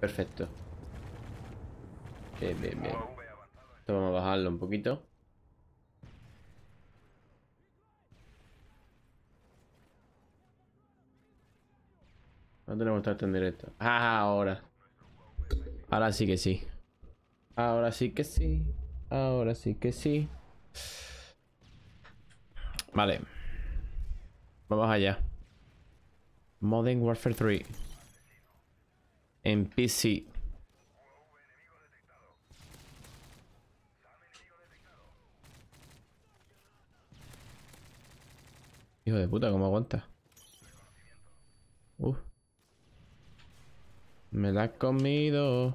perfecto. Bien, bien, bien. Esto vamos a bajarlo un poquito. No tenemos que en directo. Ah, ahora. Ahora sí que sí. Ahora sí que sí. Ahora sí que sí. Vale. Vamos allá. Modern Warfare 3 en PC. Hijo de puta, ¿cómo aguanta? Uf. Me la has comido.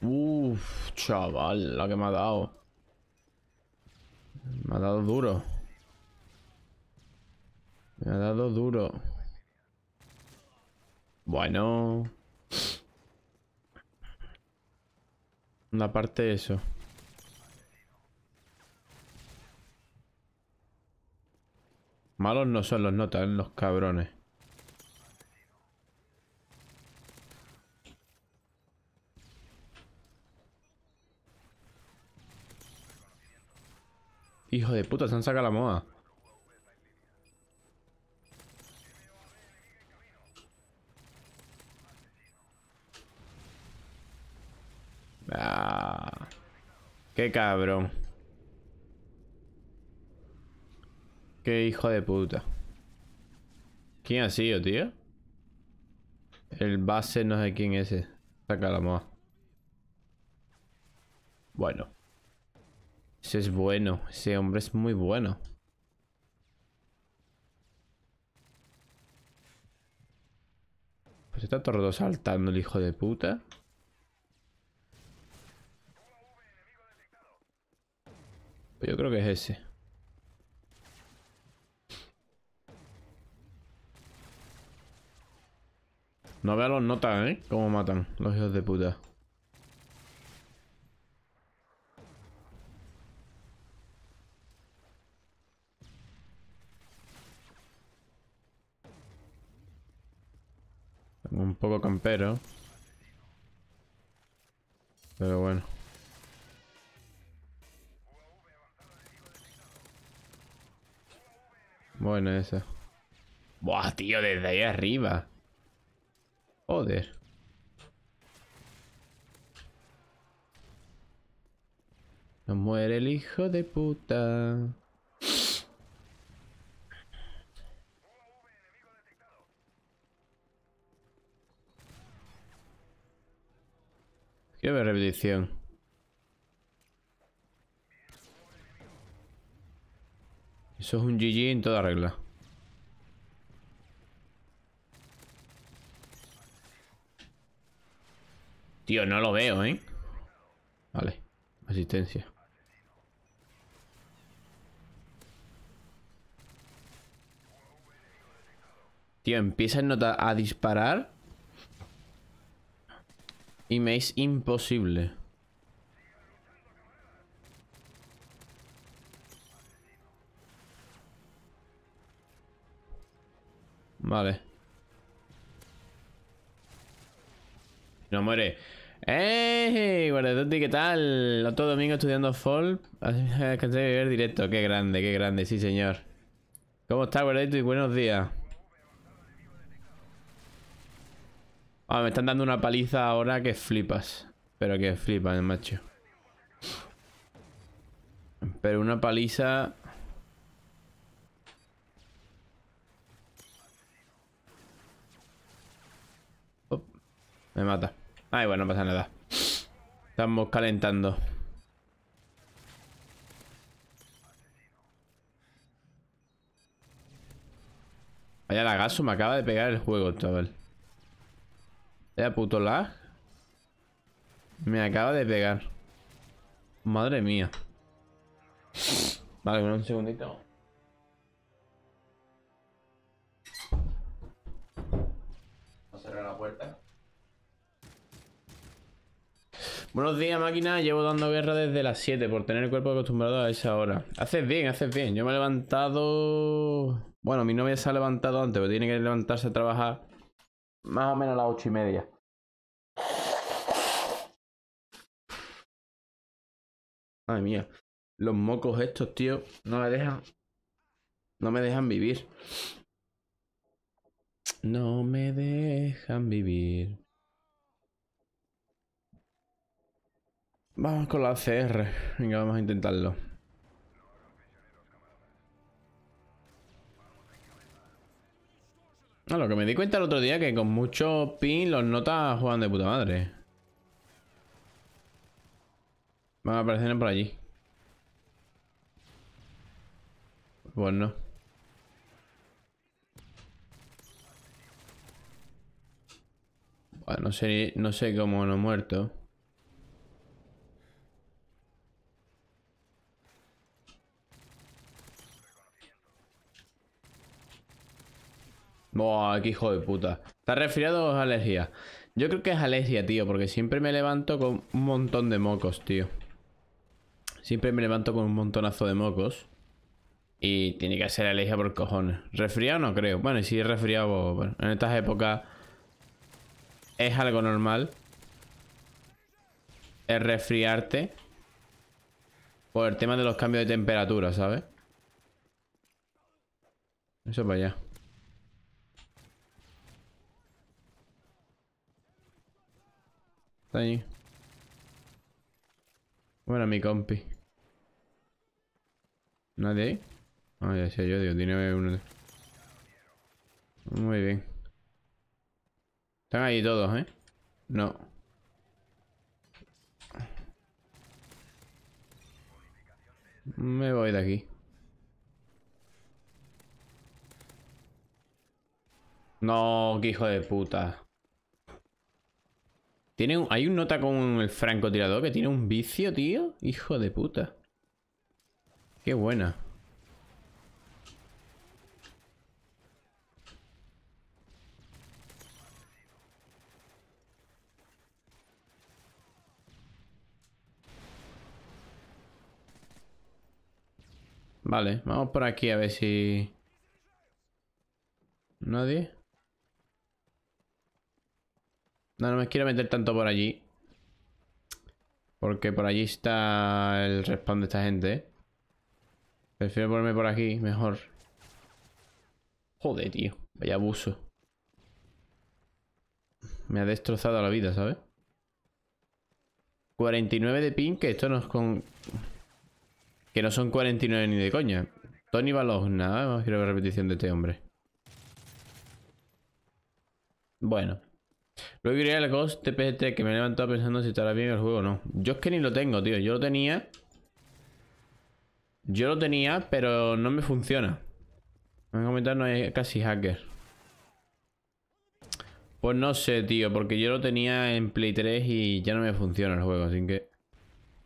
Uf, chaval, la que me ha dado. Me ha dado duro. Me ha dado duro. Bueno. Una parte eso. Malos no son los notas, los cabrones. Hijo de puta, se han sacado la moda Ah, qué cabrón. Qué hijo de puta. ¿Quién ha sido, tío? El base no sé quién es ese. Saca la moa. Bueno. Ese es bueno. Ese hombre es muy bueno. Pues está todo saltando el hijo de puta. Pues yo creo que es ese. No veo los notas, ¿eh? Cómo matan los hijos de puta. Tengo un poco campero. Pero bueno. Bueno, esa. Buah, tío, desde ahí arriba. Joder. No muere el hijo de puta. Quiero ver repetición. Eso es un GG en toda regla. Tío, no lo veo, ¿eh? Vale. Asistencia. Tío, notar a disparar. Y me es imposible. Vale. No muere. ¡Ey! ¡Eh! ¿y ¿qué tal? Otro domingo estudiando Fall. Cansé de ver directo. Qué grande, qué grande, sí, señor. ¿Cómo está, Y Buenos días. Ah, me están dando una paliza ahora que flipas. Pero que flipas, macho. Pero una paliza Me mata. Ay, bueno, pasa nada. Estamos calentando. Vaya lagazo, me acaba de pegar el juego, chaval. Vaya puto lag. Me acaba de pegar. Madre mía. Vale, un segundito. Buenos días, máquina. Llevo dando guerra desde las 7 por tener el cuerpo acostumbrado a esa hora. Haces bien, haces bien. Yo me he levantado... Bueno, mi novia se ha levantado antes, pero tiene que levantarse a trabajar más o menos a las 8 y media. Madre mía. Los mocos estos, tío, no me dejan... No me dejan vivir. No me dejan vivir. Vamos con la ACR Venga, vamos a intentarlo. A ah, lo que me di cuenta el otro día que con mucho pin los notas juegan de puta madre. Van a aparecer por allí. Bueno. Pues bueno, no sé, no sé cómo no he muerto. Buah, qué hijo de puta. ¿Está resfriado o es alergia? Yo creo que es alergia, tío, porque siempre me levanto con un montón de mocos, tío. Siempre me levanto con un montonazo de mocos. Y tiene que ser alergia por cojones. Resfriado no creo. Bueno, y si es resfriado, en estas épocas es algo normal. Es resfriarte por el tema de los cambios de temperatura, ¿sabes? Eso para allá. Bueno, mi compi. ¿Nadie ahí? Ah, ya sé yo, Dios tiene uno. Muy bien. Están ahí todos, ¿eh? No. Me voy de aquí. No, qué hijo de puta hay un nota con el francotirador que tiene un vicio, tío. Hijo de puta. Qué buena. Vale, vamos por aquí a ver si... ¿Nadie? No, no me quiero meter tanto por allí. Porque por allí está el respawn de esta gente. Prefiero ponerme por aquí, mejor. Joder, tío. Vaya abuso. Me ha destrozado la vida, ¿sabes? 49 de pin, que esto no es con... Que no son 49 ni de coña. Tony Balogna nada a quiero ver repetición de este hombre. Bueno. Luego iría el Ghost TP3, que me he levantado pensando si estará bien el juego o no. Yo es que ni lo tengo, tío. Yo lo tenía. Yo lo tenía, pero no me funciona. Me a comentar, no es casi hacker. Pues no sé, tío, porque yo lo tenía en Play 3 y ya no me funciona el juego, así que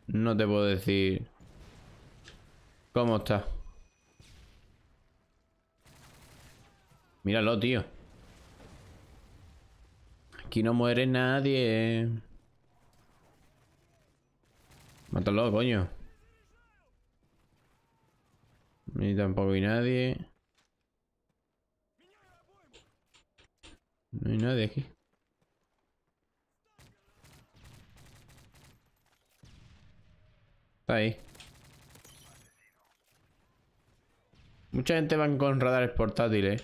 no te puedo decir cómo está. Míralo, tío. Aquí no muere nadie. Mátalo, coño. Ni tampoco hay nadie. No hay nadie aquí. Está ahí. Mucha gente va con radares portátiles.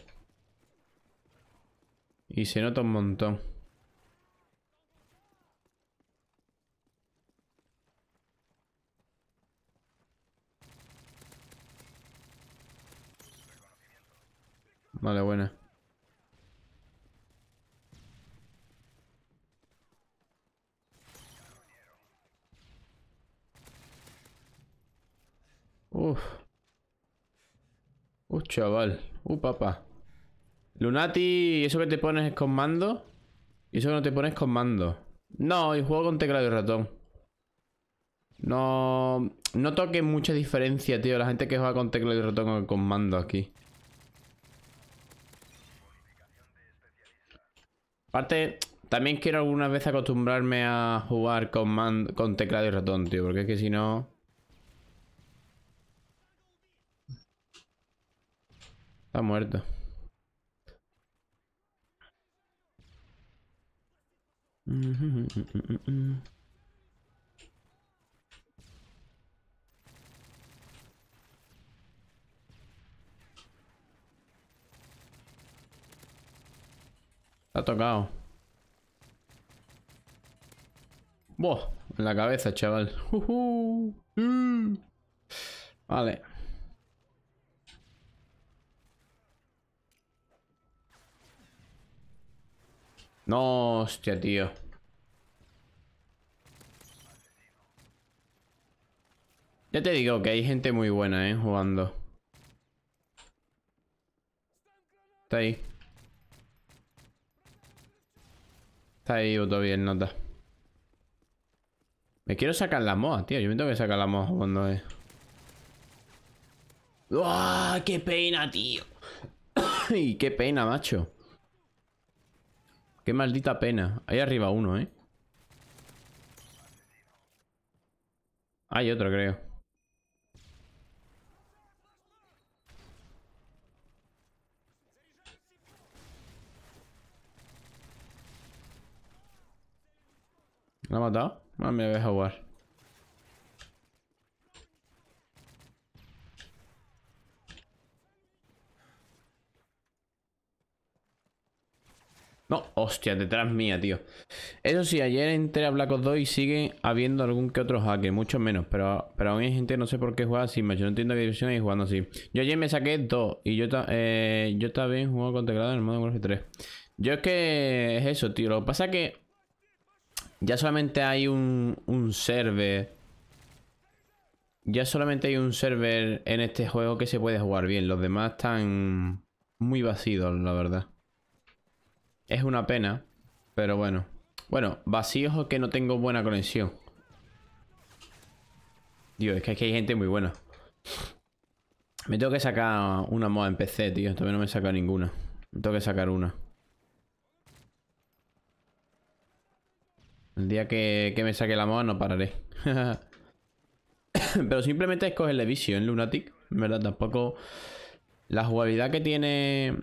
Y se nota un montón. Vale, buena. Uf. Uf, chaval. Uh, papá. Lunati, eso que te pones es con mando? ¿Y eso que no te pones con mando? No, y juego con teclado y ratón. No... No toque mucha diferencia, tío, la gente que juega con teclado y ratón con mando aquí. Aparte, también quiero alguna vez acostumbrarme a jugar con, man con teclado y ratón, tío, porque es que si no... Está muerto. Mm, mm, mm, ha tocado. en la cabeza, chaval. Vale. No, hostia, tío. Ya te digo que hay gente muy buena, eh, jugando. Está ahí. Ahí ahí todavía no nota. Me quiero sacar la moa, tío. Yo me tengo que sacar la moa cuando es. ¡Uah! ¡Qué pena, tío! Y qué pena, macho! ¡Qué maldita pena! Ahí arriba uno, ¿eh? Hay otro, creo. ¿La ha matado? No me voy a jugar. No, hostia, detrás mía, tío. Eso sí, ayer entré a Black Ops 2 y sigue habiendo algún que otro hack. mucho menos. Pero, pero aún hay gente no sé por qué juega así, Yo No entiendo qué dirección hay jugando así. Yo ayer me saqué dos y yo, eh, yo también jugaba con teclado en el modo Warfare 3. Yo es que es eso, tío. Lo que pasa es que ya solamente hay un, server. Ya solamente hay un server en este juego que se puede jugar bien. Los demás están muy vacíos, la verdad. Es una pena, pero bueno. Bueno, vacíos o que no tengo buena conexión. Dios, es que hay gente muy buena. Me tengo que sacar una moda en PC, tío. Todavía no me he ninguna. Me tengo que sacar una. El día que, me saque la moda no pararé. Pero simplemente es cogerle visión, Lunatic. En verdad, tampoco... La jugabilidad que tiene...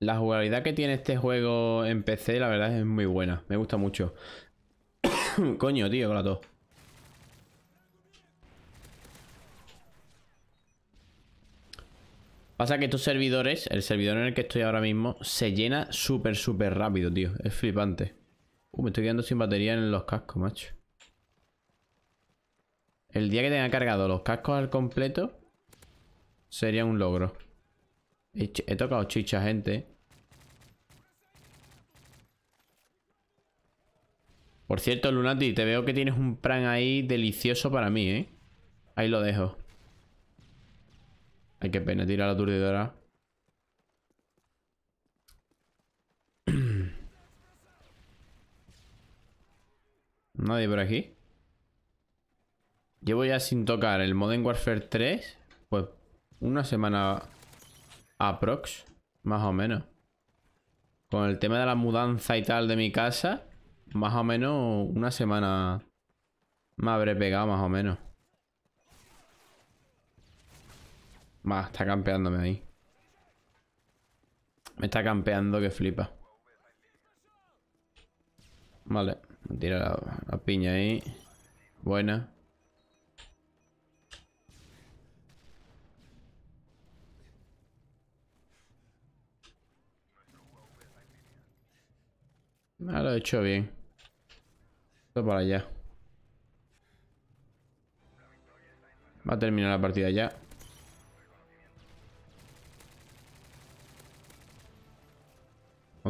La jugabilidad que tiene este juego en PC, la verdad, es muy buena. Me gusta mucho. Coño, tío, con Pasa que estos servidores, el servidor en el que estoy ahora mismo, se llena súper, súper rápido, tío. Es flipante. Uh, me estoy quedando sin batería en los cascos, macho. El día que tenga cargado los cascos al completo, sería un logro. He, tocado chicha, gente. Por cierto, Lunati, te veo que tienes un plan ahí delicioso para mí, ¿eh? Ahí lo dejo. Hay que penetrar a la aturdidora. Nadie por aquí. Llevo ya sin tocar el Modern Warfare 3, pues una semana aprox, más o menos. Con el tema de la mudanza y tal de mi casa, más o menos una semana me habré pegado, más o menos. Va, está campeándome ahí. Me está campeando que flipa. Vale, tira la, piña ahí. Buena. Ah, lo he hecho bien. Esto para allá. Va a terminar la partida ya.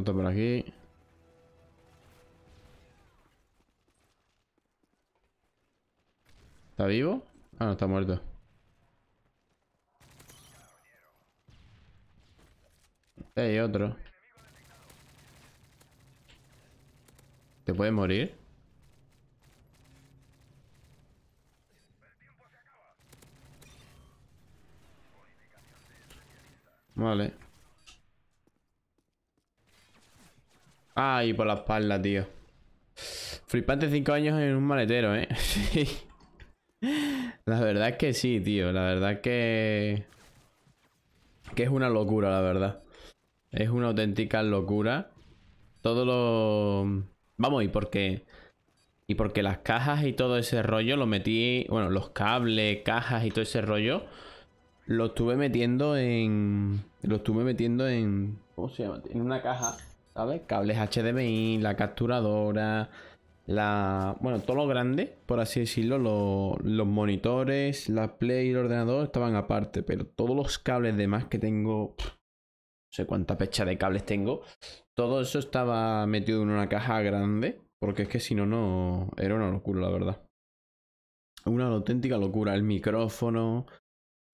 por aquí. ¿Está vivo? Ah, no, está muerto. Hay otro. ¿Te puede morir? Vale. Ay, por la espalda, tío. Flipante cinco años en un maletero, ¿eh? La verdad es que sí, tío. La verdad es que... Que es una locura, la verdad. Es una auténtica locura. Todo lo... Vamos, y porque... Y porque las cajas y todo ese rollo lo metí... Bueno, los cables, cajas y todo ese rollo... Lo estuve metiendo en... Lo estuve metiendo en... ¿Cómo se llama? En una caja ¿sabes? Cables HDMI, la capturadora, la... Bueno, todo lo grande, por así decirlo, los monitores, la Play el ordenador estaban aparte, pero todos los cables demás que tengo... no sé cuánta pecha de cables tengo. Todo eso estaba metido en una caja grande. Porque es que si no, no. Era una locura, la verdad. Una auténtica locura. El micrófono,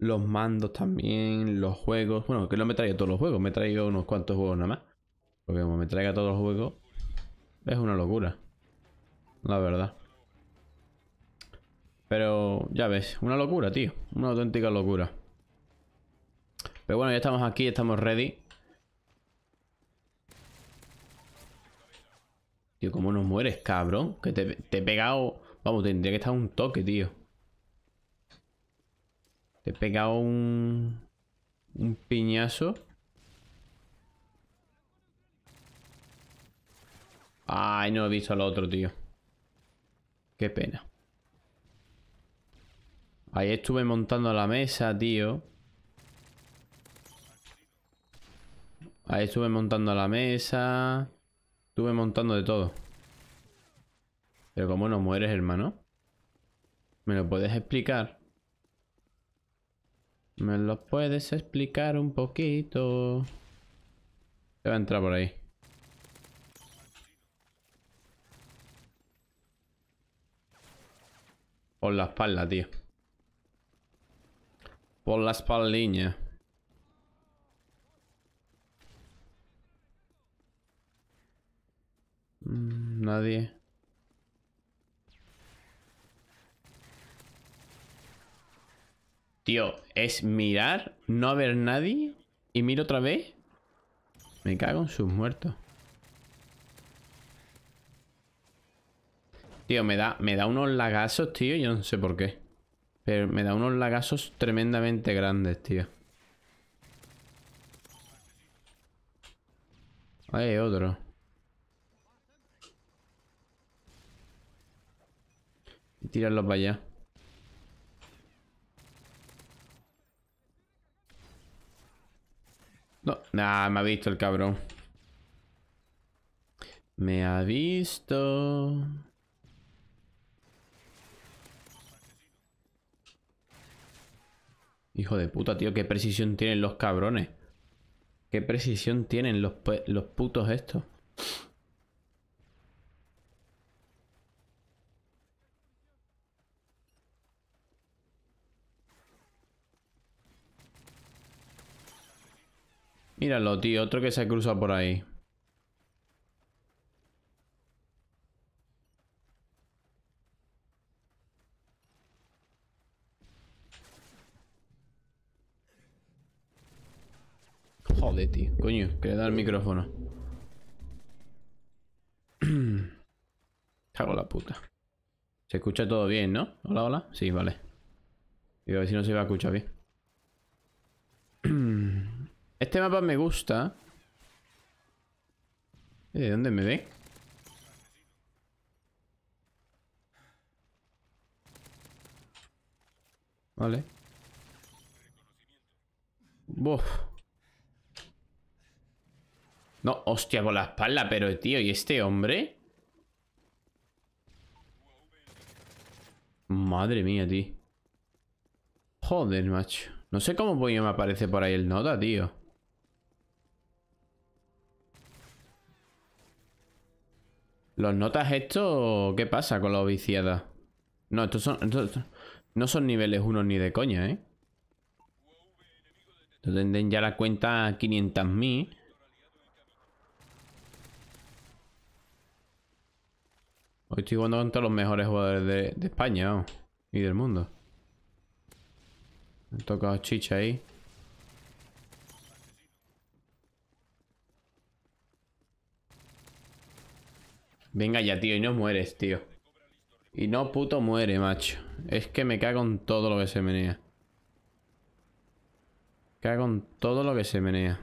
los mandos también, los juegos. Bueno, que no me he traído todos los juegos, me he unos cuantos juegos nada más. Porque como me traiga todos los juego es una locura. La verdad. Pero ya ves, una locura, tío. Una auténtica locura. Pero bueno, ya estamos aquí, estamos ready. Tío, ¿cómo nos mueres, cabrón? Que te, te he pegado... Vamos, tendría que estar un toque, tío. Te he pegado un... Un piñazo. Ay, no he visto al otro, tío. Qué pena. Ahí estuve montando la mesa, tío. Ahí estuve montando la mesa. Estuve montando de todo. Pero ¿cómo no mueres, hermano? ¿Me lo puedes explicar? ¿Me lo puedes explicar un poquito? Te va a entrar por ahí. Por la espalda, tío. Por la espaldiña. Mm, nadie. Tío, es mirar, no haber nadie y miro otra vez. Me cago en sus muertos. Tío, me da, me da unos lagazos, tío. Yo no sé por qué. Pero me da unos lagazos tremendamente grandes, tío. Hay otro. Y tirarlo para allá. No, nah, me ha visto el cabrón. Me ha visto. Hijo de puta, tío, qué precisión tienen los cabrones. Qué precisión tienen los, los putos estos. Míralo, tío, otro que se ha cruzado por ahí. de Coño, que le da el micrófono. hago la puta. Se escucha todo bien, ¿no? Hola, hola. Sí, vale. Y a ver si no se va a escuchar bien. Este mapa me gusta. ¿De dónde me ve? Vale. Buf. No, hostia, por la espalda, pero tío, ¿y este hombre? Madre mía, tío. Joder, macho. No sé cómo me aparece por ahí el nota, tío. Los notas esto? ¿Qué pasa con la viciadas? No, estos son... no son niveles 1 ni de coña, ¿eh? Entonces, ya la cuenta 500.000. Hoy estoy jugando contra los mejores jugadores de, España y del mundo. Me toca chicha ahí. Venga ya, tío, y no mueres, tío. Y no puto muere, macho. Es que me cago en todo lo que se menea. Cago en todo lo que se menea.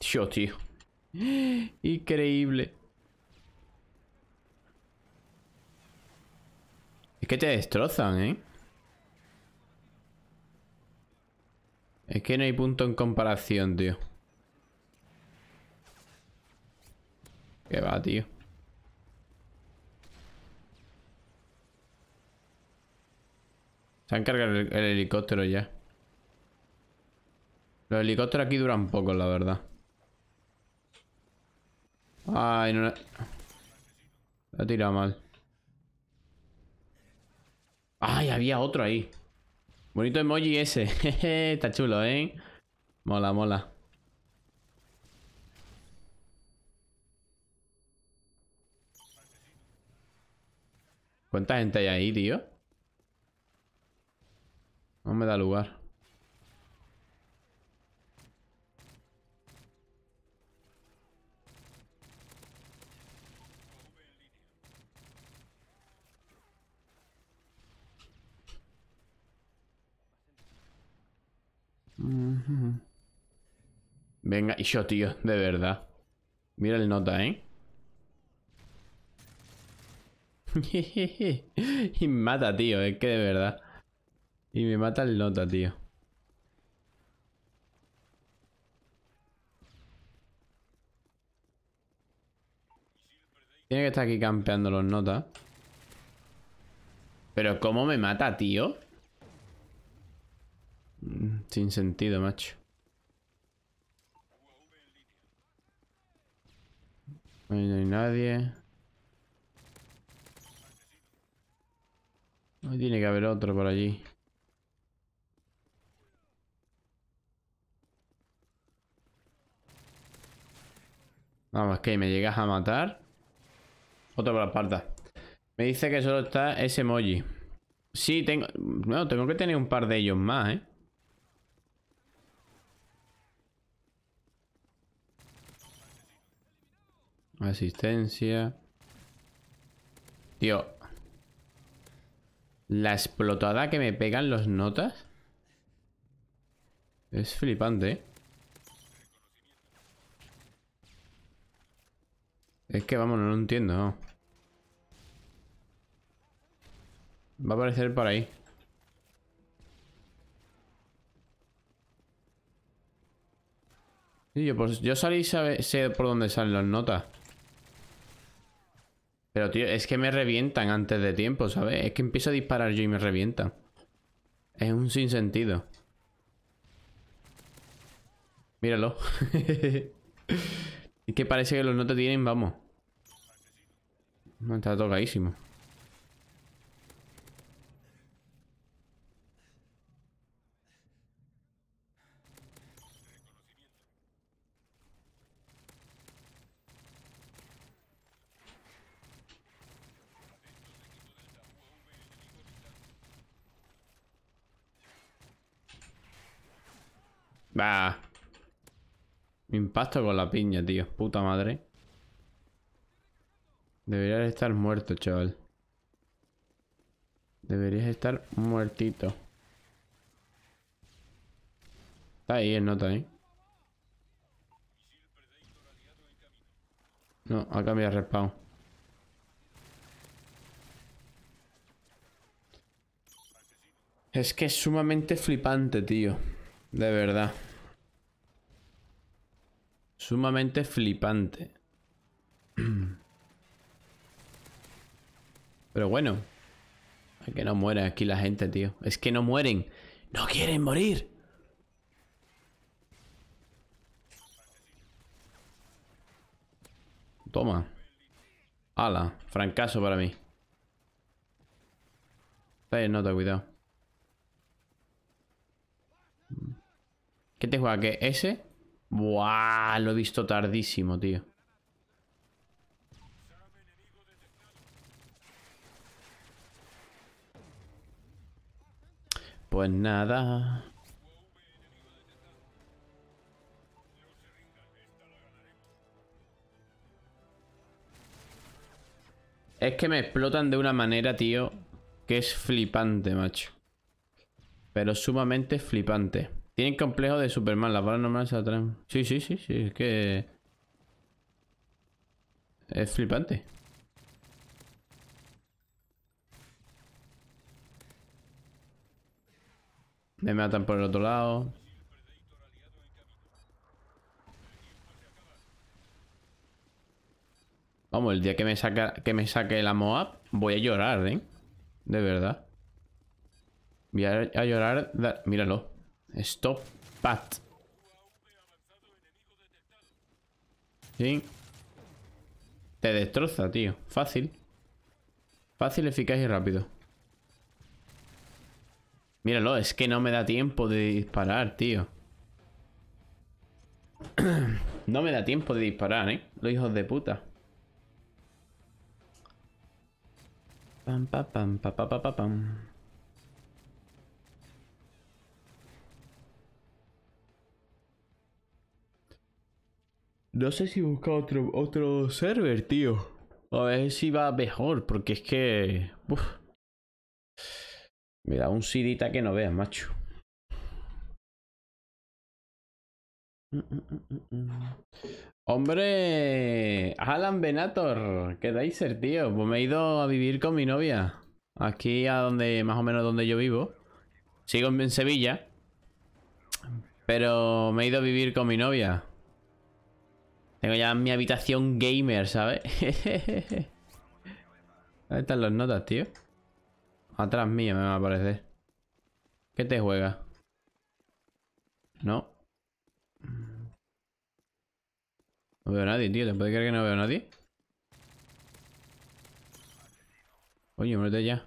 yo tío. Increíble. Es que te destrozan, ¿eh? Es que no hay punto en comparación, tío. ¿Qué va, tío. Se han cargado el, helicóptero ya. Los helicópteros aquí duran poco, la verdad. Ay, no la... La he tirado mal. Ay, había otro ahí. Bonito emoji ese. Está chulo, ¿eh? Mola, mola. ¿Cuánta gente hay ahí, tío? No me da lugar. Venga, y yo, tío, de verdad. Mira el nota, ¿eh? y me mata, tío, es que de verdad. Y me mata el nota, tío. Tiene que estar aquí campeando los notas. Pero ¿cómo me mata, tío? Sin sentido, macho. Ahí no hay nadie. Ahí tiene que haber otro por allí. Vamos, que me llegas a matar. Otro por la espalda. Me dice que solo está ese emoji. Sí, tengo... No, tengo que tener un par de ellos más, ¿eh? Asistencia. Tío. La explotada que me pegan los notas. Es flipante, eh. Es que vamos, no lo entiendo. Va a aparecer por ahí. Sí, yo, pues yo salí sé por dónde salen las notas. Pero, tío, es que me revientan antes de tiempo, ¿sabes? Es que empiezo a disparar yo y me revientan. Es un sinsentido. Míralo. es que parece que los no te tienen, vamos. No, está tocadísimo. Bah. Me impacto con la piña, tío. Puta madre. Deberías estar muerto, chaval. Deberías estar muertito. Está ahí el nota, ¿eh? No, ha cambiado respawn. Es que es sumamente flipante, tío. De verdad. Sumamente flipante. Pero bueno. Hay que no muere aquí la gente, tío. Es que no mueren. No quieren morir. Toma. Ala, Francaso para mí. Está eh, te nota, cuidado. ¿Qué te juega? ¿Que ese? Buah, lo he visto tardísimo, tío. Pues nada. Es que me explotan de una manera, tío, que es flipante, macho. Pero sumamente flipante. Tienen complejo de Superman, las balas normales se Sí, sí, sí, sí, es que... Es flipante. Me matan por el otro lado. Vamos, el día que me, saca, que me saque la Moab, voy a llorar, ¿eh? De verdad. Voy a, llorar. Míralo. Stop Pat. Sí. Te destroza, tío. Fácil. Fácil, eficaz y rápido. Míralo, es que no me da tiempo de disparar, tío. no me da tiempo de disparar, ¿eh? Los hijos de puta. Pam, pam, pam, pam, pam, pam. No sé si busca otro, otro server, tío. A ver si va mejor, porque es que... Me da un sidita que no veas, macho. Hombre, Alan Benator, ¿qué ser tío? Pues me he ido a vivir con mi novia. Aquí a donde, más o menos donde yo vivo. Sigo en Sevilla. Pero me he ido a vivir con mi novia. Tengo ya mi habitación gamer, ¿sabes? ¿Dónde están las notas, tío? Atrás mío me va a aparecer. ¿Qué te juega? No. No veo a nadie, tío. ¿Te puede creer que no veo a nadie? Oye, muérete ya.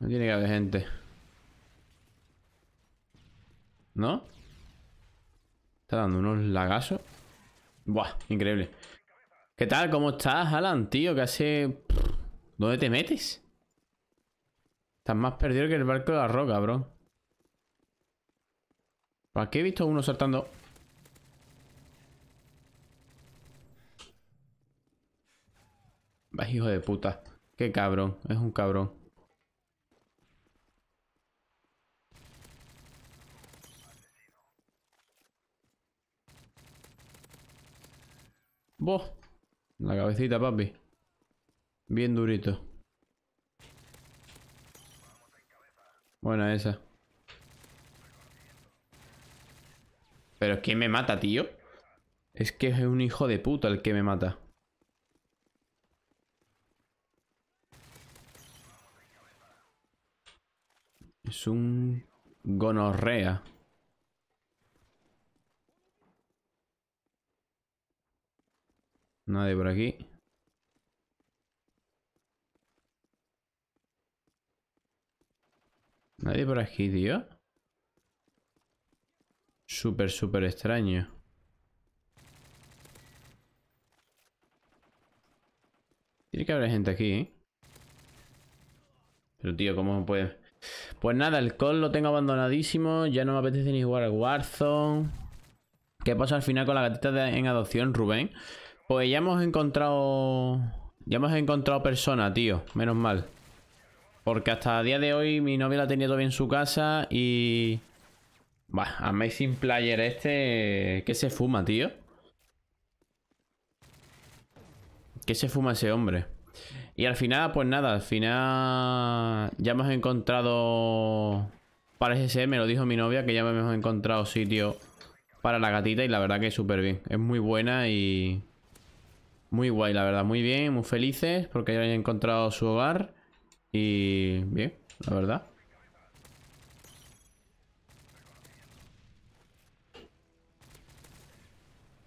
No tiene que haber gente. ¿No? Está dando unos lagazos. Buah, increíble. ¿Qué tal? ¿Cómo estás, Alan, tío? que hace...? ¿Dónde te metes? Estás más perdido que el barco de la roca, bro. Pues aquí he visto uno saltando? Vas, hijo de puta. Qué cabrón. Es un cabrón. ¡Boh! La cabecita, papi. Bien durito. Buena esa. Pero quién me mata, tío. Es que es un hijo de puta el que me mata. Es un gonorrea. Nadie por aquí. Nadie por aquí, tío. Súper, súper extraño. Tiene que haber gente aquí, ¿eh? Pero tío, ¿cómo puede...? Pues nada, el call lo tengo abandonadísimo. Ya no me apetece ni jugar a Warzone. ¿Qué pasa al final con la gatita en adopción, Rubén? Pues ya hemos encontrado... Ya hemos encontrado persona, tío. Menos mal. Porque hasta el día de hoy mi novia la tenía todavía en su casa y... Bah, Amazing Player este... ¿Qué se fuma, tío? ¿Qué se fuma ese hombre? Y al final, pues nada, al final ya hemos encontrado... Parece ser, me lo dijo mi novia, que ya hemos encontrado sitio para la gatita y la verdad que es súper bien. Es muy buena y... Muy guay, la verdad, muy bien, muy felices porque ya han encontrado su hogar. Y bien, la verdad.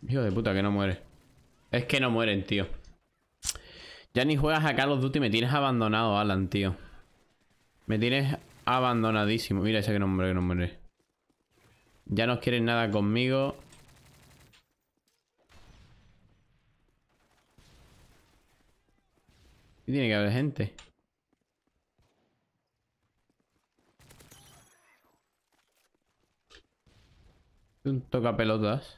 Hijo de puta, que no muere. Es que no mueren, tío. Ya ni juegas a Call of Duty, me tienes abandonado, Alan, tío. Me tienes abandonadísimo. Mira ese que no muere, que no muere. Ya no quieren nada conmigo. tiene que haber gente. toca pelotas.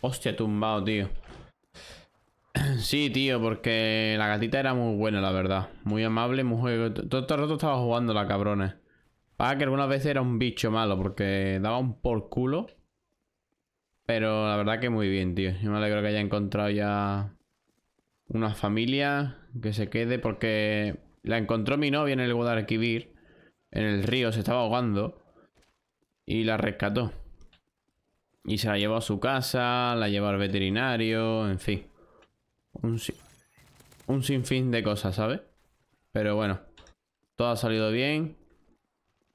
Hostia, tumbado, tío. Sí, tío, porque la gatita era muy buena, la verdad. Muy amable, muy juego. Todo el este rato estaba jugando la cabrona. Para que algunas veces era un bicho malo, porque daba un por culo. Pero la verdad que muy bien, tío. Yo me alegro que haya encontrado ya una familia que se quede porque la encontró mi novia en el Guadalquivir, en el río, se estaba ahogando y la rescató. Y se la llevó a su casa, la llevó al veterinario, en fin. Un, un sinfín de cosas, ¿sabes? Pero bueno, todo ha salido bien.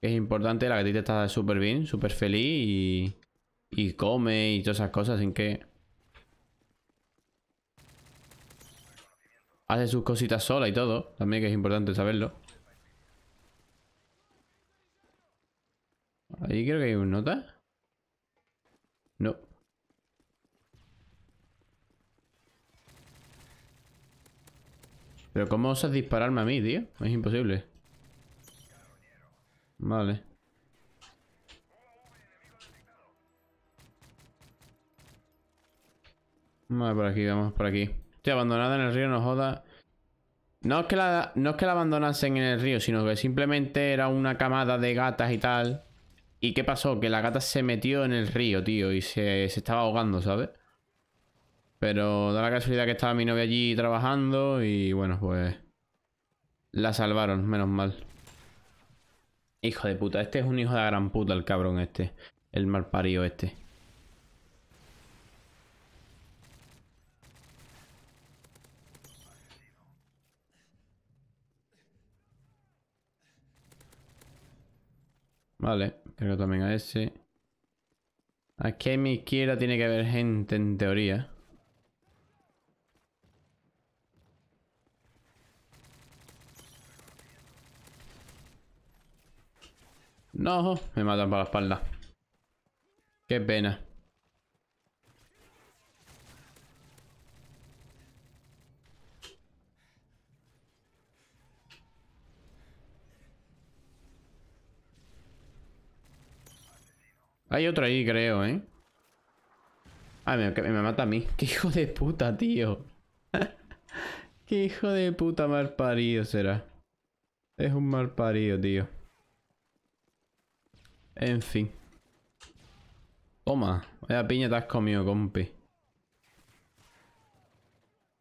Es importante, la gatita está súper bien, súper feliz y y come y todas esas cosas sin que... Hace sus cositas sola y todo. También que es importante saberlo. Ahí creo que hay un nota. No. Pero ¿cómo osas dispararme a mí, tío? Es imposible. Vale. ver por aquí, vamos por aquí. Estoy abandonada en el río, no joda. No es, que la, no es que la abandonasen en el río, sino que simplemente era una camada de gatas y tal. ¿Y qué pasó? Que la gata se metió en el río, tío, y se, estaba ahogando, ¿sabes? Pero da la casualidad que estaba mi novia allí trabajando y bueno, pues... La salvaron, menos mal. Hijo de puta, este es un hijo de gran puta el cabrón este. El mal parido este. Vale, creo también a ese. Aquí a mi izquierda tiene que haber gente en teoría. No, me matan para la espalda. Qué pena. Hay otro ahí, creo, ¿eh? Ah, me, mata a mí. ¡Qué hijo de puta, tío! ¡Qué hijo de puta mal parido será! Es un mal parido, tío. En fin. Toma. Vaya piña te has comido, compi.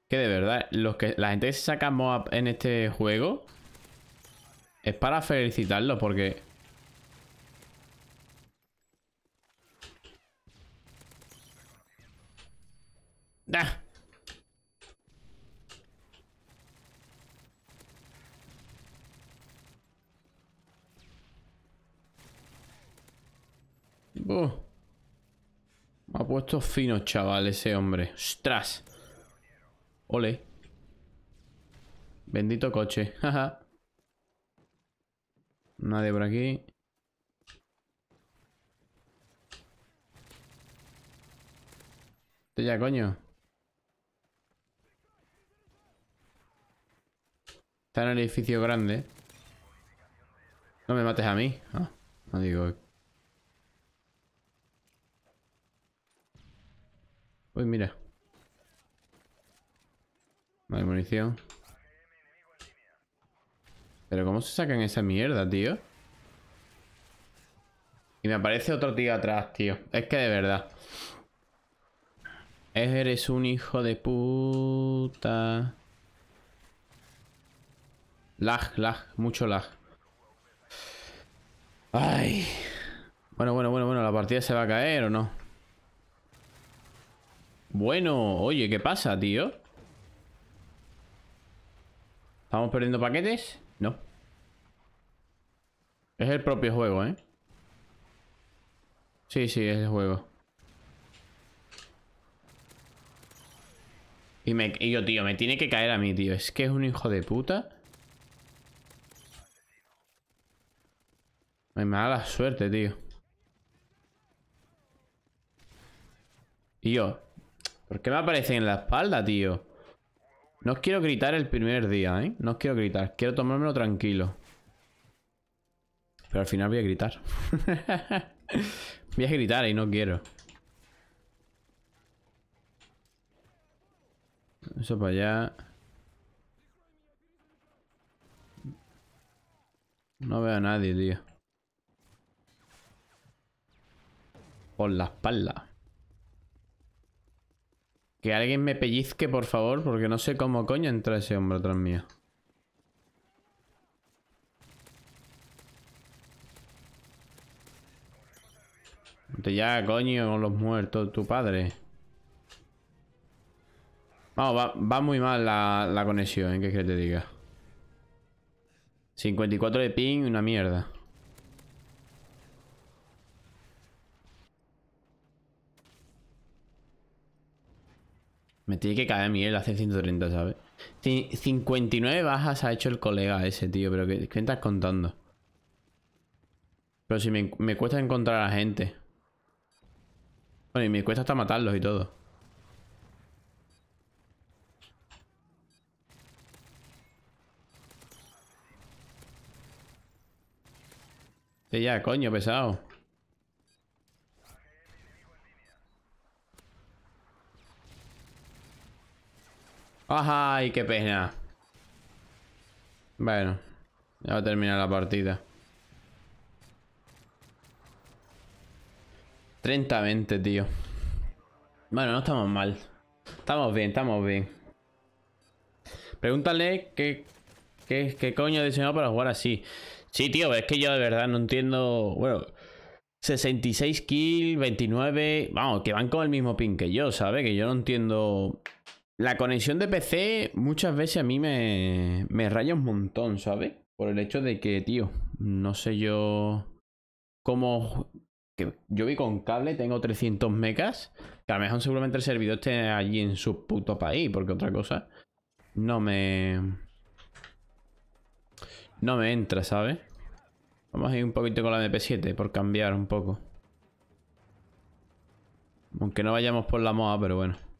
Que de verdad, los que, la gente que se saca MOAB en este juego es para felicitarlo, porque Nah. Me ha puesto fino, chaval, ese hombre. ¡Ostras! Ole. Bendito coche. Jaja. de por aquí. te este ya, coño. Está en el edificio grande. No me mates a mí. Ah, no digo. Uy, mira. No hay munición. Pero ¿cómo se sacan esa mierda, tío? Y me aparece otro tío atrás, tío. Es que de verdad. Eres un hijo de puta. Lag, lag, mucho lag. Ay. Bueno, bueno, bueno, bueno, la partida se va a caer o no. Bueno, oye, ¿qué pasa, tío? ¿Estamos perdiendo paquetes? No. Es el propio juego, ¿eh? Sí, sí, es el juego. Y, me, y yo, tío, me tiene que caer a mí, tío. Es que es un hijo de puta. Me la suerte, tío. yo, ¿por qué me aparecen en la espalda, tío? No os quiero gritar el primer día, ¿eh? No os quiero gritar. Quiero tomármelo tranquilo. Pero al final voy a gritar. voy a gritar y no quiero. Eso para allá. No veo a nadie, tío. por la espalda. Que alguien me pellizque, por favor, porque no sé cómo coño entra ese hombre atrás mío. Ya, coño, con los muertos, tu padre. Vamos va, muy mal la, conexión, ¿en ¿eh? ¿Qué que te diga? 54 de ping, una mierda. Me tiene que caer a miel hace 130, ¿sabes? 59 bajas ha hecho el colega ese, tío. Pero ¿qué, estás contando? Pero si me, cuesta encontrar a la gente. Bueno, y me cuesta hasta matarlos y todo. ya, coño, pesado. Ajá, y qué pena. Bueno, ya va a terminar la partida. 30-20, tío. Bueno, no estamos mal. Estamos bien, estamos bien. Pregúntale qué, qué, coño he diseñado para jugar así. Sí, tío, es que yo de verdad no entiendo. Bueno, 66 kills, 29. Vamos, que van con el mismo pin que yo, ¿sabes? Que yo no entiendo la conexión de PC muchas veces a mí me, me raya un montón, ¿sabes? Por el hecho de que, tío, no sé yo cómo... Que yo vi con cable, tengo 300 mecas que a lo mejor seguramente el servidor esté allí en su puto país, porque otra cosa no me... No me entra, ¿sabes? Vamos a ir un poquito con la MP7 por cambiar un poco. Aunque no vayamos por la MOA, pero bueno.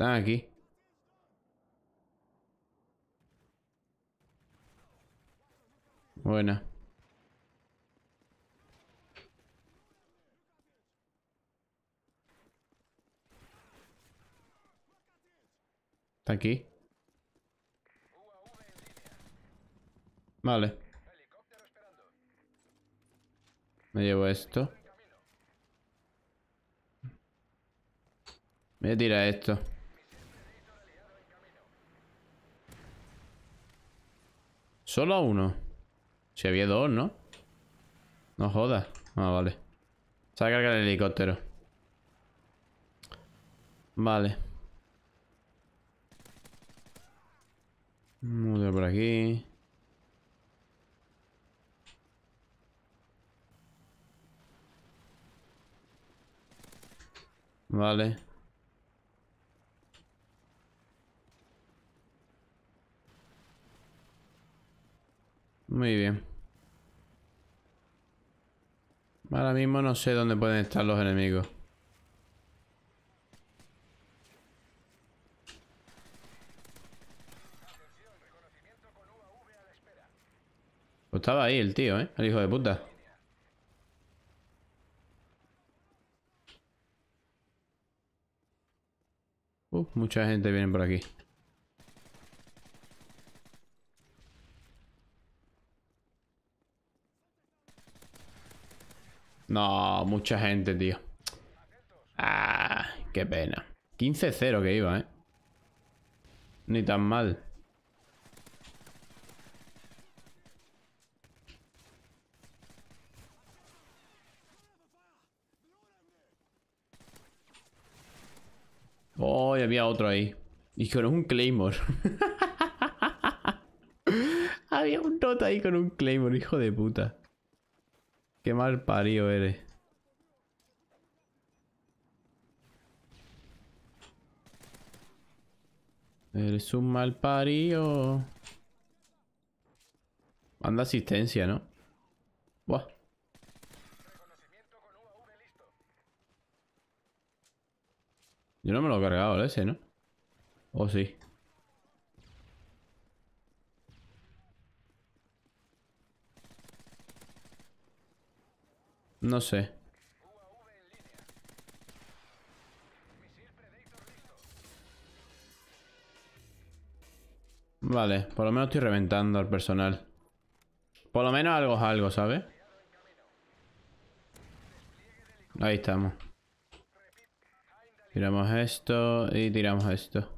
Están aquí. Buena. Está aquí. Vale. Me llevo esto. Me tira esto. ¿Solo a uno? Si había dos, ¿no? No jodas. Ah, vale. Se el helicóptero. Vale. Mudo por aquí. Vale. Muy bien. Ahora mismo no sé dónde pueden estar los enemigos. Pues estaba ahí el tío, ¿eh? El hijo de puta. ¡Uf! Uh, mucha gente viene por aquí. No, mucha gente, tío. Ah, qué pena. 15-0 que iba, ¿eh? Ni tan mal. Oh, había otro ahí. Y con un Claymore. había un nota ahí con un Claymore, hijo de puta. Qué mal parío eres. Eres un mal parío. Manda asistencia, ¿no? Buah. Yo no me lo he cargado ¿eh? ese, ¿no? ¿O oh, sí? No sé. Vale, por lo menos estoy reventando al personal. Por lo menos algo es algo, ¿sabes? Ahí estamos. Tiramos esto y tiramos esto.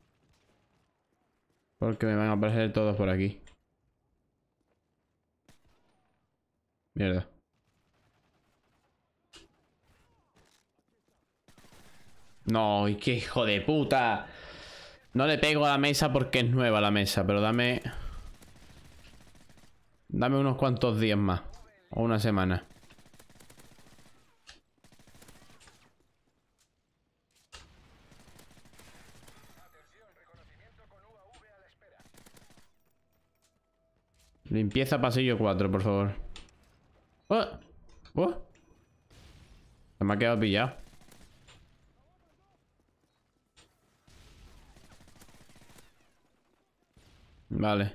Porque me van a aparecer todos por aquí. Mierda. No, y qué hijo de puta. No le pego a la mesa porque es nueva la mesa, pero dame... Dame unos cuantos días más. O una semana. Limpieza pasillo 4, por favor. Oh, oh. Se me ha quedado pillado. Vale.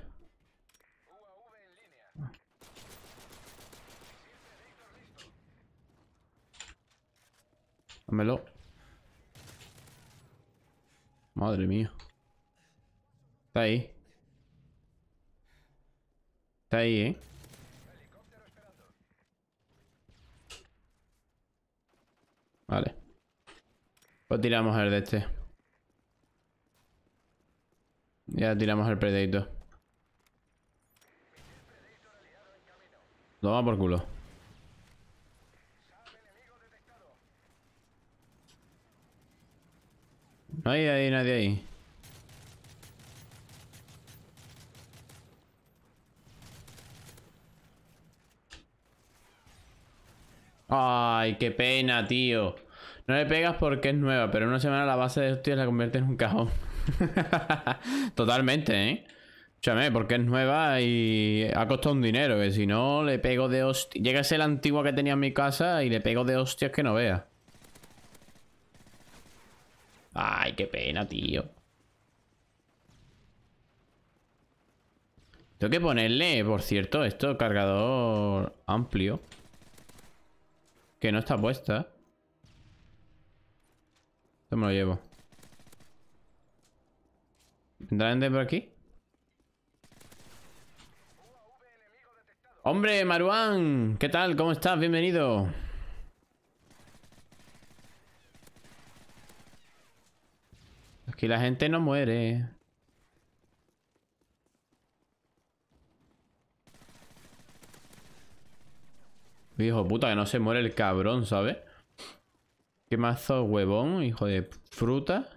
Dámelo. Madre mía. Está ahí. Está ahí, ¿eh? Vale. Pues tiramos el de este. Ya tiramos el Predator. vamos por culo. No hay nadie ahí. Ay, qué pena, tío. No le pegas porque es nueva, pero en una semana la base de hostias la convierte en un cajón. Totalmente, ¿eh? Escúchame, porque es nueva y ha costado un dinero, que si no le pego de hostias... Llega a ser la antigua que tenía en mi casa y le pego de hostias que no vea. Ay, qué pena, tío. Tengo que ponerle, por cierto, esto, cargador amplio. Que no está puesta, Esto me lo llevo. ¿Vendrá gente por aquí? ¡Hombre, Maruán! ¿Qué tal? ¿Cómo estás? Bienvenido. Aquí la gente no muere. Hijo puta, que no se muere el cabrón, ¿sabes? Qué mazo huevón, hijo de fruta.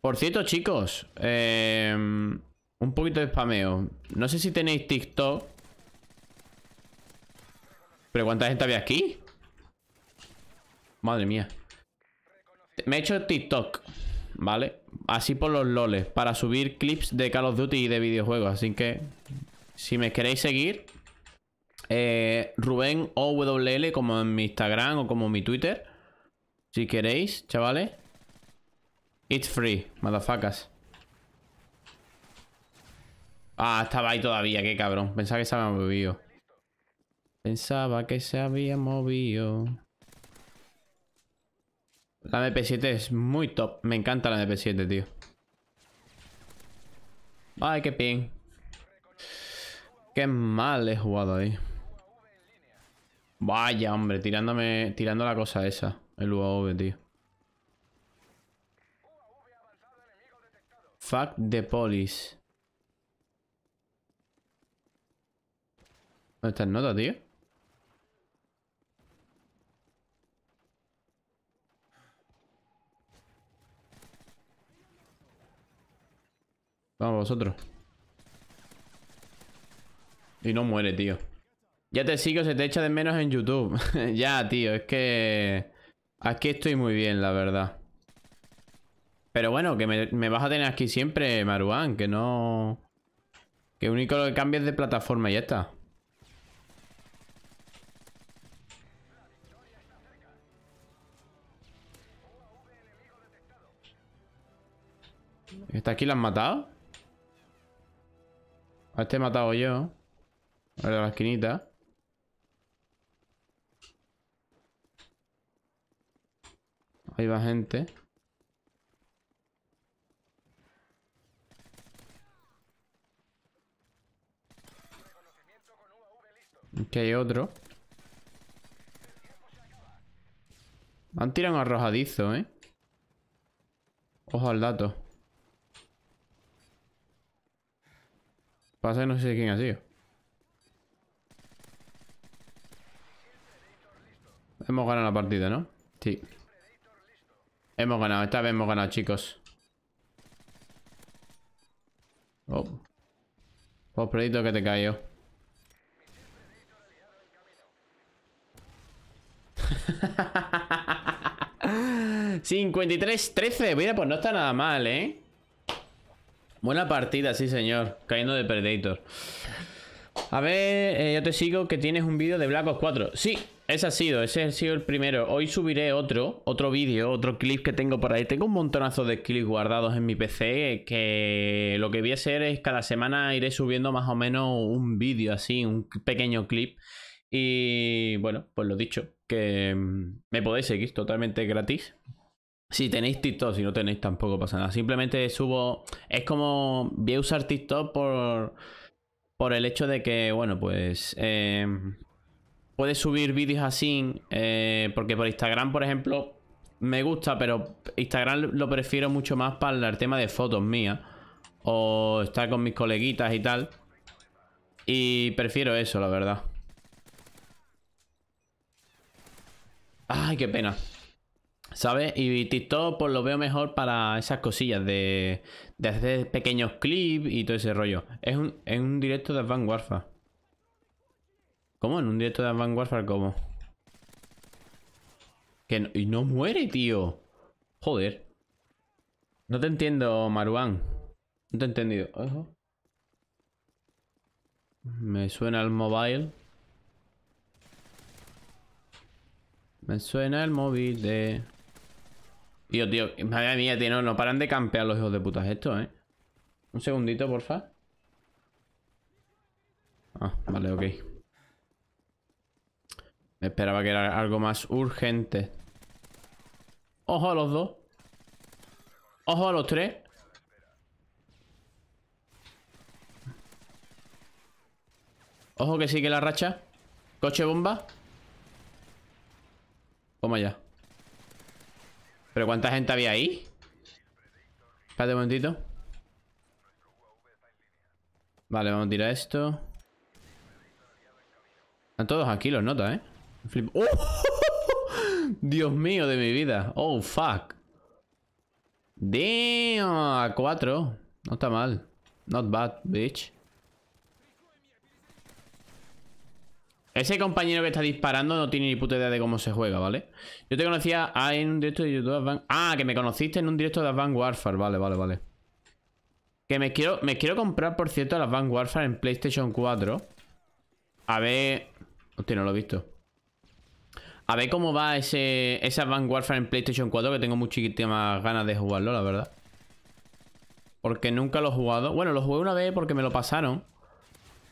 Por cierto, chicos, em, un poquito de spameo. No sé si tenéis TikTok. Pero ¿cuánta gente había aquí? Madre mía. Me he hecho TikTok, ¿vale? Así por los loles, para subir clips de Call of Duty y de videojuegos. Así que, si me queréis seguir, eh, Rubén OWL, como en mi Instagram o como en mi Twitter. Si queréis, chavales. It's free, motherfuckers. Ah, estaba ahí todavía, qué cabrón. Pensaba que se había movido. Pensaba que se había movido. La MP7 es muy top. Me encanta la MP7, tío. Ay, qué pin. Qué mal he jugado ahí. Vaya, hombre, tirándome, tirando la cosa esa, el UAV, tío. Fuck the police. ¿Dónde está el nota, tío? Vamos vosotros. Y no muere, tío. Ya te sigo, se te echa de menos en YouTube. ya, tío, es que... Aquí estoy muy bien, la verdad. Pero bueno, que me, vas a tener aquí siempre, Maruán, que no... Que único lo que cambia es de plataforma y ya está. ¿Está aquí la han matado? A este he matado yo. A la esquinita. Ahí va gente. Que hay otro. Han tirado un arrojadizo, ¿eh? Ojo al dato. Pasa que no sé quién ha sido. Hemos ganado la partida, ¿no? Sí. Hemos ganado, esta vez hemos ganado, chicos. Oh. predito pues, que te cayó. ¡53-13! Mira, pues no está nada mal, ¿eh? Buena partida, sí, señor. Cayendo de Predator. A ver, eh, yo te sigo que tienes un vídeo de Black Ops 4. Sí, ese ha sido, ese ha sido el primero. Hoy subiré otro, otro vídeo, otro clip que tengo por ahí. Tengo un montonazo de clips guardados en mi PC que lo que voy a hacer es cada semana iré subiendo más o menos un vídeo así, un pequeño clip. Y bueno, pues lo dicho, que mm, me podéis seguir totalmente gratis. Si tenéis TikTok, si no tenéis tampoco pasa nada. Simplemente subo... Es como... Voy a usar TikTok por... Por el hecho de que, bueno, pues... Em, puedes subir vídeos así, eh, porque por Instagram, por ejemplo, me gusta, pero Instagram lo prefiero mucho más para el tema de fotos mías. O estar con mis coleguitas y tal. Y prefiero eso, la verdad. Ay, qué pena. ¿Sabes? Y TikTok pues lo veo mejor para esas cosillas de, hacer pequeños clips y todo ese rollo. Es un, un directo de Advanced Warfa ¿Cómo? ¿En un directo de Vanguard para cómo? Que y no muere, tío. Joder. No te entiendo, Maruán. No te he entendido. Me suena el mobile. Me suena el móvil de... Tío, tío. Madre mía, tío. No, no paran de campear los hijos de putas esto, ¿eh? Un segundito, porfa. Ah, vale, ok. Esperaba que era algo más urgente. Ojo a los dos. Ojo a los tres. Ojo que sigue la racha. Coche bomba. Vamos ya. ¿Pero cuánta gente había ahí? Espérate un momentito. Vale, vamos a tirar esto. Están todos aquí los notas, ¿eh? ¡Oh! Dios mío de mi vida. Oh, fuck. Damn, a 4. No está mal. Not bad, bitch. Ese compañero que está disparando no tiene ni puta idea de cómo se juega, ¿vale? Yo te conocía ah, en un directo de YouTube Ah, que me conociste en un directo de Advanced Warfare. Vale, vale, vale. Que me quiero, me quiero comprar, por cierto, Las Van Warfare en PlayStation 4. A ver... Hostia, no lo he visto. A ver cómo va ese, ese Advanced Warfare en PlayStation 4, que tengo muchísimas ganas de jugarlo, la verdad. Porque nunca lo he jugado. Bueno, lo jugué una vez porque me lo pasaron.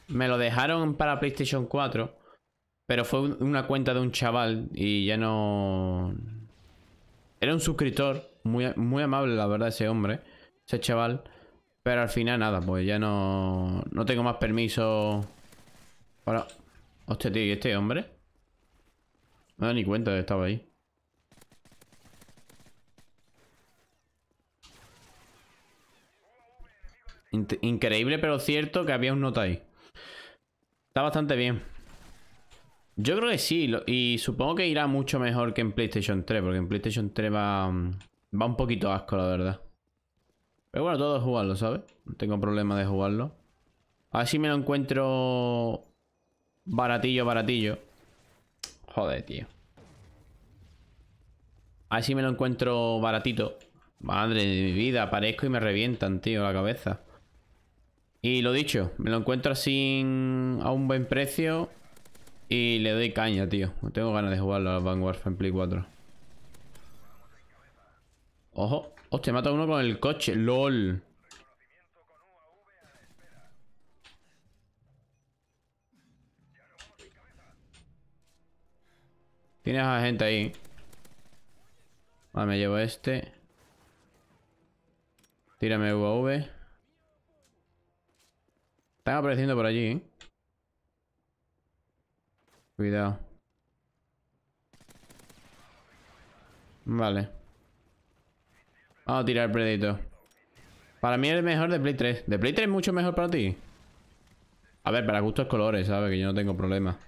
Me lo dejaron para PlayStation 4. Pero fue una cuenta de un chaval y ya no... Era un suscriptor, muy, muy amable la verdad ese hombre, ese chaval. Pero al final nada, pues ya no, no tengo más permiso para... Hostia, tío, ¿y este hombre? No da ni cuenta, de que estaba ahí. Increíble, pero cierto que había un nota ahí. Está bastante bien. Yo creo que sí, y supongo que irá mucho mejor que en PlayStation 3, porque en PlayStation 3 va, mm, va un poquito asco, la verdad. Pero bueno, todo es jugarlo, ¿sabes? No tengo problema de jugarlo. A ver si me lo encuentro baratillo, baratillo. Joder, tío. Así si me lo encuentro baratito. Madre de mi vida, aparezco y me revientan, tío, la cabeza. Y lo dicho, me lo encuentro así a un buen precio y le doy caña, tío. No tengo ganas de jugarlo a Vanguard en Play 4. Ojo. te mata uno con el coche. LOL. Tienes a gente ahí. Vale, me llevo este. Tírame UAV. Están apareciendo por allí. ¿eh? Cuidado. Vale. Vamos a tirar el predito. Para mí es mejor de Play 3. De Play 3 es mucho mejor para ti. A ver, para gustos colores, ¿sabes? Que yo no tengo problema.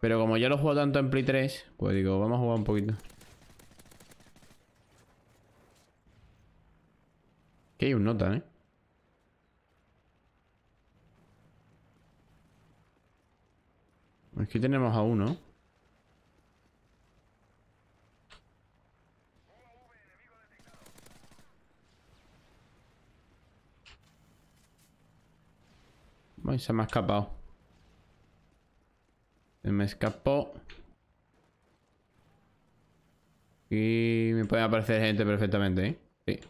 Pero como ya lo juego tanto en Play 3, pues digo, vamos a jugar un poquito. Que hay un nota, ¿eh? Aquí tenemos a uno. Ay, se me ha escapado me escapó. Y me puede aparecer gente perfectamente, ¿eh? Sí.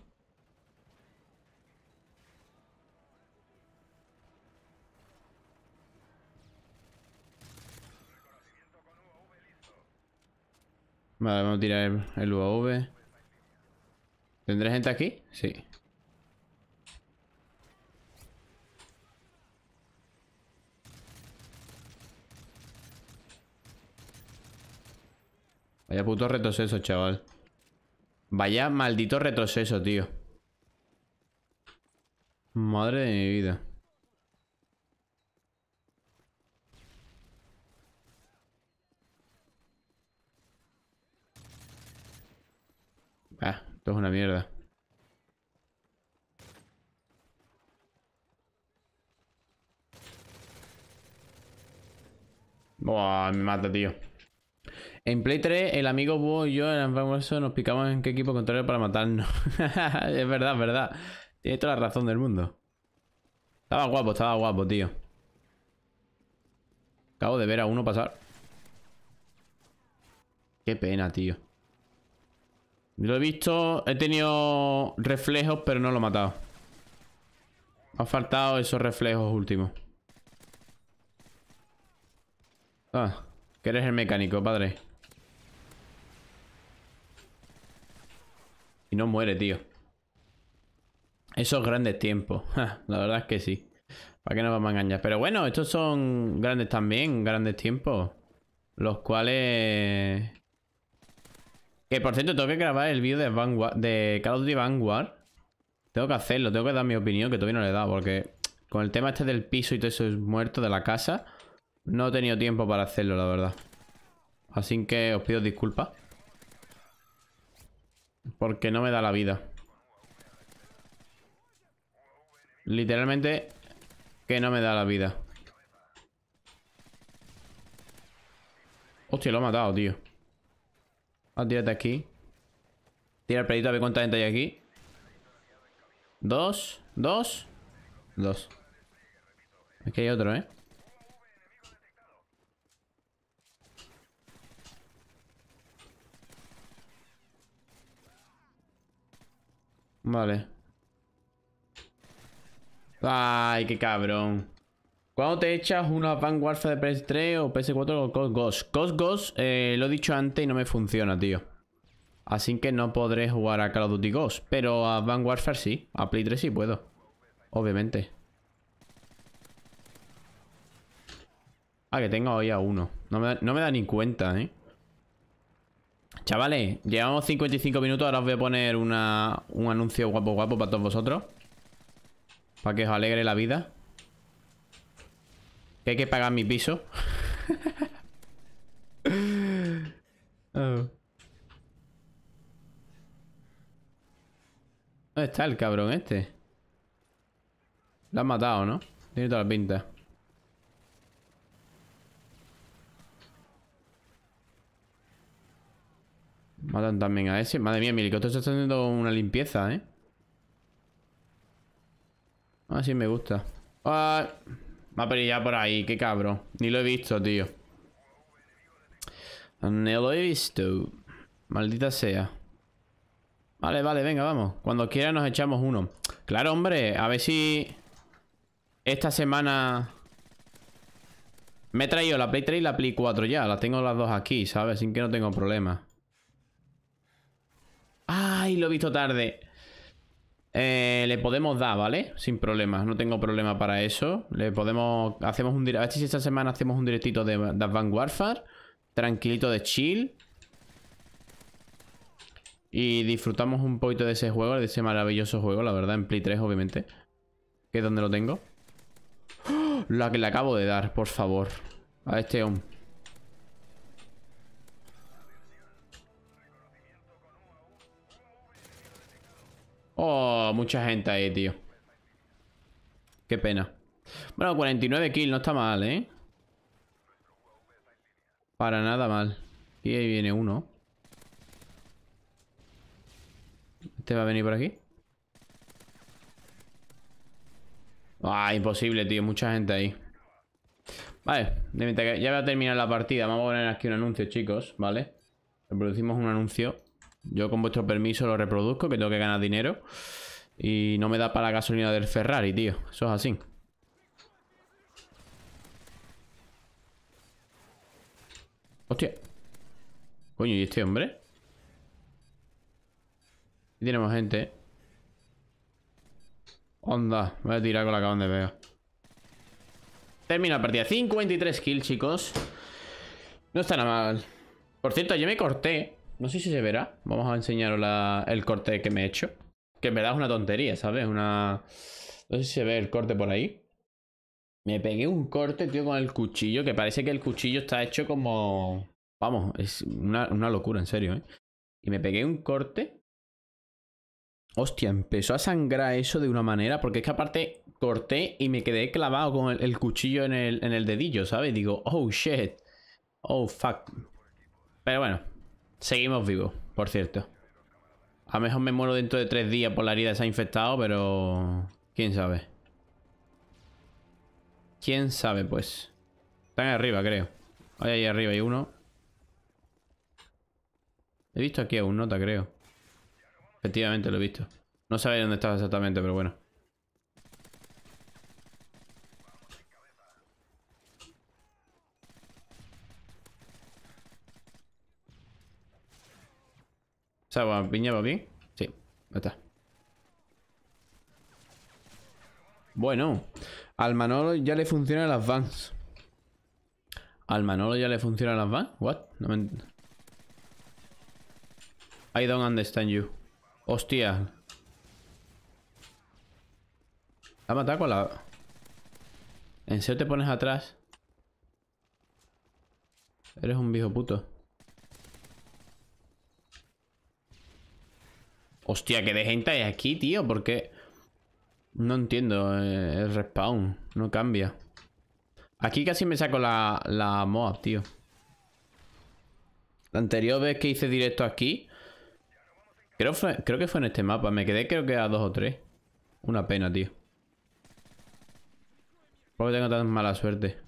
Vale, vamos a tirar el, el UAV. ¿Tendré gente aquí? Sí. Vaya puto retroceso, chaval. Vaya maldito retroceso, tío. Madre de mi vida. Ah, esto es una mierda. Buah, me mata, tío. En Play 3, el amigo Búho y yo en nos picamos en qué equipo contrario para matarnos. es verdad, es verdad. Tiene toda la razón del mundo. Estaba guapo, estaba guapo, tío. Acabo de ver a uno pasar. Qué pena, tío. Lo he visto, he tenido reflejos, pero no lo he matado. Ha faltado esos reflejos últimos. Ah, que eres el mecánico, padre. Y no muere, tío. Esos grandes tiempos. la verdad es que sí. ¿Para que nos vamos a engañar? Pero bueno, estos son grandes también, grandes tiempos. Los cuales... Que por cierto, tengo que grabar el vídeo de, de Call of Duty Vanguard. Tengo que hacerlo, tengo que dar mi opinión, que todavía no le he dado, porque con el tema este del piso y todo eso es muerto de la casa, no he tenido tiempo para hacerlo, la verdad. Así que os pido disculpas. Porque no me da la vida. Literalmente que no me da la vida. Hostia, lo ha matado, tío. Ah, tírate aquí. Tira el pedito a ver cuánta gente hay aquí. Dos, dos, dos. Aquí hay otro, ¿eh? Vale. Ay, qué cabrón. ¿Cuándo te echas una Vanguard de PS3 o PS4 o Cos Ghost? Ghost eh, lo he dicho antes y no me funciona, tío. Así que no podré jugar a Call of Duty Ghost. Pero a Vanguard sí. A Play 3 sí puedo. Obviamente. Ah, que tengo hoy a uno. No me no me da ni cuenta, ¿eh? Chavales, llevamos 55 minutos. Ahora os voy a poner un anuncio guapo guapo para todos vosotros. Para que os alegre la vida. Que hay que pagar mi piso. Oh. ¿Dónde está el cabrón este? Lo han matado, ¿no? Tiene todas las pinta. Matan también a ese. Madre mía, mi helicóptero está haciendo una limpieza, ¿eh? Así me gusta. Ah, me ha por ahí, qué cabrón. Ni lo he visto, tío. Ni lo he visto. Maldita sea. Vale, vale, venga, vamos. Cuando quiera nos echamos uno. Claro, hombre, a ver si... Esta semana... Me he traído la Play 3 y la Play 4 ya. Las tengo las dos aquí, ¿sabes? Sin que no tengo problema ¡Ay, lo he visto tarde! Eh, le podemos dar, ¿vale? Sin problemas, no tengo problema para eso. Le podemos... Hacemos un directo... A ver si esta semana hacemos un directito de, de Advanced Warfare. Tranquilito de chill. Y disfrutamos un poquito de ese juego, de ese maravilloso juego, la verdad, en Play 3, obviamente. Que es donde lo tengo. ¡Oh! La que le acabo de dar, por favor. A este hombre. Oh, mucha gente ahí, tío. Qué pena. Bueno, 49 kills, no está mal, ¿eh? Para nada mal. Y ahí viene uno. ¿Este va a venir por aquí? Ah, imposible, tío. Mucha gente ahí. Vale, ya voy a terminar la partida. Vamos a poner aquí un anuncio, chicos, ¿vale? Reproducimos un anuncio yo con vuestro permiso lo reproduzco, que tengo que ganar dinero. Y no me da para la gasolina del Ferrari, tío. Eso es así. Hostia. Coño, ¿y este hombre? Aquí tenemos gente. Eh. Onda, voy a tirar con la cabana de veo. Termina la partida. 53 kills, chicos. No está nada mal. Por cierto, yo me corté no sé si se verá. Vamos a enseñaros el corte que me he hecho. Que en verdad es una tontería, ¿sabes? Una... No sé si se ve el corte por ahí. Me pegué un corte, tío, con el cuchillo. Que parece que el cuchillo está hecho como... Vamos, es una, locura, en serio, ¿eh? Y me pegué un corte. Hostia, empezó a sangrar eso de una manera. Porque es que aparte corté y me quedé clavado con el, cuchillo en el, en el dedillo, ¿sabes? Digo, oh, shit. Oh, fuck. Pero bueno, Seguimos vivos, por cierto. A lo mejor me muero dentro de tres días por la herida se ha infectado, pero... ¿Quién sabe? ¿Quién sabe, pues? Están arriba, creo. Ahí, ahí arriba hay uno. He visto aquí a un nota, creo. Efectivamente, lo he visto. No sabía dónde estaba exactamente, pero bueno. bien? Sí, Bueno, al Manolo ya le funcionan las vans. ¿Al Manolo ya le funcionan las vans? ¿What? No me... I don't understand you. Hostia. La mata con la... ¿En serio te pones atrás? Eres un viejo puto. Hostia, que de gente hay aquí, tío, porque... No entiendo eh, el respawn, no cambia. Aquí casi me saco la, la tío. La anterior vez que hice directo aquí... Creo, creo que fue en este mapa, me quedé creo que a dos o tres. Una pena, tío. Porque tengo tan mala suerte.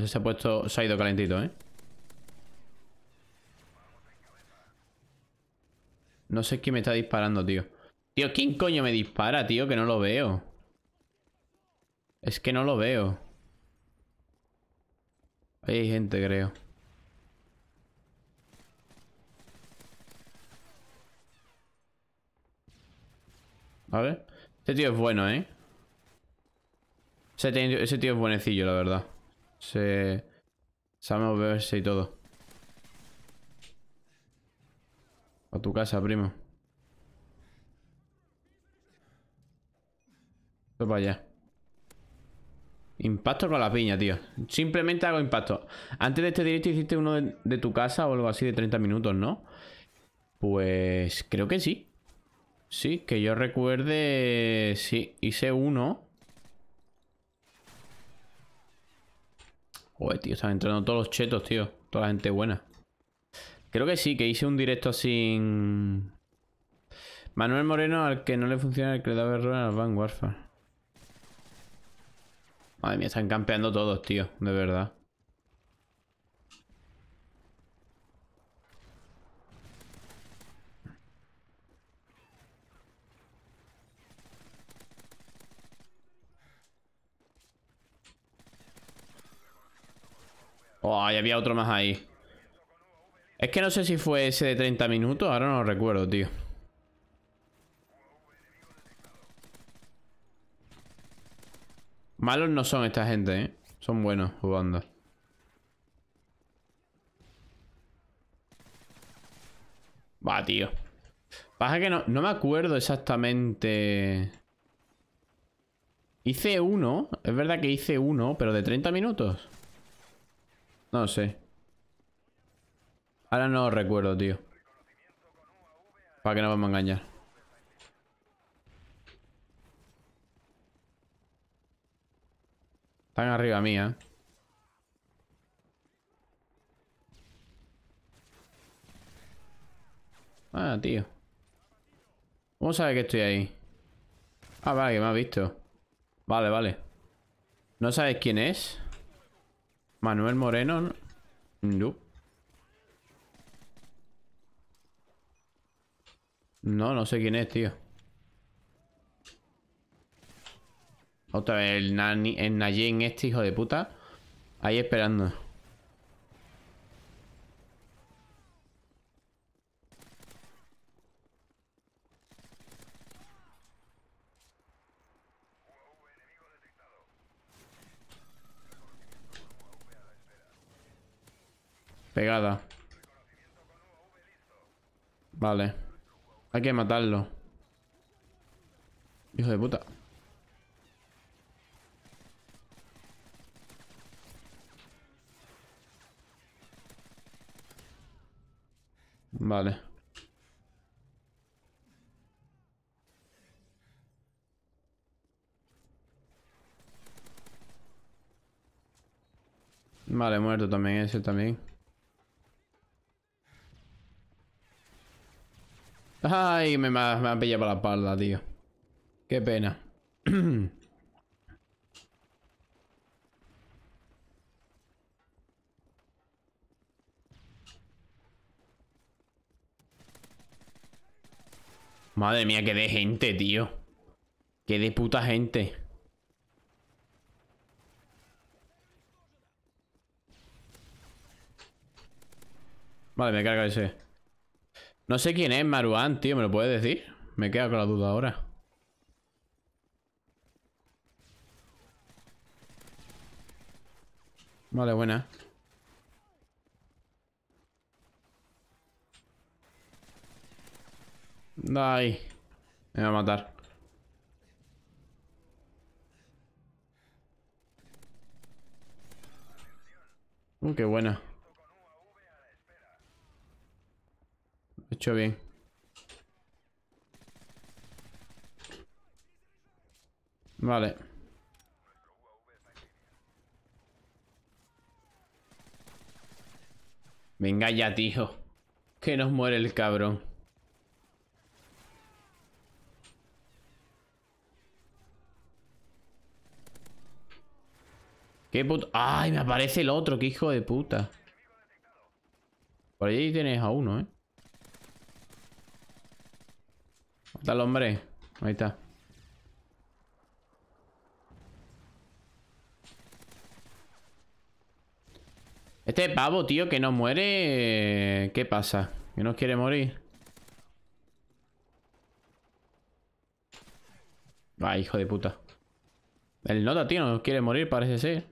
si se ha puesto... Se ha ido calentito, ¿eh? No sé quién me está disparando, tío. Tío, ¿quién coño me dispara, tío? Que no lo veo. Es que no lo veo. hay gente, creo. A ver. Este tío es bueno, ¿eh? Ese tío, ese tío es buenecillo, la verdad se sabemos moverse y todo. A tu casa, primo. Esto para allá. Impacto con la piña, tío. Simplemente hago impacto. Antes de este directo hiciste uno de, de tu casa o algo así de 30 minutos, ¿no? Pues creo que sí. Sí, que yo recuerde... Sí, hice uno Joder, tío, están entrando todos los chetos, tío. Toda la gente buena. Creo que sí, que hice un directo sin... Manuel Moreno al que no le funciona el que le daba error al Van Warfare. Madre mía, están campeando todos, tío. De verdad. Oh, y había otro más ahí. Es que no sé si fue ese de 30 minutos, ahora no lo recuerdo, tío. Malos no son esta gente, ¿eh? Son buenos jugando. Va, tío. Pasa que no, no me acuerdo exactamente... Hice uno, es verdad que hice uno, pero de 30 minutos. No sé. Ahora no recuerdo, tío. ¿Para que nos vamos a engañar? Están arriba mía. ¿eh? Ah, tío. ¿Cómo sabe que estoy ahí? Ah, vale, que me ha visto. Vale, vale. ¿No sabes quién es? Manuel Moreno. No. No, sé quién es, tío. Otra vez el, Nani, el Nayen este, hijo de puta. Ahí esperando. Pegada. Vale. Hay que matarlo. Hijo de puta. Vale. Vale, muerto también ese también. Ay, me, me han pillado para la espalda, tío. Qué pena. Madre mía, qué de gente, tío. Qué de puta gente. Vale, me carga ese. No sé quién es Maruán, tío. ¿Me lo puedes decir? Me queda con la duda ahora. Vale, buena. Me va a matar. Uh, qué buena. hecho bien. Vale. Venga ya, tío. Que nos muere el cabrón. Qué puto... ¡Ay! Me aparece el otro. ¡Qué hijo de puta! Por ahí tienes a uno, ¿eh? Dale, hombre. Ahí está. Este pavo, tío, que no muere... ¿Qué pasa? Que no quiere morir. Va, hijo de puta. El nota, tío, no quiere morir, parece ser.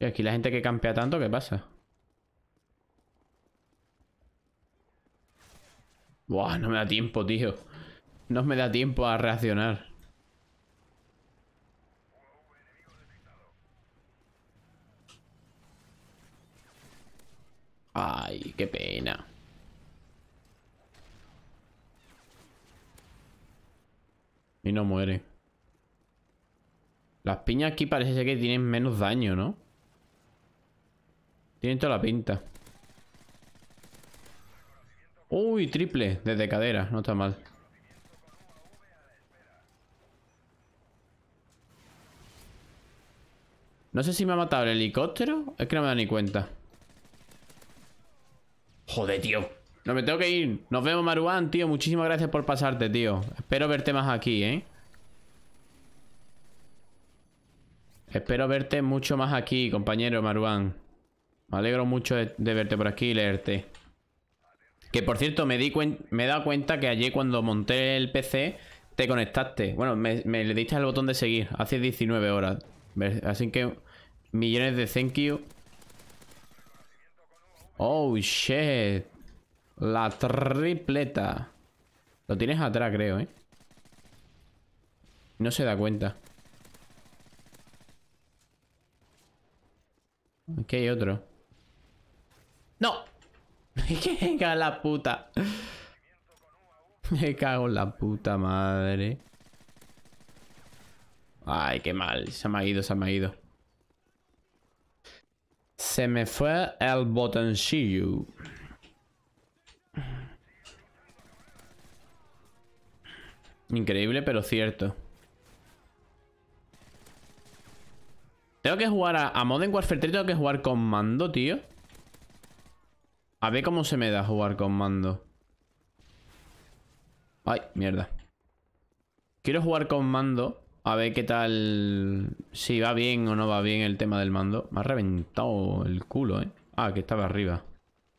Y aquí la gente que campea tanto, ¿qué pasa? Buah, no me da tiempo, tío. No me da tiempo a reaccionar. Ay, qué pena. Y no muere. Las piñas aquí parece que tienen menos daño, ¿no? Tienen toda la pinta. Uy, triple, desde cadera, no está mal. No sé si me ha matado el helicóptero. Es que no me da ni cuenta. Joder, tío. No me tengo que ir. Nos vemos, Maruán, tío. Muchísimas gracias por pasarte, tío. Espero verte más aquí, ¿eh? Espero verte mucho más aquí, compañero Maruán. Me alegro mucho de, verte por aquí y leerte. Que por cierto, me, di me he dado cuenta que ayer cuando monté el PC te conectaste. Bueno, me, le diste al botón de seguir hace 19 horas. Así que millones de thank you. Oh, shit. La tripleta. Lo tienes atrás, creo, ¿eh? No se da cuenta. Aquí hay otro. ¡No! cago en la puta. Me cago en la puta madre. Ay, qué mal. Se me ha ido, se me ha ido. Se me fue el botoncillo. Increíble, pero cierto. Tengo que jugar a, a Modern Warfare 3, tengo que jugar con mando, tío. A ver cómo se me da jugar con mando. Ay, mierda. Quiero jugar con mando. A ver qué tal... Si va bien o no va bien el tema del mando. Me ha reventado el culo, ¿eh? Ah, que estaba arriba.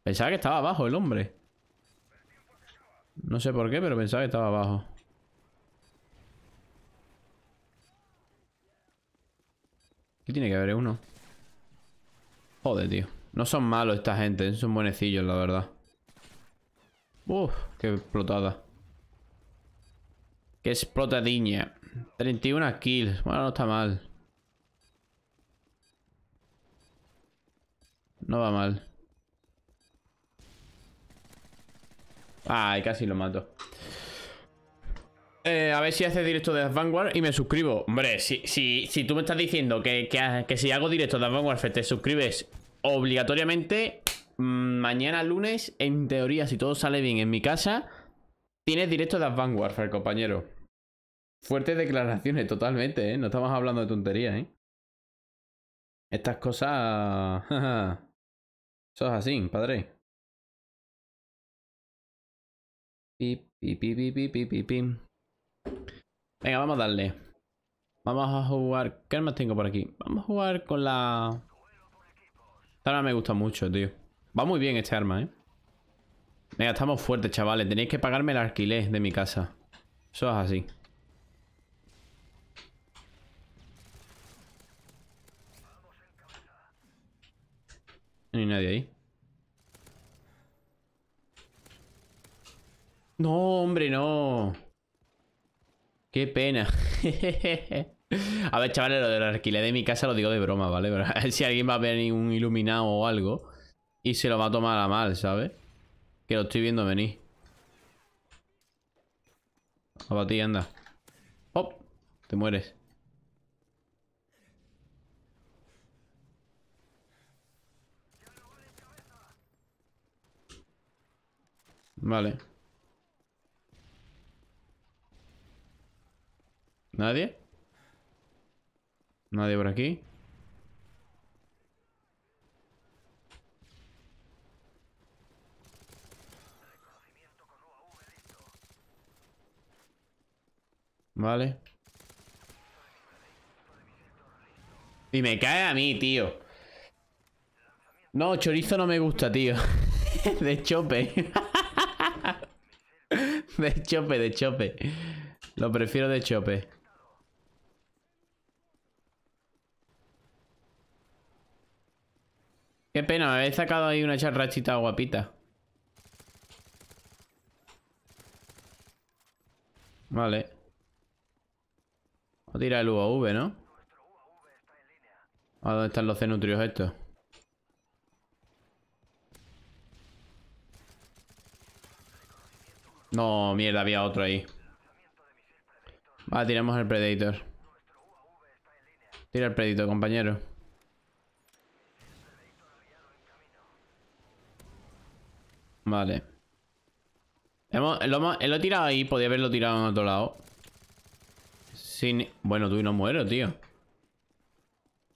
Pensaba que estaba abajo el hombre. No sé por qué, pero pensaba que estaba abajo. ¿Qué tiene que haber uno? Joder, tío. No son malos esta gente, son buenecillos, la verdad. Uf, qué explotada. Qué explotadinha. 31 kills. Bueno, no está mal. No va mal. Ay, casi lo mato. Eh, a ver si hace directo de Vanguard y me suscribo. Hombre, si, tú me estás diciendo que, si hago directo de Vanguard te suscribes obligatoriamente mm, mañana lunes, en teoría, si todo sale bien en mi casa, tienes directo de Advanguard, compañero. Fuertes declaraciones, totalmente, ¿eh? No estamos hablando de tonterías, ¿eh? Estas cosas... Eso es así, padre. Venga, vamos a darle. Vamos a jugar... ¿Qué más tengo por aquí? Vamos a jugar con la... Esta arma me gusta mucho, tío. Va muy bien este arma, ¿eh? Venga, estamos fuertes, chavales. Tenéis que pagarme el alquiler de mi casa. Eso es así. No hay nadie ahí. No, hombre, no. Qué pena. A ver, chavales, lo del alquiler de mi casa lo digo de broma, ¿vale? Pero si alguien va a venir un iluminado o algo y se lo va a tomar a mal, ¿sabes? Que lo estoy viendo venir. A ti, anda. ¡Oh! Te mueres. Vale. ¿Nadie? Nadie por aquí. Vale. Y me cae a mí, tío. No, chorizo no me gusta, tío. De chope. De chope, de chope. Lo prefiero de chope. Qué pena, he habéis sacado ahí una charrachita guapita. Vale. Vamos a tirar el UAV, ¿no? ¿A dónde están los cenutrios estos? No, mierda, había otro ahí. Va, tiramos el Predator. Tira el Predator, compañero. Vale. Hemos, lo, he tirado ahí, podía haberlo tirado en otro lado. Sin, bueno, tú no muero, tío.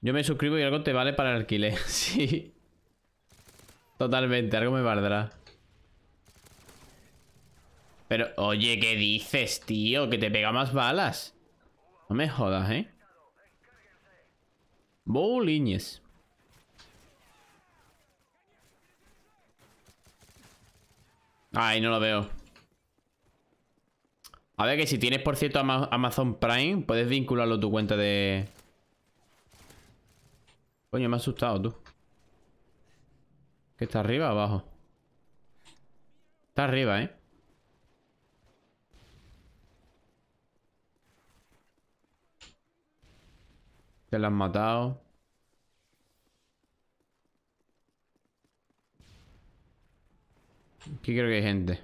Yo me suscribo y algo te vale para el alquiler. sí. Totalmente, algo me valdrá. Pero, oye, ¿qué dices, tío? Que te pega más balas. No me jodas, ¿eh? Boliñes. Ay, no lo veo. A ver, que si tienes, por cierto, Amazon Prime, puedes vincularlo a tu cuenta de... Coño, me ha asustado, tú. ¿Qué está arriba o abajo? Está arriba, ¿eh? Te la han matado. Aquí creo que hay gente.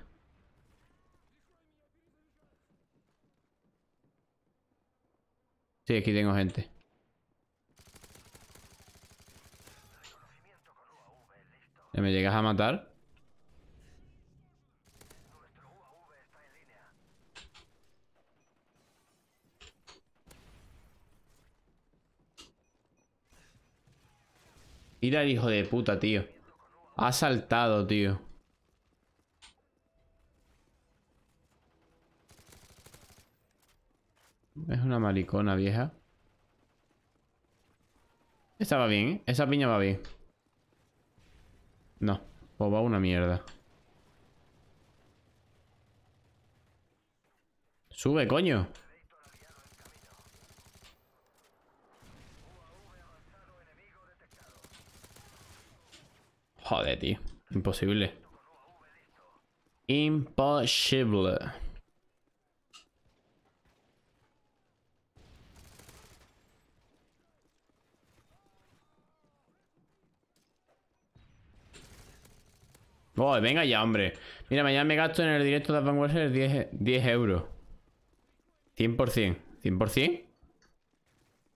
Sí, aquí tengo gente. ¿Me llegas a matar? Mira el hijo de puta, tío. Ha saltado, tío. Es una maricona vieja. Esta va bien, ¿eh? Esa piña va bien. No, pues va una mierda. Sube, coño. Joder, tío. Imposible. Imposible. venga ya, hombre. Mira, mañana me gasto en el directo de Advanced 10, 10 euros. 100%. ¿100%?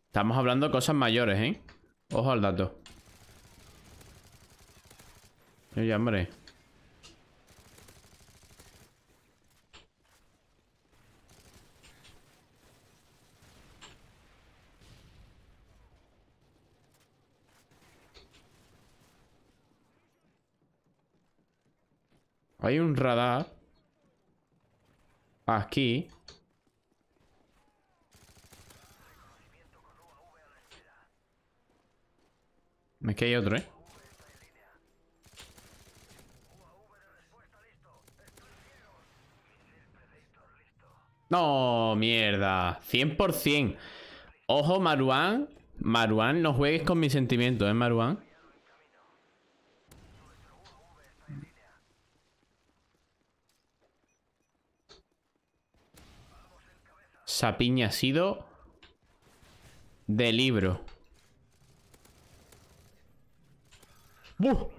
Estamos hablando de cosas mayores, ¿eh? Ojo al dato. Oye, hombre. Hay un radar. Aquí. Es que hay otro, ¿eh? No, mierda. 100%. Ojo, Maruán. Maruán, no juegues con mis sentimientos, ¿eh, Maruán? Esa piña ha sido de libro. ¡Buf!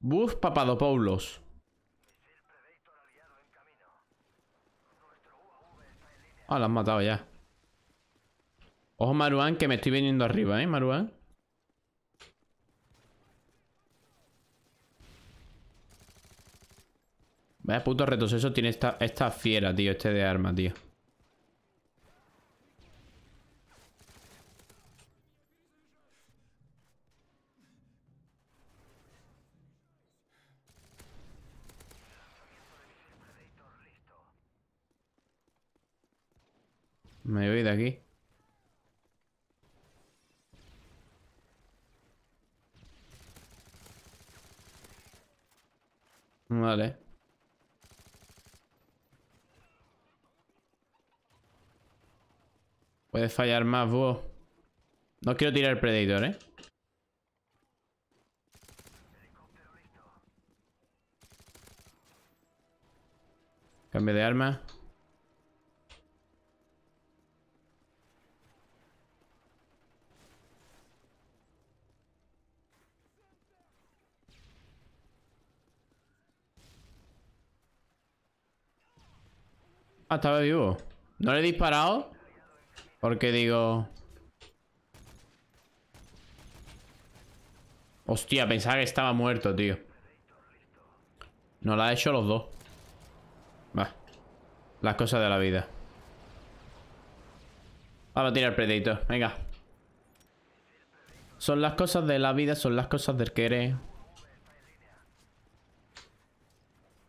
¡Buf, Papadopoulos! Ah, lo han matado ya. Ojo, Maruán, que me estoy viniendo arriba, ¿eh, Maruán? Vaya puto Eso tiene esta, esta fiera, tío, este de arma, tío. Me voy de aquí. Vale. Puedes fallar más vos. No quiero tirar el Predator, ¿eh? Cambio de arma. Ah, estaba vivo. No le he disparado. Porque digo... Hostia, pensaba que estaba muerto, tío. No la ha hecho los dos. Va. Las cosas de la vida. Vamos a tirar predito Venga. Son las cosas de la vida, son las cosas del querer.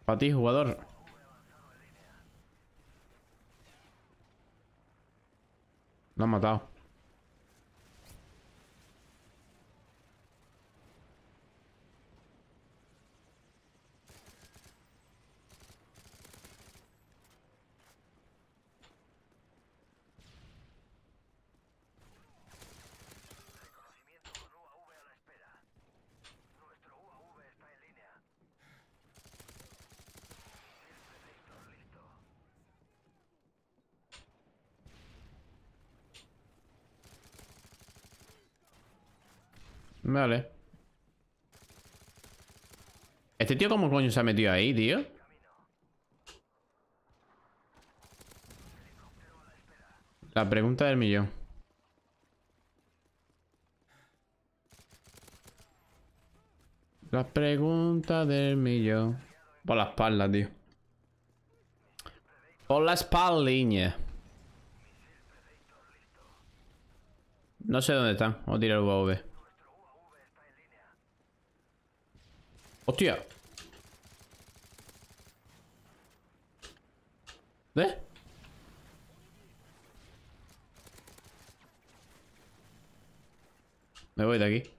Para ti, jugador. não moral. Vale. ¿Este tío cómo coño se ha metido ahí, tío? La pregunta del millón. La pregunta del millón. Por la espalda, tío. Por la espalda, No sé dónde está Vamos a tirar UAV. ¡Hostia! ¿Eh? Me voy de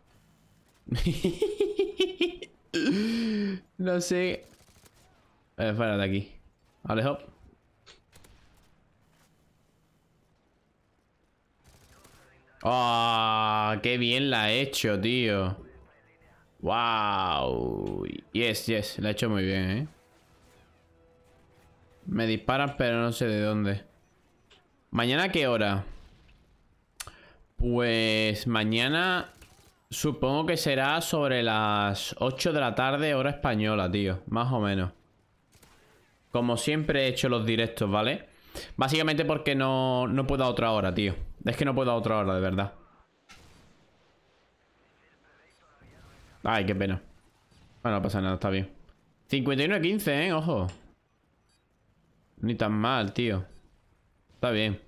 aquí. no sé. Eh, fuera de aquí. Alejo. ¡Ah! ¡Qué bien la he hecho, tío! ¡Wow! Yes, yes. lo he hecho muy bien, ¿eh? Me disparan, pero no sé de dónde. ¿Mañana qué hora? Pues mañana supongo que será sobre las 8 de la tarde hora española, tío. Más o menos. Como siempre he hecho los directos, ¿vale? Básicamente porque no, no puedo a otra hora, tío. Es que no puedo a otra hora, de verdad. Ay, qué pena. Bueno, no pasa nada, está bien. a 15 ¿eh? Ojo. Ni tan mal, tío. Está bien.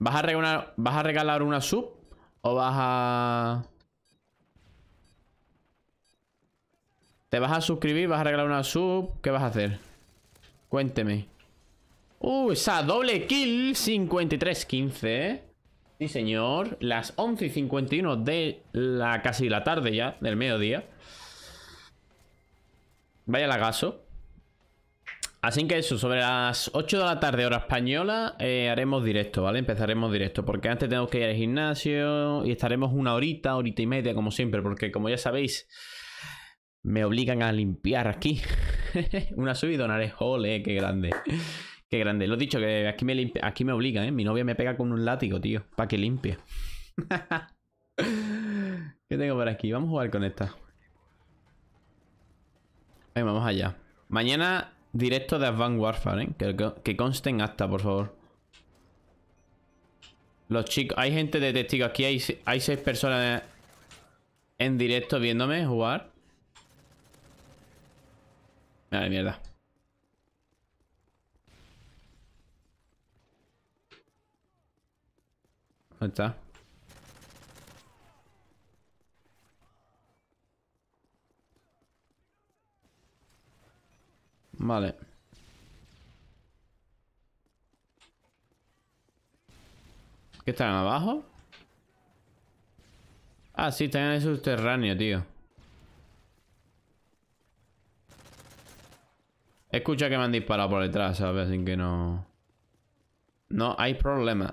¿Vas a, regalar, ¿Vas a regalar una sub? ¿O vas a...? ¿Te vas a suscribir? ¿Vas a regalar una sub? ¿Qué vas a hacer? Cuénteme. Uh, esa doble kill 53-15, ¿eh? Sí, señor. Las 11 y 51 de la casi la tarde ya, del mediodía. Vaya lagaso. Así que eso, sobre las 8 de la tarde, hora española, eh, haremos directo, ¿vale? Empezaremos directo, porque antes tengo que ir al gimnasio y estaremos una horita, horita y media, como siempre, porque como ya sabéis, me obligan a limpiar aquí. una subida, donaré, jole, qué grande. Qué grande. Lo dicho, que aquí me, obliga, ¿eh? Mi novia me pega con un látigo, tío. Para que limpie. ¿Qué tengo por aquí? Vamos a jugar con esta. Venga, vamos allá. Mañana directo de Advanced Warfare, ¿eh? Que, que, en acta hasta, por favor. Los chicos... Hay gente de testigo. Aquí hay, seis personas en directo viéndome jugar. Vale, mierda. ¿Dónde está? Vale. ¿Qué están abajo? Ah, sí, están en el subterráneo, tío. Escucha que me han disparado por detrás, ¿sabes? Así que no... No hay problema.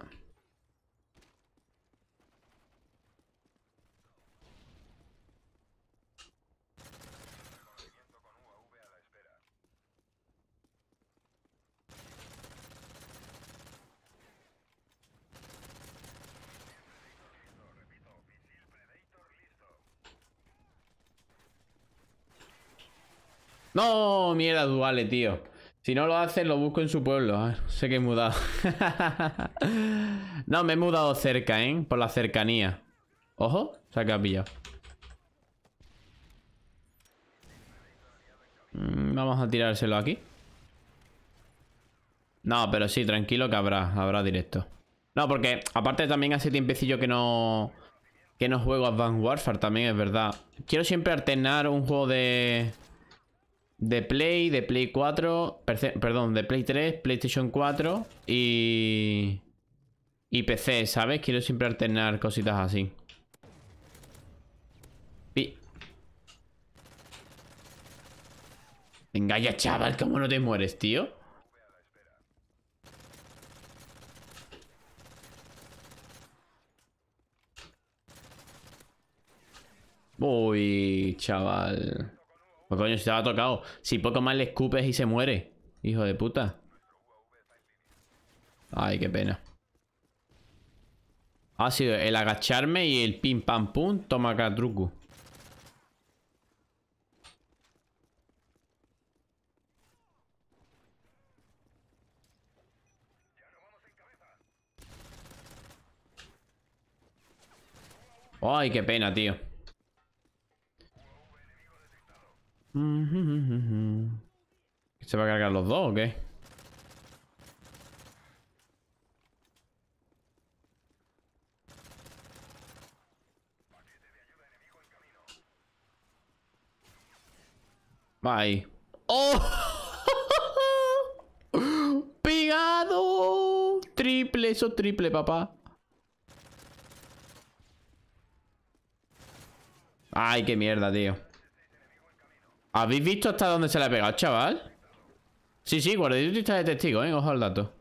No, mierda, Duale, tío. Si no lo hacen, lo busco en su pueblo. Ah, sé que he mudado. no, me he mudado cerca, ¿eh? Por la cercanía. Ojo, se ha pillado. Mm, vamos a tirárselo aquí. No, pero sí, tranquilo que habrá, habrá directo. No, porque aparte también hace tiempecillo que no... Que no juego Advanced Warfare, también es verdad. Quiero siempre alternar un juego de de Play, de Play 4, perdón, de Play 3, PlayStation 4 y, y PC, ¿sabes? Quiero siempre alternar cositas así. Pi. Venga ya, chaval, ¿cómo no te mueres, tío? Uy, chaval. Pues coño, si estaba tocado. Si poco más le escupes y se muere. Hijo de puta. Ay, qué pena. Ha sido el agacharme y el pim pam pum. Toma acá, truco. Ay, qué pena, tío. ¿Se va a cargar los dos o qué? Va ¡Oh! ¡Pegado! Triple, eso triple, papá. Ay, qué mierda, tío. ¿Habéis visto hasta dónde se le ha pegado, chaval? Sí, sí, guardéis un está de testigo, ¿eh? Ojo al dato.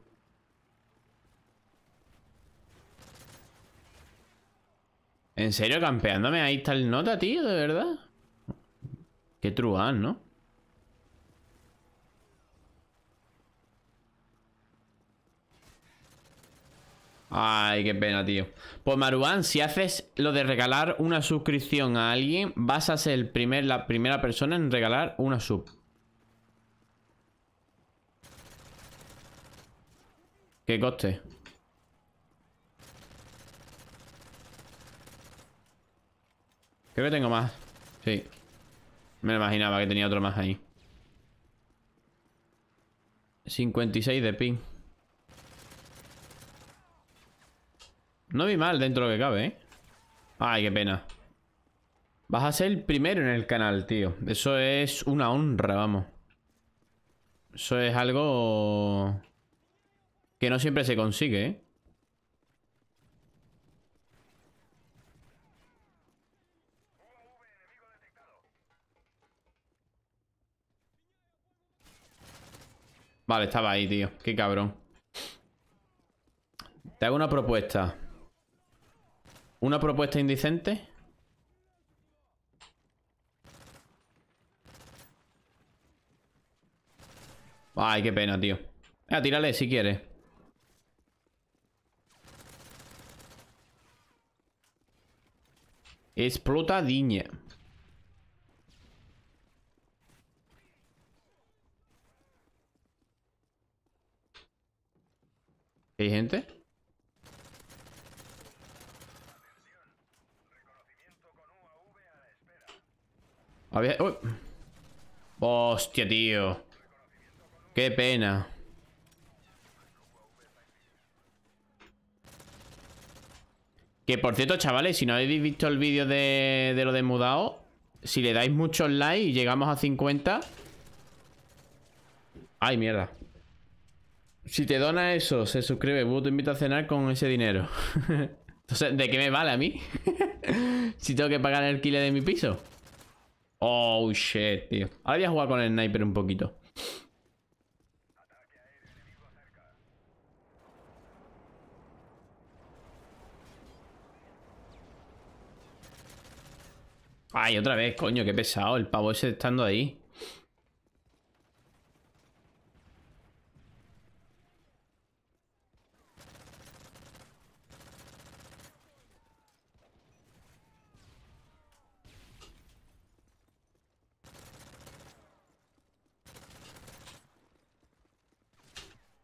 ¿En serio campeándome ahí está el nota, tío? ¿De verdad? Qué truán, ¿no? Ay, qué pena, tío. Pues Maruán, si haces lo de regalar una suscripción a alguien, vas a ser el primer, la primera persona en regalar una sub. ¿Qué coste? Creo que tengo más. Sí. Me lo imaginaba que tenía otro más ahí. 56 de pin. No vi mal dentro de lo que cabe, ¿eh? Ay, qué pena. Vas a ser el primero en el canal, tío. Eso es una honra, vamos. Eso es algo... Que no siempre se consigue, ¿eh? Vale, estaba ahí, tío. Qué cabrón. Te hago una propuesta. ¿Una propuesta indecente? Ay, qué pena, tío. a tírale si quiere. Explota diña. ¿Hay gente? Hostia, tío. Qué pena. Que por cierto, chavales, si no habéis visto el vídeo de, lo de Mudao, si le dais muchos likes y llegamos a 50... Ay, mierda. Si te dona eso, se suscribe, Vos te invito a cenar con ese dinero. Entonces, ¿de qué me vale a mí? si tengo que pagar el alquiler de mi piso. Oh, shit, tío. Ahora voy a jugar con el sniper un poquito. Ay, otra vez, coño, qué pesado el pavo ese estando ahí.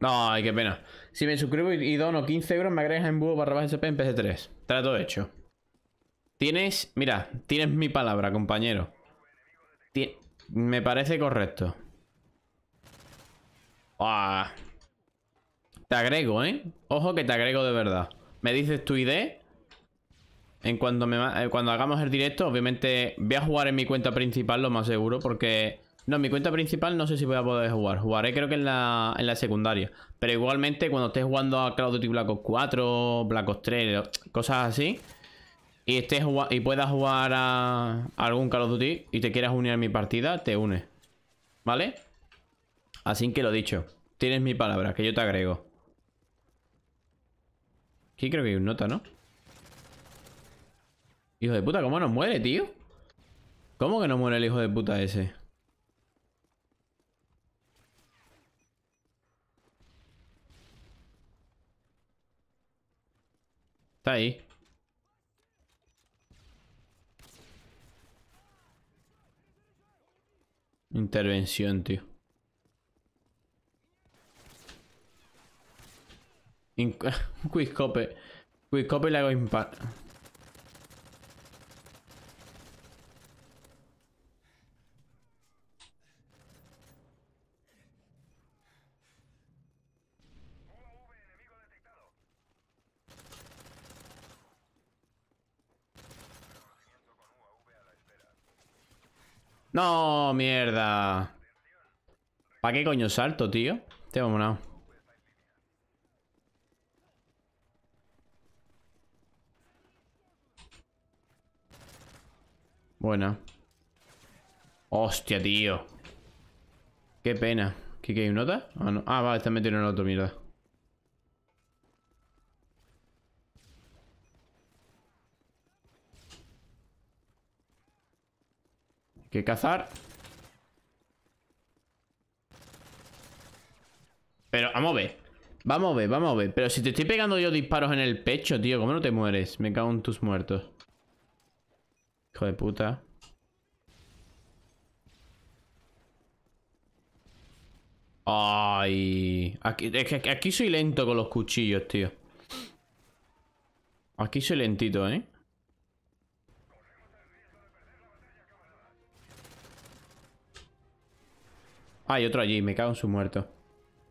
No, ay, qué pena. Si me suscribo y, dono 15 euros, me agregas en búho barra SP en PC3. Trato hecho. Tienes, mira, tienes mi palabra, compañero. me parece correcto. Ah. Te agrego, ¿eh? Ojo que te agrego de verdad. Me dices tu ID. En cuanto, me, eh, cuando hagamos el directo, obviamente voy a jugar en mi cuenta principal, lo más seguro, porque no, mi cuenta principal no sé si voy a poder jugar. Jugaré creo que en la, secundaria. Pero igualmente cuando estés jugando a Call of Duty Black Ops 4, Black Ops 3, cosas así. Y, estés, y puedas jugar a, algún Call of Duty y te quieras unir a mi partida, te unes. ¿Vale? Así que lo dicho. Tienes mi palabra, que yo te agrego. Aquí creo que hay un nota, ¿no? Hijo de puta, ¿cómo no muere, tío? ¿Cómo que no muere el hijo de puta ese? Está ahí. Intervención, tío. Un Cuiscope copy. le hago impar. No, mierda. ¿Para qué coño salto, tío? Te vamos a. Buena. Hostia, tío. Qué pena. ¿Qué, hay hay nota? Ah, va, ah, vale, está metido en otro, mierda. que cazar. Pero, vamos a ver. Vamos a ver, vamos a ver. Pero si te estoy pegando yo disparos en el pecho, tío, ¿cómo no te mueres? Me cago en tus muertos. Hijo de puta. Ay. es que aquí soy lento con los cuchillos, tío. Aquí soy lentito, ¿eh? Ah, hay otro allí, me cago en su muerto.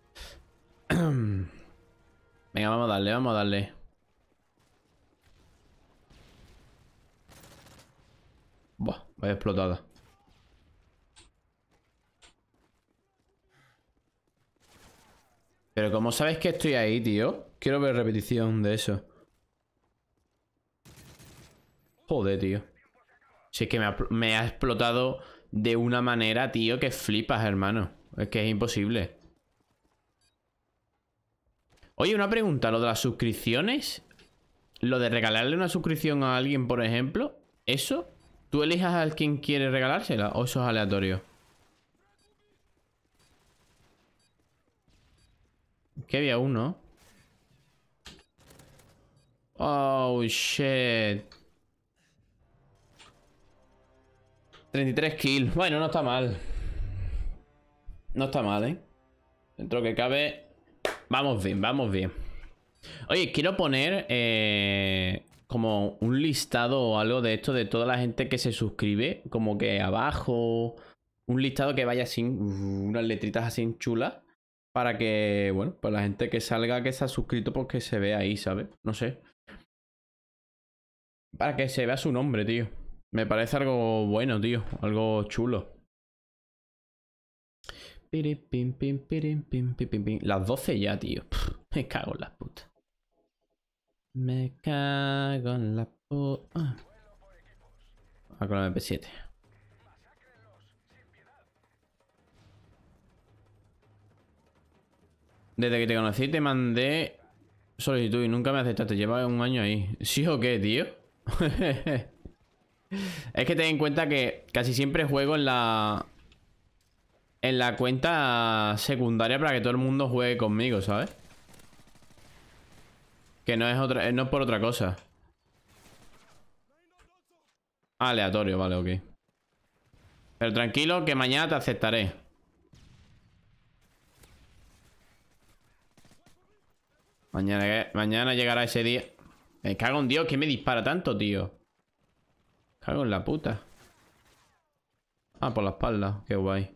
Venga, vamos a darle, vamos a darle. Buah, vaya explotada. Pero como sabes que estoy ahí, tío? Quiero ver repetición de eso. Joder, tío. Si es que me ha explotado de una manera, tío, que flipas, hermano. Es que es imposible. Oye, una pregunta, lo de las suscripciones, lo de regalarle una suscripción a alguien, por ejemplo, ¿eso? ¿Tú elijas al quien quiere regalársela o eso es aleatorio? Que había uno. Oh, shit. 33 kills. Bueno, no está mal. No está mal, ¿eh? Dentro que cabe... Vamos bien, vamos bien. Oye, quiero poner eh, como un listado o algo de esto de toda la gente que se suscribe. Como que abajo... Un listado que vaya sin unas letritas así chulas. Para que, bueno, pues la gente que salga, que se ha suscrito, pues que se vea ahí, ¿sabes? No sé. Para que se vea su nombre, tío. Me parece algo bueno, tío. Algo chulo. Las 12 ya, tío. me cago en la puta. Me cago en la puta. Ah, con la MP7. Desde que te conocí te mandé solicitud y nunca me aceptaste. lleva un año ahí. ¿Sí o qué, tío? Es que ten en cuenta que casi siempre juego en la... En la cuenta secundaria para que todo el mundo juegue conmigo, ¿sabes? Que no es otra... Eh, no es por otra cosa. Aleatorio, vale, ok. Pero tranquilo que mañana te aceptaré. Mañana, eh, mañana llegará ese día. Me cago en Dios, que me dispara tanto, tío. Cago en la puta. Ah, por la espalda. Qué guay.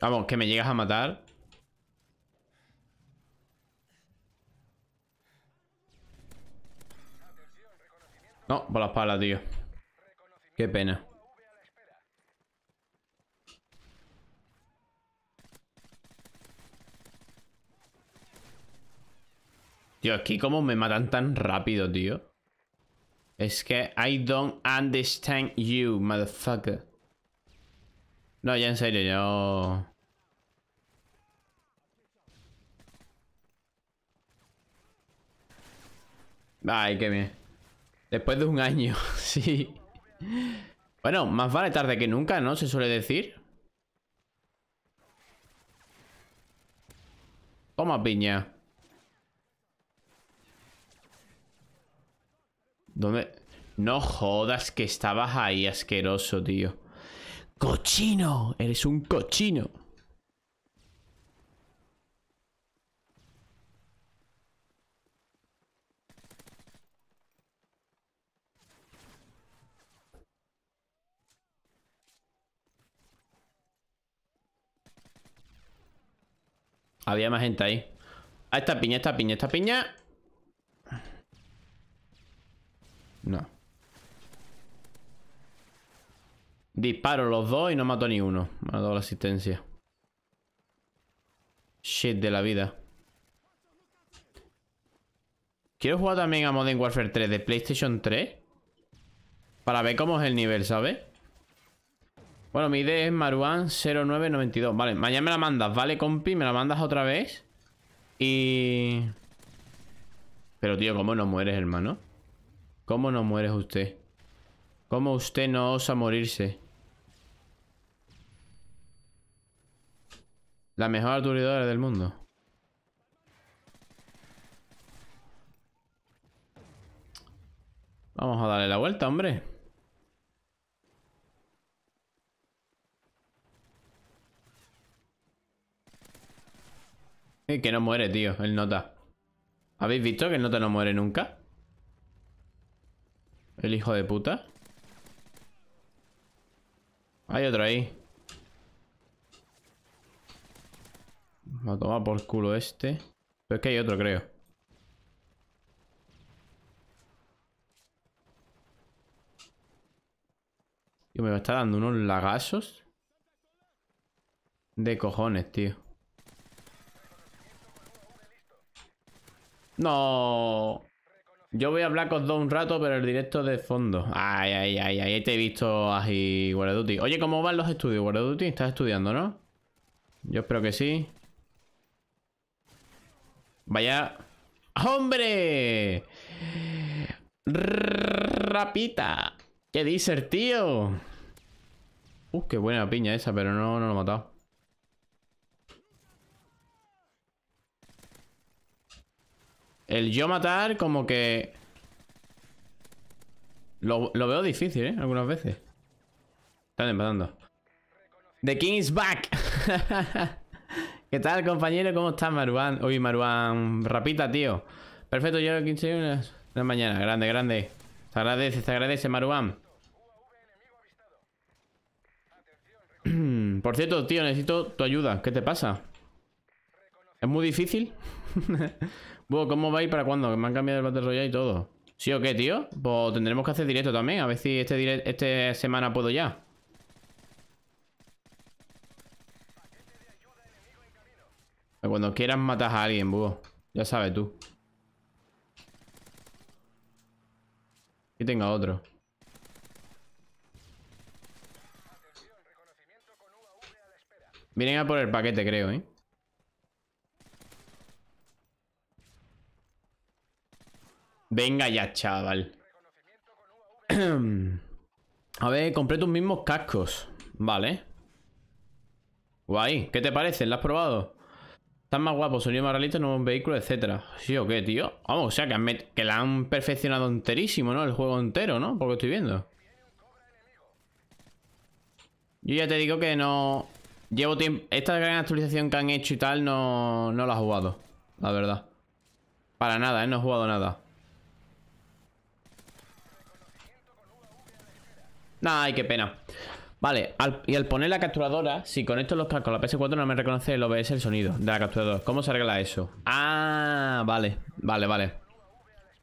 Vamos, que me llegas a matar. No, por la espalda, tío. Qué pena. Tío, aquí ¿cómo me matan tan rápido, tío. Es que I don't understand you, motherfucker. No, ya en serio, yo... Ay, qué bien. Después de un año, sí. Bueno, más vale tarde que nunca, ¿no? Se suele decir. Toma piña. No jodas que estabas ahí, asqueroso, tío. ¡Cochino! Eres un cochino. Había más gente ahí. Ah, esta piña, esta piña, esta piña. Disparo los dos y no mato ni uno. Me ha dado la asistencia. Shit de la vida. Quiero jugar también a Modern Warfare 3 de PlayStation 3. Para ver cómo es el nivel, ¿sabes? Bueno, mi ID es Maruan0992. Vale, mañana me la mandas, ¿vale, compi? Me la mandas otra vez. Y... Pero, tío, ¿cómo no mueres, hermano? ¿Cómo no mueres usted? ¿Cómo usted no osa morirse? La mejor aturdidora del mundo. Vamos a darle la vuelta, hombre. y que no muere, tío, el nota. ¿Habéis visto que el nota no muere nunca? El hijo de puta. Hay otro ahí. Me tomar por culo este. Pero es que hay otro, creo. Y me va a estar dando unos lagazos. De cojones, tío. No. Yo voy a hablar con dos un rato, pero el directo de fondo. Ay, ay, ay, ay, te he visto así, Duty. Oye, ¿cómo van los estudios, Duty, Estás estudiando, ¿no? Yo espero que sí. Vaya... ¡Hombre! Rapita. ¿Qué dices, tío? Uh, qué buena piña esa, pero no, lo he matado. El yo matar como que... Lo, veo difícil, ¿eh? Algunas veces. Están empatando. The King is back. ¿Qué tal, compañero? ¿Cómo estás, Maruán? Uy, Maruán, rapita, tío. Perfecto, yo 15 horas de la mañana. Grande, grande. Se agradece, se agradece, Maruán. Por cierto, tío, necesito tu ayuda. ¿Qué te pasa? ¿Es muy difícil? bueno, ¿cómo va para cuándo? me han cambiado el Battle Royale y todo. ¿Sí o qué, tío? Pues tendremos que hacer directo también. A ver si este, semana puedo ya. Cuando quieras matas a alguien, búho. Ya sabes tú. y tenga otro. Vienen a por el paquete, creo, ¿eh? Venga ya, chaval. a ver, compré tus mismos cascos. Vale. Guay. ¿Qué te parece? ¿Lo has probado? Están más guapos, sonido más realista, nuevos vehículo etcétera. ¿Sí o qué, tío? Vamos, o sea, que, que la han perfeccionado enterísimo, ¿no? El juego entero, ¿no? Porque estoy viendo. Yo ya te digo que no... Llevo tiempo... Esta gran actualización que han hecho y tal no, no la he jugado. La verdad. Para nada, ¿eh? No he jugado nada. Ay, qué pena. Vale, y al poner la capturadora, si conecto los cascos a la PS4 no me reconoce el OBS el sonido de la capturadora. ¿Cómo se arregla eso? Ah, vale, vale, vale.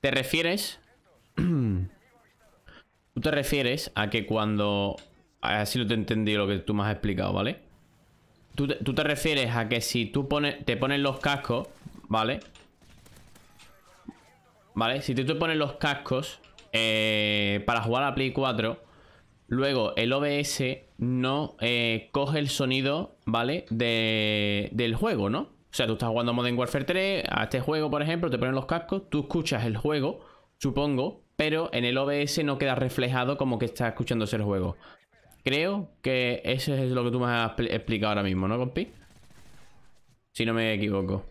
¿Te refieres? tú te refieres a que cuando... Así lo te entendido lo que tú me has explicado, ¿vale? Tú te, refieres a que si tú pones, te pones los cascos, ¿vale? ¿Vale? Si tú te pones los cascos eh, para jugar a Play 4 Luego, el OBS no eh, coge el sonido, ¿vale? De, del juego, ¿no? O sea, tú estás jugando Modern Warfare 3, a este juego, por ejemplo, te ponen los cascos, tú escuchas el juego, supongo, pero en el OBS no queda reflejado como que está escuchándose el juego. Creo que eso es lo que tú me has explicado ahora mismo, ¿no, compi? Si no me equivoco.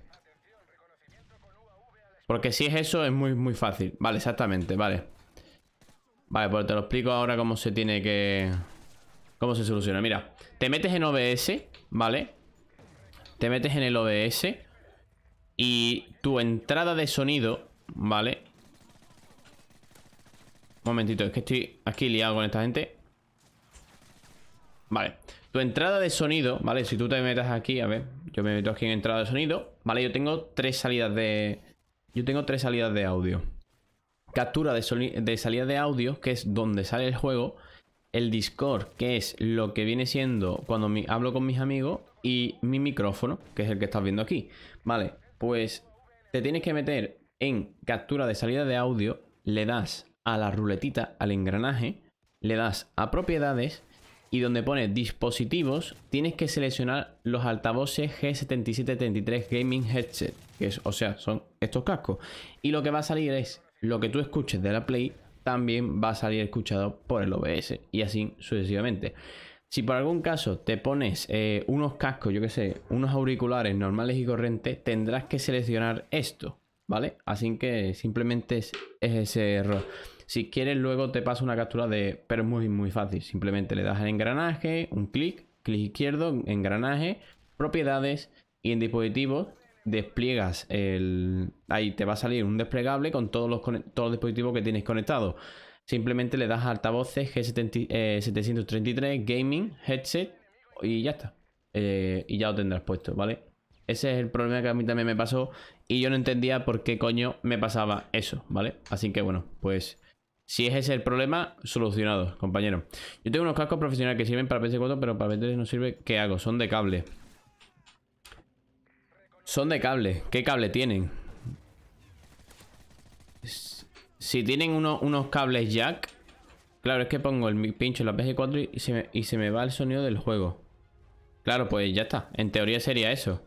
Porque si es eso, es muy, muy fácil. Vale, exactamente, vale. Vale, pues te lo explico ahora cómo se tiene que... Cómo se soluciona. Mira, te metes en OBS, ¿vale? Te metes en el OBS y tu entrada de sonido, ¿vale? Un momentito, es que estoy aquí liado con esta gente. Vale, tu entrada de sonido, ¿vale? Si tú te metes aquí, a ver, yo me meto aquí en entrada de sonido, ¿vale? Yo tengo tres salidas de... Yo tengo tres salidas de audio captura de, salida de audio, que es donde sale el juego, el Discord, que es lo que viene siendo cuando hablo con mis amigos, y mi micrófono, que es el que estás viendo aquí. Vale, pues te tienes que meter en captura de salida de audio, le das a la ruletita, al engranaje, le das a propiedades y donde pone dispositivos, tienes que seleccionar los altavoces G7733 Gaming Headset, que es, o sea, son estos cascos. Y lo que va a salir es lo que tú escuches de la Play también va a salir escuchado por el OBS y así sucesivamente. Si por algún caso te pones eh, unos cascos, yo que sé, unos auriculares normales y corrientes, tendrás que seleccionar esto, ¿vale? Así que simplemente es, ese error. Si quieres, luego te pasa una captura de. Pero es muy, muy fácil. Simplemente le das al engranaje, un clic, clic izquierdo, engranaje, propiedades y en dispositivos despliegas el... Ahí te va a salir un desplegable con todos los, todos los dispositivos que tienes conectados. Simplemente le das altavoces G733 eh, Gaming, Headset y ya está. Eh, y ya lo tendrás puesto, ¿vale? Ese es el problema que a mí también me pasó y yo no entendía por qué coño me pasaba eso, ¿vale? Así que bueno, pues si es ese el problema, solucionado, compañero. Yo tengo unos cascos profesionales que sirven para PC 4 pero para PS3 no sirve. ¿Qué hago? Son de cable. Son de cable. ¿Qué cable tienen? Si tienen unos cables jack... Claro, es que pongo el pincho en la PG4 y se, me, y se me va el sonido del juego. Claro, pues ya está. En teoría sería eso.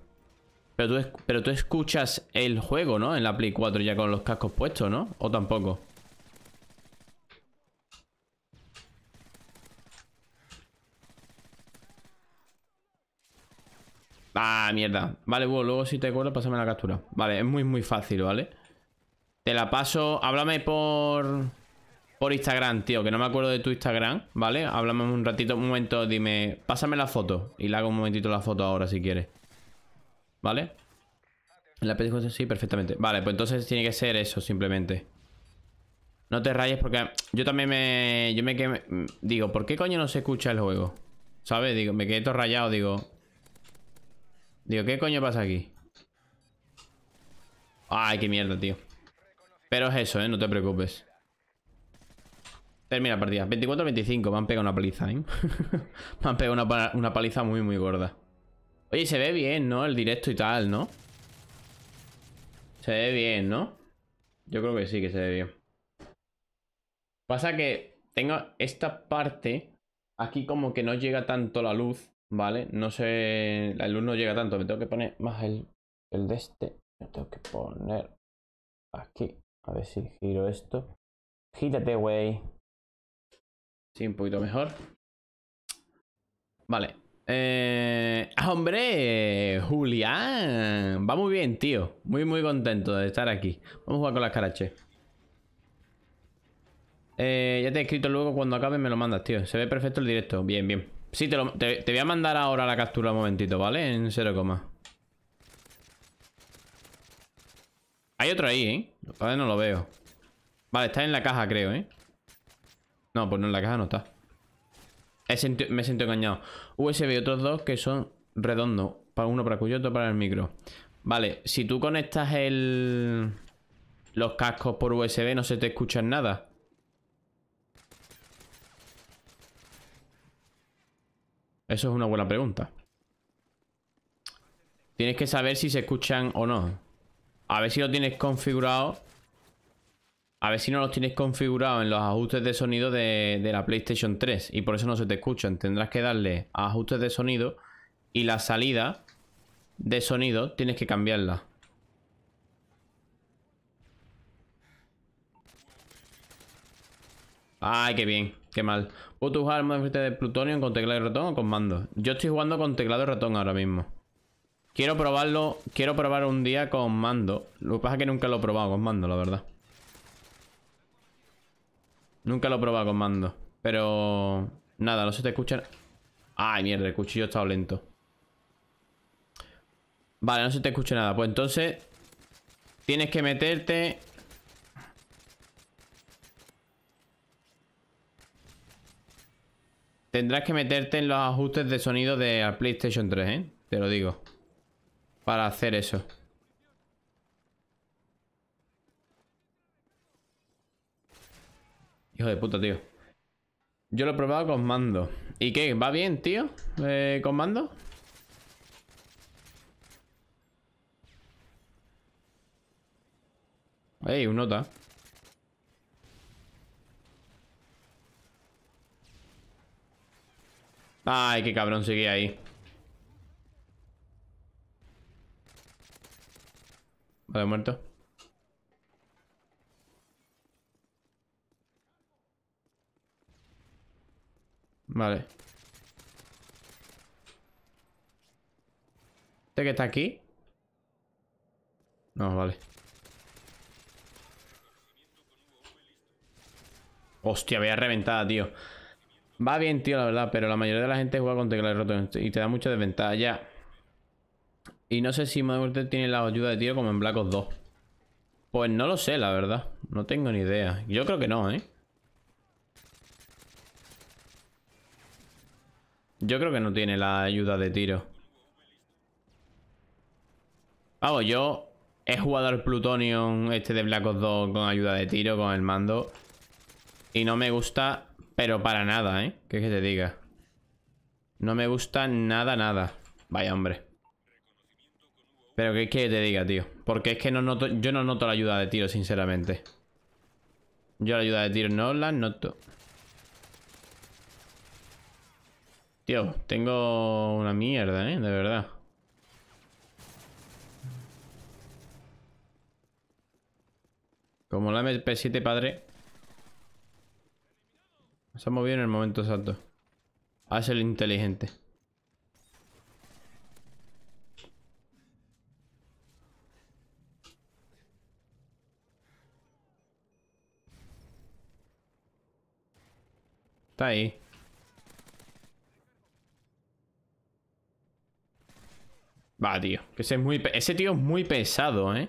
Pero tú, pero tú escuchas el juego, ¿no? En la Play 4 ya con los cascos puestos, ¿no? ¿O tampoco? Ah, mierda. Vale, Hugo, luego si te acuerdas, pásame la captura. Vale, es muy, muy fácil, ¿vale? Te la paso. Háblame por. Por Instagram, tío, que no me acuerdo de tu Instagram, ¿vale? Háblame un ratito, un momento, dime. Pásame la foto. Y le hago un momentito la foto ahora si quieres. ¿Vale? La película sí, perfectamente. Vale, pues entonces tiene que ser eso, simplemente. No te rayes porque yo también me. Yo me Digo, ¿por qué coño no se escucha el juego? ¿Sabes? Digo, me quedé todo rayado, digo. Digo, ¿qué coño pasa aquí? Ay, qué mierda, tío. Pero es eso, ¿eh? No te preocupes. Termina la partida. 24-25. Me han pegado una paliza, ¿eh? me han pegado una, una, paliza muy, muy gorda. Oye, se ve bien, ¿no? El directo y tal, ¿no? Se ve bien, ¿no? Yo creo que sí que se ve bien. Pasa que tengo esta parte... Aquí como que no llega tanto la luz. Vale, no sé, la luz no llega tanto, me tengo que poner más el, de este. Me tengo que poner aquí. A ver si giro esto. gírate güey. Sí, un poquito mejor. Vale. Eh, ah, ¡Hombre! ¡Julián! Va muy bien, tío. Muy, muy contento de estar aquí. Vamos a jugar con las escarache eh, ya te he escrito luego cuando acabe me lo mandas, tío. Se ve perfecto el directo. Bien, bien. Sí, te, lo, te, voy a mandar ahora la captura un momentito, ¿vale? En 0, Hay otro ahí, ¿eh? no lo veo. Vale, está en la caja, creo, ¿eh? No, pues no, en la caja no está. me siento engañado. USB y otros dos que son redondos. Para uno para cuyo, otro para el micro. Vale, si tú conectas el... los cascos por USB no se te escucha nada. Eso es una buena pregunta. Tienes que saber si se escuchan o no. A ver si lo tienes configurado. A ver si no lo tienes configurado en los ajustes de sonido de, de la PlayStation 3 y por eso no se te escuchan. Tendrás que darle a ajustes de sonido y la salida de sonido tienes que cambiarla. Ay, qué bien, qué mal. O al armas de plutonio con teclado y ratón o con mando. Yo estoy jugando con teclado y ratón ahora mismo. Quiero probarlo, quiero probar un día con mando. Lo que pasa es que nunca lo he probado con mando, la verdad. Nunca lo he probado con mando. Pero... Nada, no se te escucha... Ay, mierda, el cuchillo está lento. Vale, no se te escucha nada. Pues entonces... Tienes que meterte Tendrás que meterte en los ajustes de sonido de PlayStation 3, ¿eh? Te lo digo. Para hacer eso. Hijo de puta, tío. Yo lo he probado con mando. ¿Y qué? ¿Va bien, tío? Eh, ¿Con mando? Ey, un nota. Ay, qué cabrón, seguía ahí. Vale, muerto. Vale. ¿Este que está aquí? No, vale. Hostia, había reventado, tío. Va bien, tío, la verdad, pero la mayoría de la gente juega con teclado roto y te da mucha desventaja ya. Y no sé si Modern tiene la ayuda de tiro como en Black Ops 2. Pues no lo sé, la verdad. No tengo ni idea. Yo creo que no, ¿eh? Yo creo que no tiene la ayuda de tiro. Vamos, yo he jugado al Plutonium este de Black Ops 2 con ayuda de tiro, con el mando. Y no me gusta pero para nada, ¿eh? ¿Qué es que te diga? No me gusta nada, nada. Vaya, hombre. Pero ¿qué es que te diga, tío? Porque es que no yo no noto la ayuda de tiro, sinceramente. Yo la ayuda de tiro no la noto. Tío, tengo una mierda, ¿eh? De verdad. Como la MP7, padre... Se ha en el momento exacto. Haz el inteligente. Está ahí. Va, tío. es muy ese tío es muy pesado, ¿eh?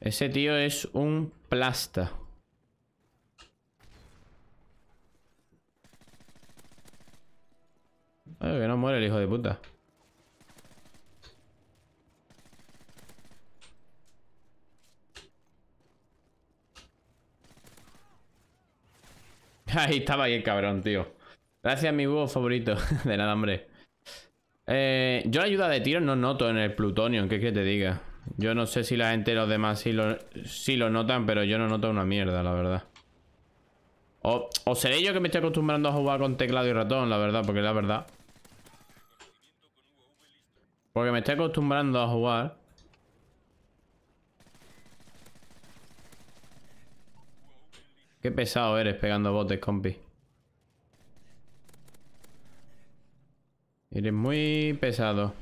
Ese tío es un plasta. Ay que no muere el hijo de puta. Ahí estaba ahí el cabrón, tío. Gracias, mi búho favorito. de nada, hombre. Eh, yo la ayuda de tiro no noto en el Plutonium, que es que te diga? Yo no sé si la gente, los demás sí lo, notan, pero yo no noto una mierda, la verdad. o seré yo que me estoy acostumbrando a jugar con teclado y ratón, la verdad, porque la verdad... Porque me estoy acostumbrando a jugar. Qué pesado eres pegando botes, compi. Eres muy pesado.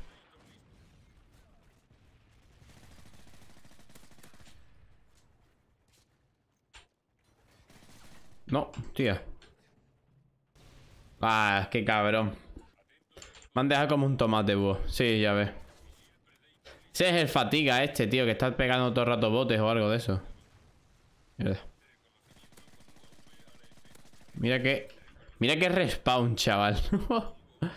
No, tía. Ah, qué cabrón. Me han dejado como un tomate, vos Sí, ya ves. Ese es el fatiga este, tío, que está pegando todo el rato botes o algo de eso. Mira que... Mira que respawn, chaval.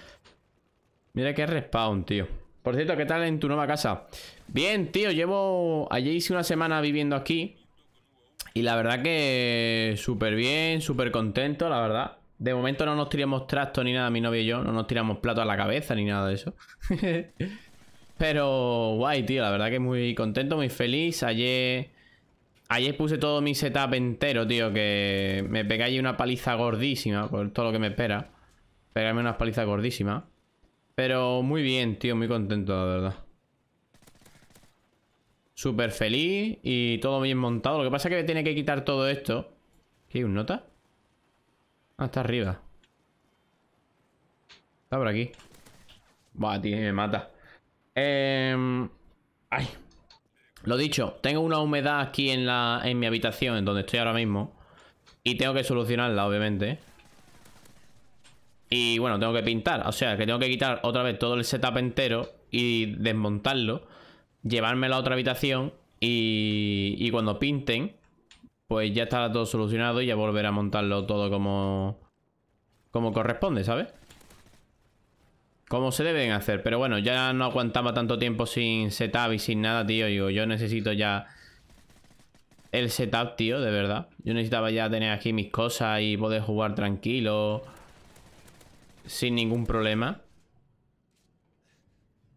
Mira que respawn, tío. Por cierto, ¿qué tal en tu nueva casa? Bien, tío, llevo... Ayer hice una semana viviendo aquí. Y la verdad que... Súper bien, súper contento, la verdad. De momento no nos tiramos trastos ni nada, mi novio y yo. No nos tiramos plato a la cabeza ni nada de eso. Pero guay, tío. La verdad que muy contento, muy feliz. Ayer... Ayer puse todo mi setup entero, tío, que me pegáis una paliza gordísima por todo lo que me espera. Pegarme unas paliza gordísima. Pero muy bien, tío, muy contento, la verdad. Súper feliz y todo bien montado. Lo que pasa es que me tiene que quitar todo esto. ¿Qué hay un nota? hasta ah, arriba. Está por aquí. Va, tío, me mata. Em, ay. Lo dicho, tengo una humedad aquí en, mi habitación, en donde estoy ahora mismo. Y tengo que solucionarla, obviamente. Y bueno, tengo que pintar. O sea, que tengo que quitar otra vez todo el setup entero y desmontarlo. Llevarme a otra habitación. Y, y cuando pinten, pues ya estará todo solucionado y ya volver a montarlo todo como, como corresponde, ¿sabes? Como se deben hacer, pero bueno, ya no aguantaba tanto tiempo sin setup y sin nada, tío. yo necesito ya el setup, tío, de verdad. Yo necesitaba ya tener aquí mis cosas y poder jugar tranquilo. Sin ningún problema.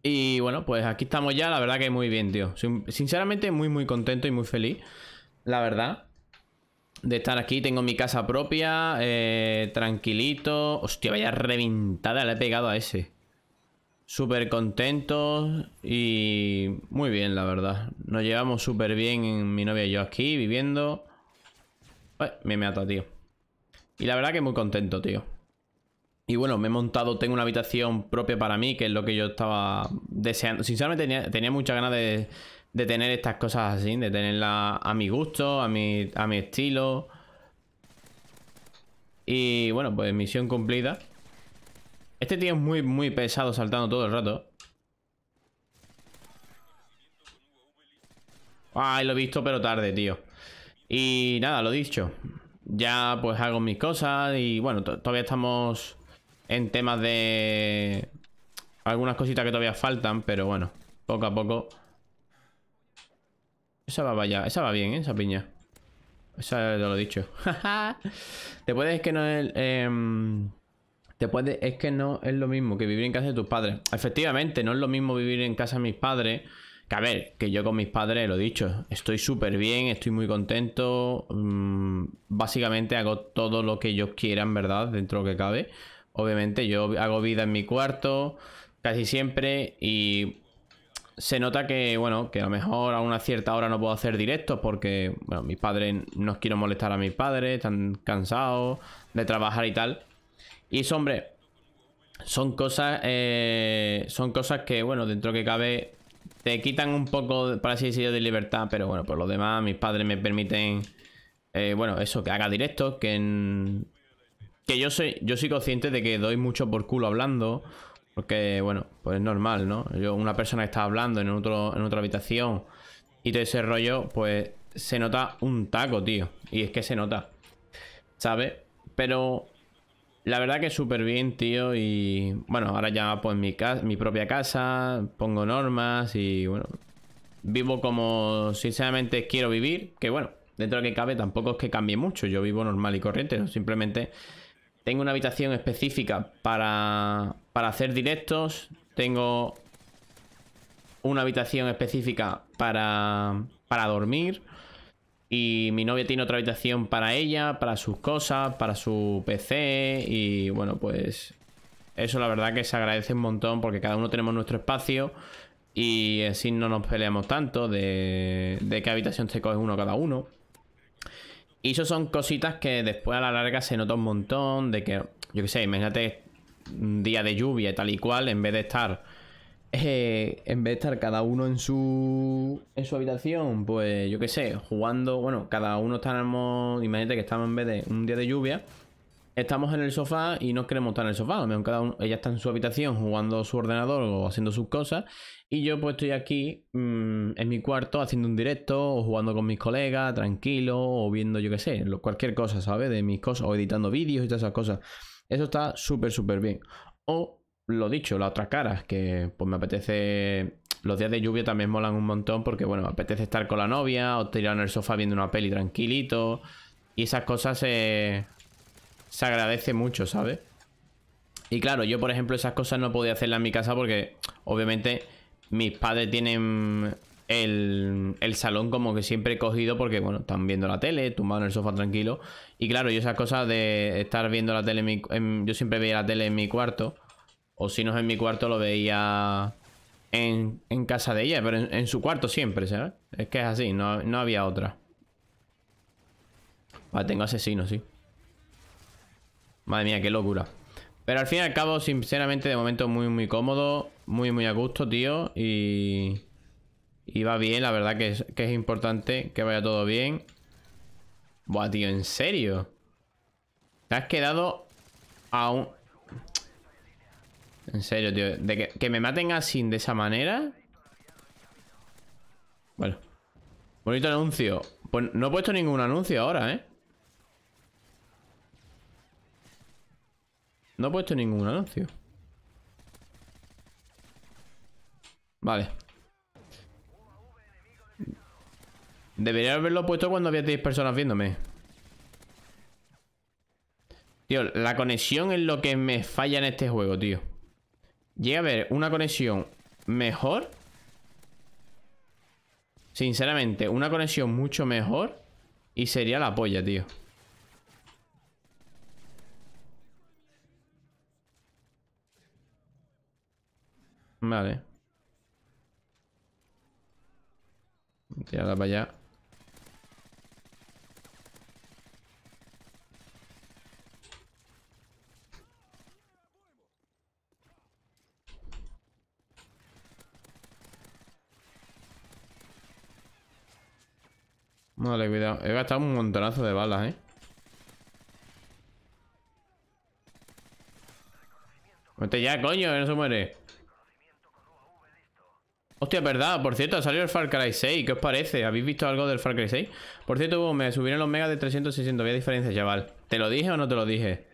Y bueno, pues aquí estamos ya, la verdad que muy bien, tío. Sinceramente muy, muy contento y muy feliz, la verdad de estar aquí. Tengo mi casa propia, eh, tranquilito. Hostia, vaya reventada le he pegado a ese. Súper contento y muy bien, la verdad. Nos llevamos súper bien mi novia y yo aquí, viviendo. Me me mata, tío. Y la verdad que muy contento, tío. Y bueno, me he montado, tengo una habitación propia para mí, que es lo que yo estaba deseando. Sinceramente tenía, tenía muchas ganas de de tener estas cosas así, de tenerla a mi gusto, a mi, a mi estilo. Y bueno, pues misión cumplida. Este tío es muy, muy pesado saltando todo el rato. Ay, lo he visto, pero tarde, tío. Y nada, lo dicho. Ya pues hago mis cosas y bueno, todavía estamos en temas de algunas cositas que todavía faltan, pero bueno, poco a poco esa va vaya, esa va bien, ¿eh? esa piña. Esa te lo he dicho. te puedes es que no es. Em, te puedes, es que no es lo mismo que vivir en casa de tus padres. Efectivamente, no es lo mismo vivir en casa de mis padres. Que a ver, que yo con mis padres, lo he dicho, estoy súper bien, estoy muy contento. Mm, básicamente hago todo lo que ellos quieran, ¿verdad? Dentro de lo que cabe. Obviamente, yo hago vida en mi cuarto casi siempre y se nota que, bueno, que a lo mejor a una cierta hora no puedo hacer directos porque, bueno, mis padres, no quiero molestar a mis padres, están cansados de trabajar y tal. Y eso, hombre, son cosas, eh, son cosas que, bueno, dentro que cabe, te quitan un poco, para así decirlo, de libertad, pero bueno, por lo demás, mis padres me permiten, eh, bueno, eso, que haga directos, que Que yo soy, yo soy consciente de que doy mucho por culo hablando porque, bueno, pues es normal, ¿no? Yo, una persona que está hablando en, otro, en otra habitación y todo ese rollo, pues se nota un taco, tío. Y es que se nota, ¿sabes? Pero la verdad que súper bien, tío. Y bueno, ahora ya pues mi, mi propia casa, pongo normas y bueno, vivo como sinceramente quiero vivir. Que bueno, dentro de lo que cabe tampoco es que cambie mucho. Yo vivo normal y corriente, ¿no? simplemente tengo una habitación específica para, para hacer directos. Tengo una habitación específica para, dormir. Y mi novia tiene otra habitación para ella, para sus cosas, para su PC. Y bueno, pues eso la verdad que se agradece un montón porque cada uno tenemos nuestro espacio y así no nos peleamos tanto de, de qué habitación se coge uno cada uno. Y eso son cositas que después a la larga se nota un montón de que, yo qué sé, imagínate un día de lluvia y tal y cual, en vez de estar eh, en vez de estar cada uno en su en su habitación, pues yo qué sé, jugando, bueno, cada uno mundo. imagínate que estamos en vez de un día de lluvia, estamos en el sofá y no queremos estar en el sofá, a cada uno, ella está en su habitación jugando su ordenador o haciendo sus cosas y yo pues estoy aquí mm, en mi cuarto haciendo un directo o jugando con mis colegas, tranquilo, o viendo yo qué sé, cualquier cosa, ¿sabes? De mis cosas, o editando vídeos y todas esas cosas. Eso está súper, súper bien. O lo dicho, las otras caras, que pues me apetece... Los días de lluvia también molan un montón porque, bueno, me apetece estar con la novia o tirar en el sofá viendo una peli tranquilito. Y esas cosas se, se agradece mucho, ¿sabes? Y claro, yo por ejemplo esas cosas no podía hacerlas en mi casa porque obviamente mis padres tienen el, salón como que siempre cogido porque, bueno, están viendo la tele, tumbado en el sofá tranquilo. Y claro, yo esas cosas de estar viendo la tele, yo siempre veía la tele en mi cuarto. O si no es en mi cuarto, lo veía en, casa de ella, pero en, su cuarto siempre, ¿sabes? Es que es así, no, había otra. Vale, tengo asesinos, sí. Madre mía, qué locura. Pero al fin y al cabo, sinceramente, de momento muy, muy cómodo muy, muy a gusto, tío. Y, va bien, la verdad que es, que es importante que vaya todo bien. Buah, tío, ¿en serio? Te has quedado a un... En serio, tío. De que, que me maten así de esa manera... Bueno. Bonito anuncio. Pues no he puesto ningún anuncio ahora, ¿eh? No he puesto ningún anuncio. Vale. Debería haberlo puesto cuando había 10 personas viéndome. Tío, la conexión es lo que me falla en este juego, tío. Llega a haber una conexión mejor. Sinceramente, una conexión mucho mejor. Y sería la polla, tío. Vale. Tirarla para allá. Vale, cuidado. He gastado un montonazo de balas, ¿eh? Vete ya, coño, que no se muere. Hostia, verdad, por cierto, ha salido el Far Cry 6 ¿Qué os parece? ¿Habéis visto algo del Far Cry 6? Por cierto, me subieron los megas de 300 600 Había diferencia, chaval ¿Te lo dije o no te lo dije?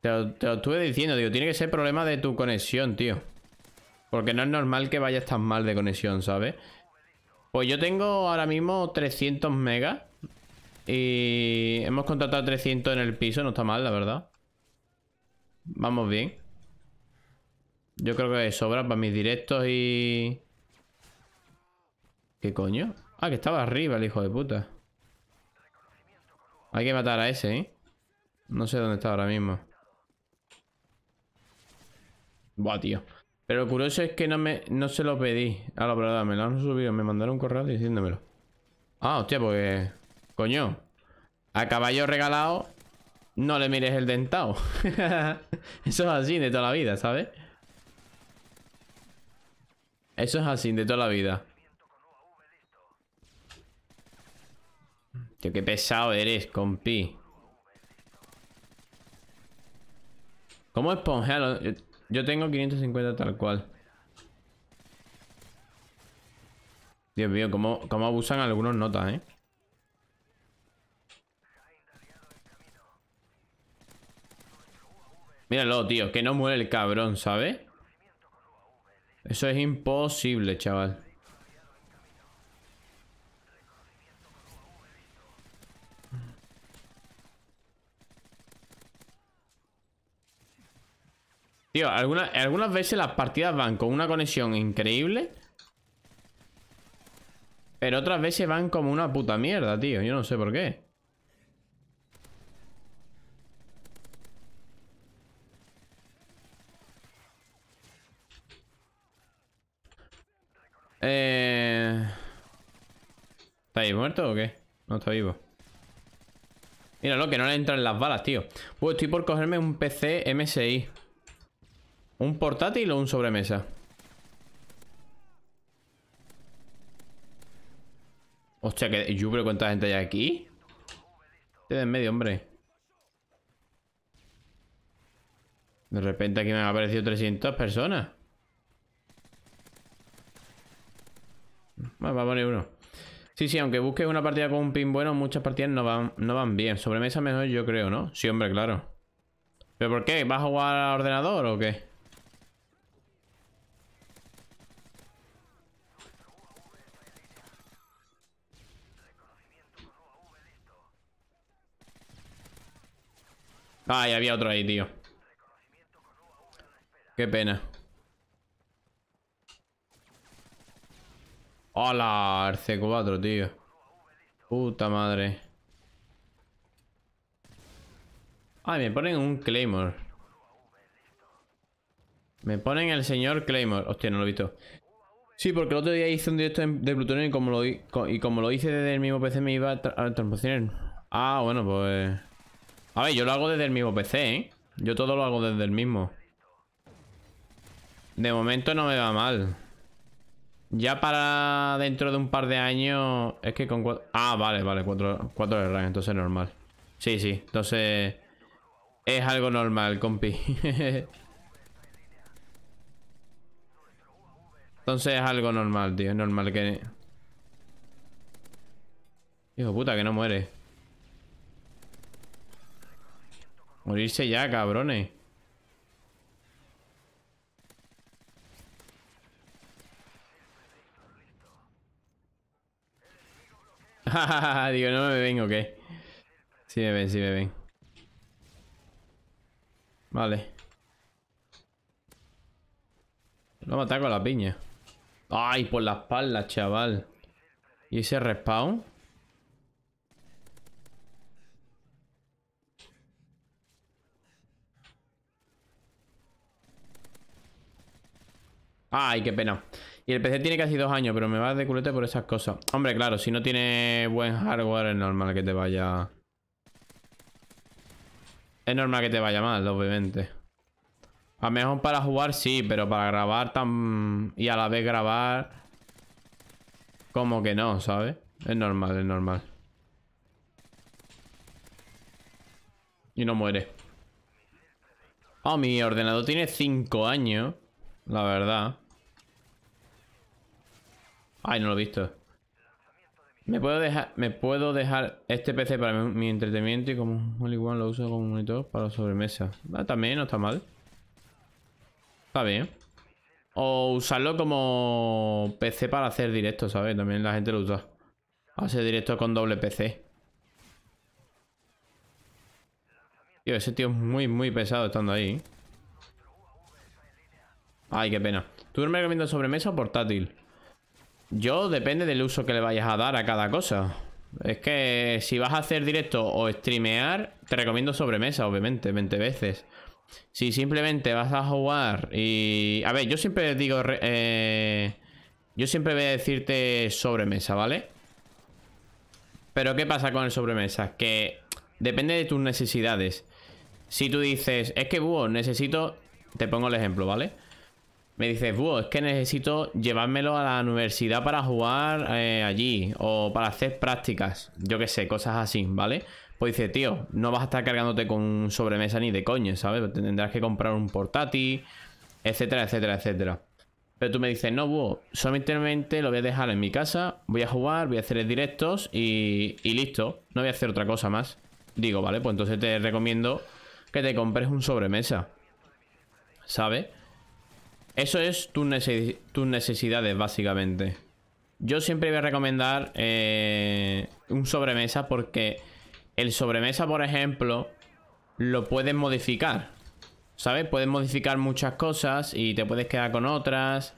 Te lo, te estuve diciendo, digo Tiene que ser problema de tu conexión, tío Porque no es normal que vayas tan mal de conexión, ¿sabes? Pues yo tengo ahora mismo 300 megas Y hemos contratado 300 en el piso No está mal, la verdad Vamos bien Yo creo que sobra para mis directos y... ¿Qué coño? Ah, que estaba arriba el hijo de puta. Hay que matar a ese, ¿eh? No sé dónde está ahora mismo. Buah, tío. Pero lo curioso es que no me no se lo pedí. A la verdad, me lo han subido. Me mandaron un correo diciéndomelo. Ah, hostia, porque... Coño. A caballo regalado... No le mires el dentado. Eso es así de toda la vida, ¿sabes? Eso es así de toda la vida. qué pesado eres, compi. ¿Cómo esponja? Eh, yo tengo 550 tal cual. Dios mío, cómo, cómo abusan algunos notas, ¿eh? Míralo, tío, que no muere el cabrón, ¿sabes? Eso es imposible, chaval. Tío, algunas, algunas veces las partidas van con una conexión increíble. Pero otras veces van como una puta mierda, tío. Yo no sé por qué. Eh... ¿Estáis muerto o qué? No está vivo. Mira lo que no le entran las balas, tío. Pues estoy por cogerme un PC MSI. ¿Un portátil o un sobremesa? Hostia, que yo creo cuánta gente hay aquí. Estoy de en medio, hombre. De repente aquí me han aparecido 300 personas. Bueno, va a poner uno. Sí, sí, aunque busques una partida con un pin bueno, muchas partidas no van, no van bien. Sobremesa mejor, yo creo, ¿no? Sí, hombre, claro. ¿Pero por qué? ¿Vas a jugar a ordenador o qué? Ay, había otro ahí, tío. Qué pena. Hola, el C4, tío. Puta madre. Ay, me ponen un Claymore. Me ponen el señor Claymore. Hostia, no lo he visto. Sí, porque el otro día hice un directo de Plutonio y como lo, y como lo hice desde el mismo PC me iba a, tra Ah, bueno, pues... A ver, yo lo hago desde el mismo PC, ¿eh? Yo todo lo hago desde el mismo. De momento no me va mal. Ya para dentro de un par de años... Es que con cuatro... Ah, vale, vale. Cuatro, cuatro de rank, entonces normal. Sí, sí. Entonces... Es algo normal, compi. entonces es algo normal, tío. Es normal que... Hijo puta, que no muere. Morirse ya, cabrones. Digo, no me ven, qué? Sí me ven, sí me ven. Vale. Lo matar con la piña. Ay, por la espalda, chaval. ¿Y ese respawn? Ay, qué pena. Y el PC tiene casi dos años, pero me va de culete por esas cosas. Hombre, claro, si no tiene buen hardware es normal que te vaya... Es normal que te vaya mal, obviamente. A lo mejor para jugar sí, pero para grabar tan... Y a la vez grabar... Como que no, ¿sabes? Es normal, es normal. Y no muere. Oh, mi ordenador tiene cinco años. La verdad. Ay, no lo he visto. Me puedo dejar, me puedo dejar este PC para mi, entretenimiento y como Only One lo uso como monitor para sobremesa. Ah, también no está mal. Está bien. O usarlo como PC para hacer directo, ¿sabes? También la gente lo usa. Hace directo con doble PC. Tío, ese tío es muy, muy pesado estando ahí. ¿eh? Ay, qué pena. ¿Tú me recomiendas sobremesa o portátil? Yo depende del uso que le vayas a dar a cada cosa. Es que si vas a hacer directo o streamear, te recomiendo sobremesa, obviamente, 20 veces. Si simplemente vas a jugar y... A ver, yo siempre digo... Eh, yo siempre voy a decirte sobremesa, ¿vale? Pero ¿qué pasa con el sobremesa? Que depende de tus necesidades. Si tú dices, es que, búho, necesito... Te pongo el ejemplo, ¿vale? me dices, wow es que necesito llevármelo a la universidad para jugar eh, allí o para hacer prácticas, yo qué sé, cosas así, ¿vale? Pues dice, tío, no vas a estar cargándote con un sobremesa ni de coño, ¿sabes? Tendrás que comprar un portátil, etcétera, etcétera, etcétera. Pero tú me dices, no, wow solamente lo voy a dejar en mi casa, voy a jugar, voy a hacer directos y, y listo, no voy a hacer otra cosa más. Digo, vale, pues entonces te recomiendo que te compres un sobremesa, ¿sabes? Eso es tus necesidades, básicamente. Yo siempre voy a recomendar eh, un sobremesa porque el sobremesa, por ejemplo, lo puedes modificar. ¿Sabes? Puedes modificar muchas cosas y te puedes quedar con otras.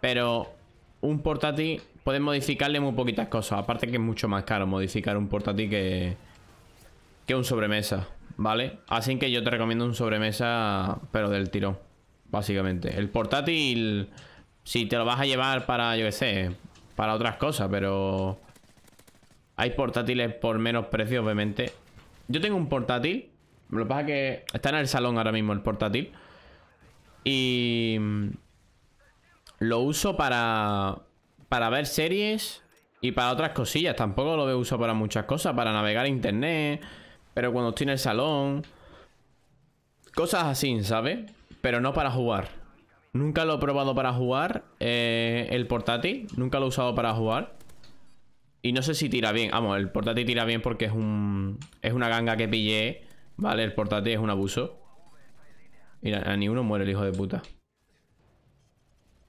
Pero un portátil puedes modificarle muy poquitas cosas. Aparte que es mucho más caro modificar un portátil que, que un sobremesa. ¿Vale? Así que yo te recomiendo un sobremesa, pero del tirón básicamente. El portátil, si te lo vas a llevar para, yo qué sé, para otras cosas, pero... Hay portátiles por menos precio, obviamente. Yo tengo un portátil. Lo que pasa es que está en el salón ahora mismo el portátil. Y... Lo uso para... Para ver series y para otras cosillas. Tampoco lo uso para muchas cosas. Para navegar internet. Pero cuando estoy en el salón... Cosas así, ¿sabes? pero no para jugar. Nunca lo he probado para jugar eh, el portátil, nunca lo he usado para jugar. Y no sé si tira bien. Vamos, el portátil tira bien porque es un es una ganga que pillé. Vale, el portátil es un abuso. Mira, a ni uno muere el hijo de puta.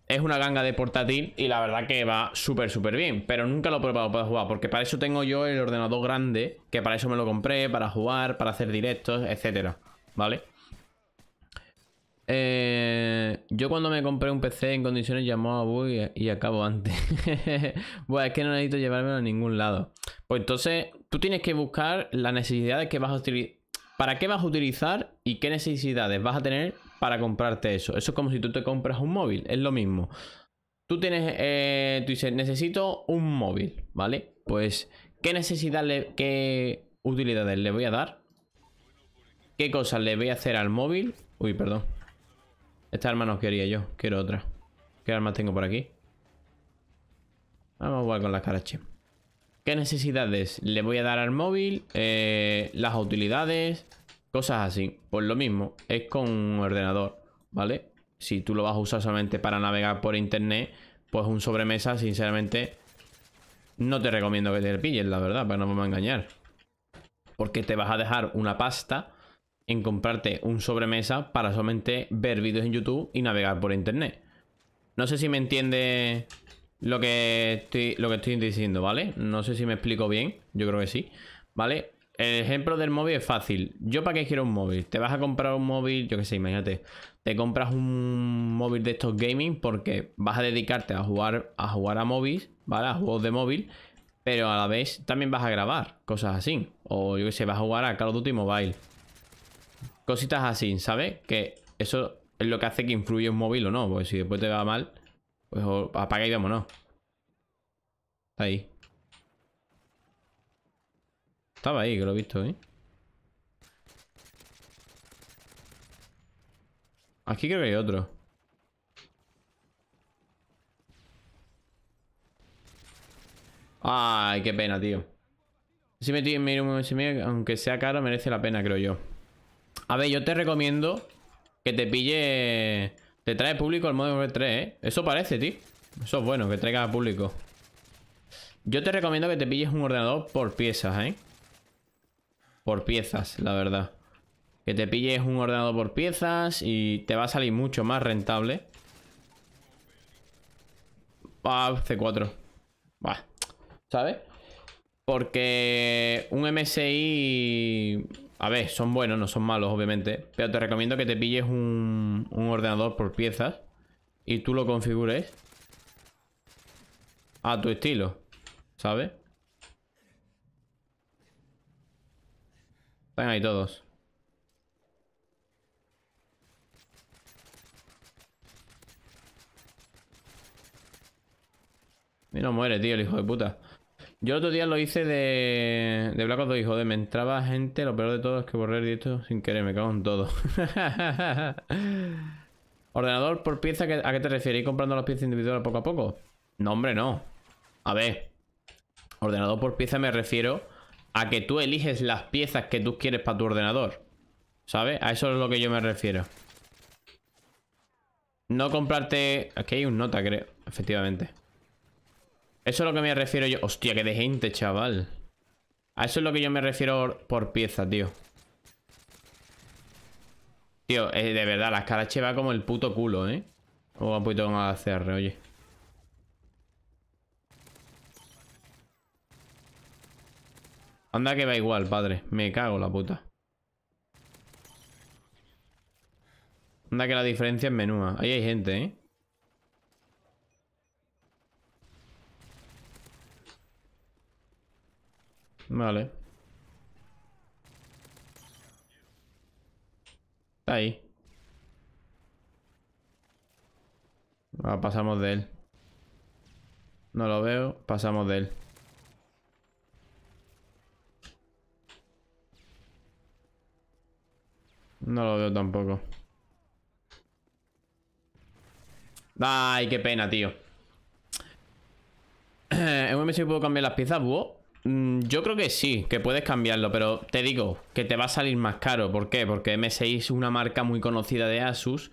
Es una ganga de portátil y la verdad que va súper, súper bien. Pero nunca lo he probado para jugar, porque para eso tengo yo el ordenador grande, que para eso me lo compré, para jugar, para hacer directos, etcétera. ¿Vale? Eh, yo cuando me compré un PC en condiciones llamó a y, acabo antes. bueno, es que no necesito llevármelo a ningún lado. Pues entonces, tú tienes que buscar las necesidades que vas a utilizar. ¿Para qué vas a utilizar y qué necesidades vas a tener para comprarte eso? Eso es como si tú te compras un móvil, es lo mismo. Tú tienes, eh, tú dices, necesito un móvil, ¿vale? Pues, ¿qué necesidades qué utilidades le voy a dar? ¿Qué cosas le voy a hacer al móvil? Uy, perdón. Esta arma no quería yo, quiero otra. ¿Qué armas tengo por aquí? Vamos a jugar con la carache ¿Qué necesidades? Le voy a dar al móvil, eh, las utilidades, cosas así. Pues lo mismo, es con un ordenador, ¿vale? Si tú lo vas a usar solamente para navegar por internet, pues un sobremesa, sinceramente, no te recomiendo que te pilles, la verdad, para no me engañar. Porque te vas a dejar una pasta en comprarte un sobremesa para solamente ver vídeos en YouTube y navegar por internet. No sé si me entiende lo que estoy, lo que estoy diciendo, ¿vale? No sé si me explico bien, yo creo que sí, ¿vale? El ejemplo del móvil es fácil. ¿Yo para qué quiero un móvil? Te vas a comprar un móvil, yo qué sé, imagínate. Te compras un móvil de estos gaming porque vas a dedicarte a jugar a, jugar a móviles, ¿vale? A juegos de móvil, pero a la vez también vas a grabar cosas así. O yo qué sé, vas a jugar a Call of Duty Mobile. Cositas así, ¿sabes? Que eso es lo que hace que influye un móvil o no. Porque si después te va mal, pues apaga y vámonos. ahí. Estaba ahí, que lo he visto, ¿eh? Aquí creo que hay otro. Ay, qué pena, tío. Si me, si me, aunque sea caro, merece la pena, creo yo. A ver, yo te recomiendo que te pille... Te trae público el modo 3, ¿eh? Eso parece, tío. Eso es bueno, que traiga público. Yo te recomiendo que te pilles un ordenador por piezas, ¿eh? Por piezas, la verdad. Que te pilles un ordenador por piezas y te va a salir mucho más rentable. Ah, C4. Bah. ¿Sabes? Porque un MSI a ver, son buenos, no son malos, obviamente. Pero te recomiendo que te pilles un, un ordenador por piezas y tú lo configures a tu estilo, ¿sabes? Están ahí todos. Y no muere, tío, el hijo de puta. Yo el otro día lo hice de, de Black Ops 2 de... me entraba gente, lo peor de todo es que y directo sin querer, me cago en todo. Ordenador por pieza, ¿a qué te refieres? comprando las piezas individuales poco a poco? No, hombre, no. A ver, ordenador por pieza me refiero a que tú eliges las piezas que tú quieres para tu ordenador. ¿Sabes? A eso es lo que yo me refiero. No comprarte... Aquí hay un nota, creo. Efectivamente. Eso es lo que me refiero yo. Hostia, que de gente, chaval. A eso es lo que yo me refiero por pieza, tío. Tío, eh, de verdad, la escarache va como el puto culo, ¿eh? O un poquito hacer, oye. Anda que va igual, padre. Me cago la puta. Anda que la diferencia es menúa. Ahí hay gente, ¿eh? Vale. ahí. Ah, pasamos de él. No lo veo, pasamos de él. No lo veo tampoco. Ay, qué pena, tío. En un mes puedo cambiar las piezas, ¿Buo? Mm, yo creo que sí, que puedes cambiarlo, pero te digo que te va a salir más caro. ¿Por qué? Porque MSI es una marca muy conocida de Asus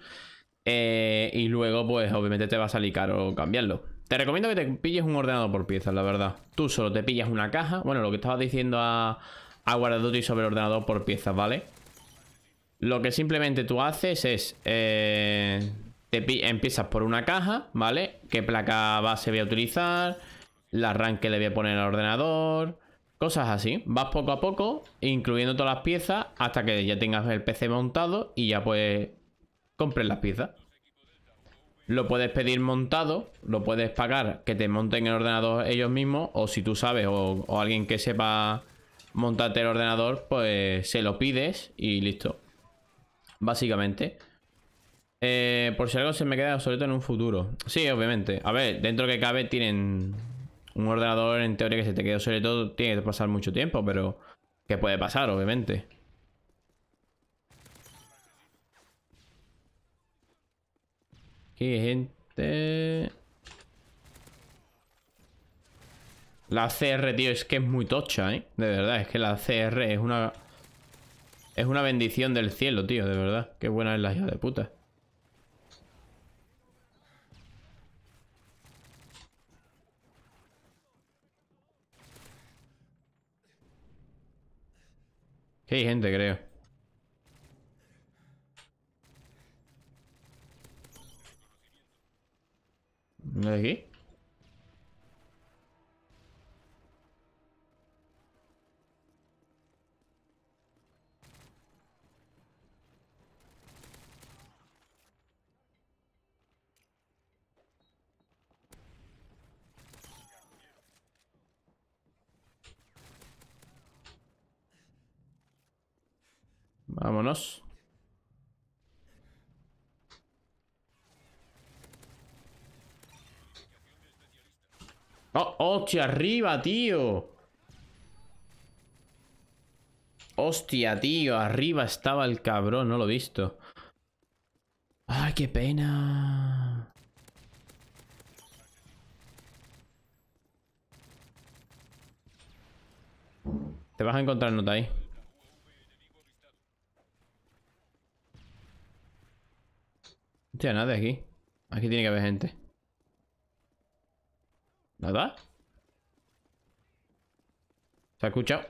eh, y luego pues obviamente te va a salir caro cambiarlo. Te recomiendo que te pilles un ordenador por piezas, la verdad. Tú solo te pillas una caja, bueno, lo que estaba diciendo a, a Guardaduty sobre ordenador por piezas, ¿vale? Lo que simplemente tú haces es... Eh, te empiezas por una caja, ¿vale? ¿Qué placa base voy a utilizar? la RAM que le voy a poner al ordenador, cosas así. Vas poco a poco, incluyendo todas las piezas, hasta que ya tengas el PC montado y ya pues Comprar las piezas. Lo puedes pedir montado, lo puedes pagar que te monten el ordenador ellos mismos, o si tú sabes, o, alguien que sepa montarte el ordenador, pues se lo pides y listo. Básicamente. Eh, por si algo se me queda obsoleto en un futuro. Sí, obviamente. A ver, dentro que cabe tienen un ordenador en teoría que se te quedó sobre todo, tiene que pasar mucho tiempo, pero que puede pasar, obviamente. Aquí gente. La CR, tío, es que es muy tocha, ¿eh? De verdad, es que la CR es una... Es una bendición del cielo, tío, de verdad. Qué buena es la hija de puta. Que hay gente, creo. ¿No es aquí? Vámonos. ¡Oh, hostia, arriba, tío! Hostia, tío, arriba estaba el cabrón, no lo he visto. Ay, qué pena. Te vas a encontrar nota ahí. Hostia, nada aquí. Aquí tiene que haber gente. ¿Nada? ¿Se ha escuchado?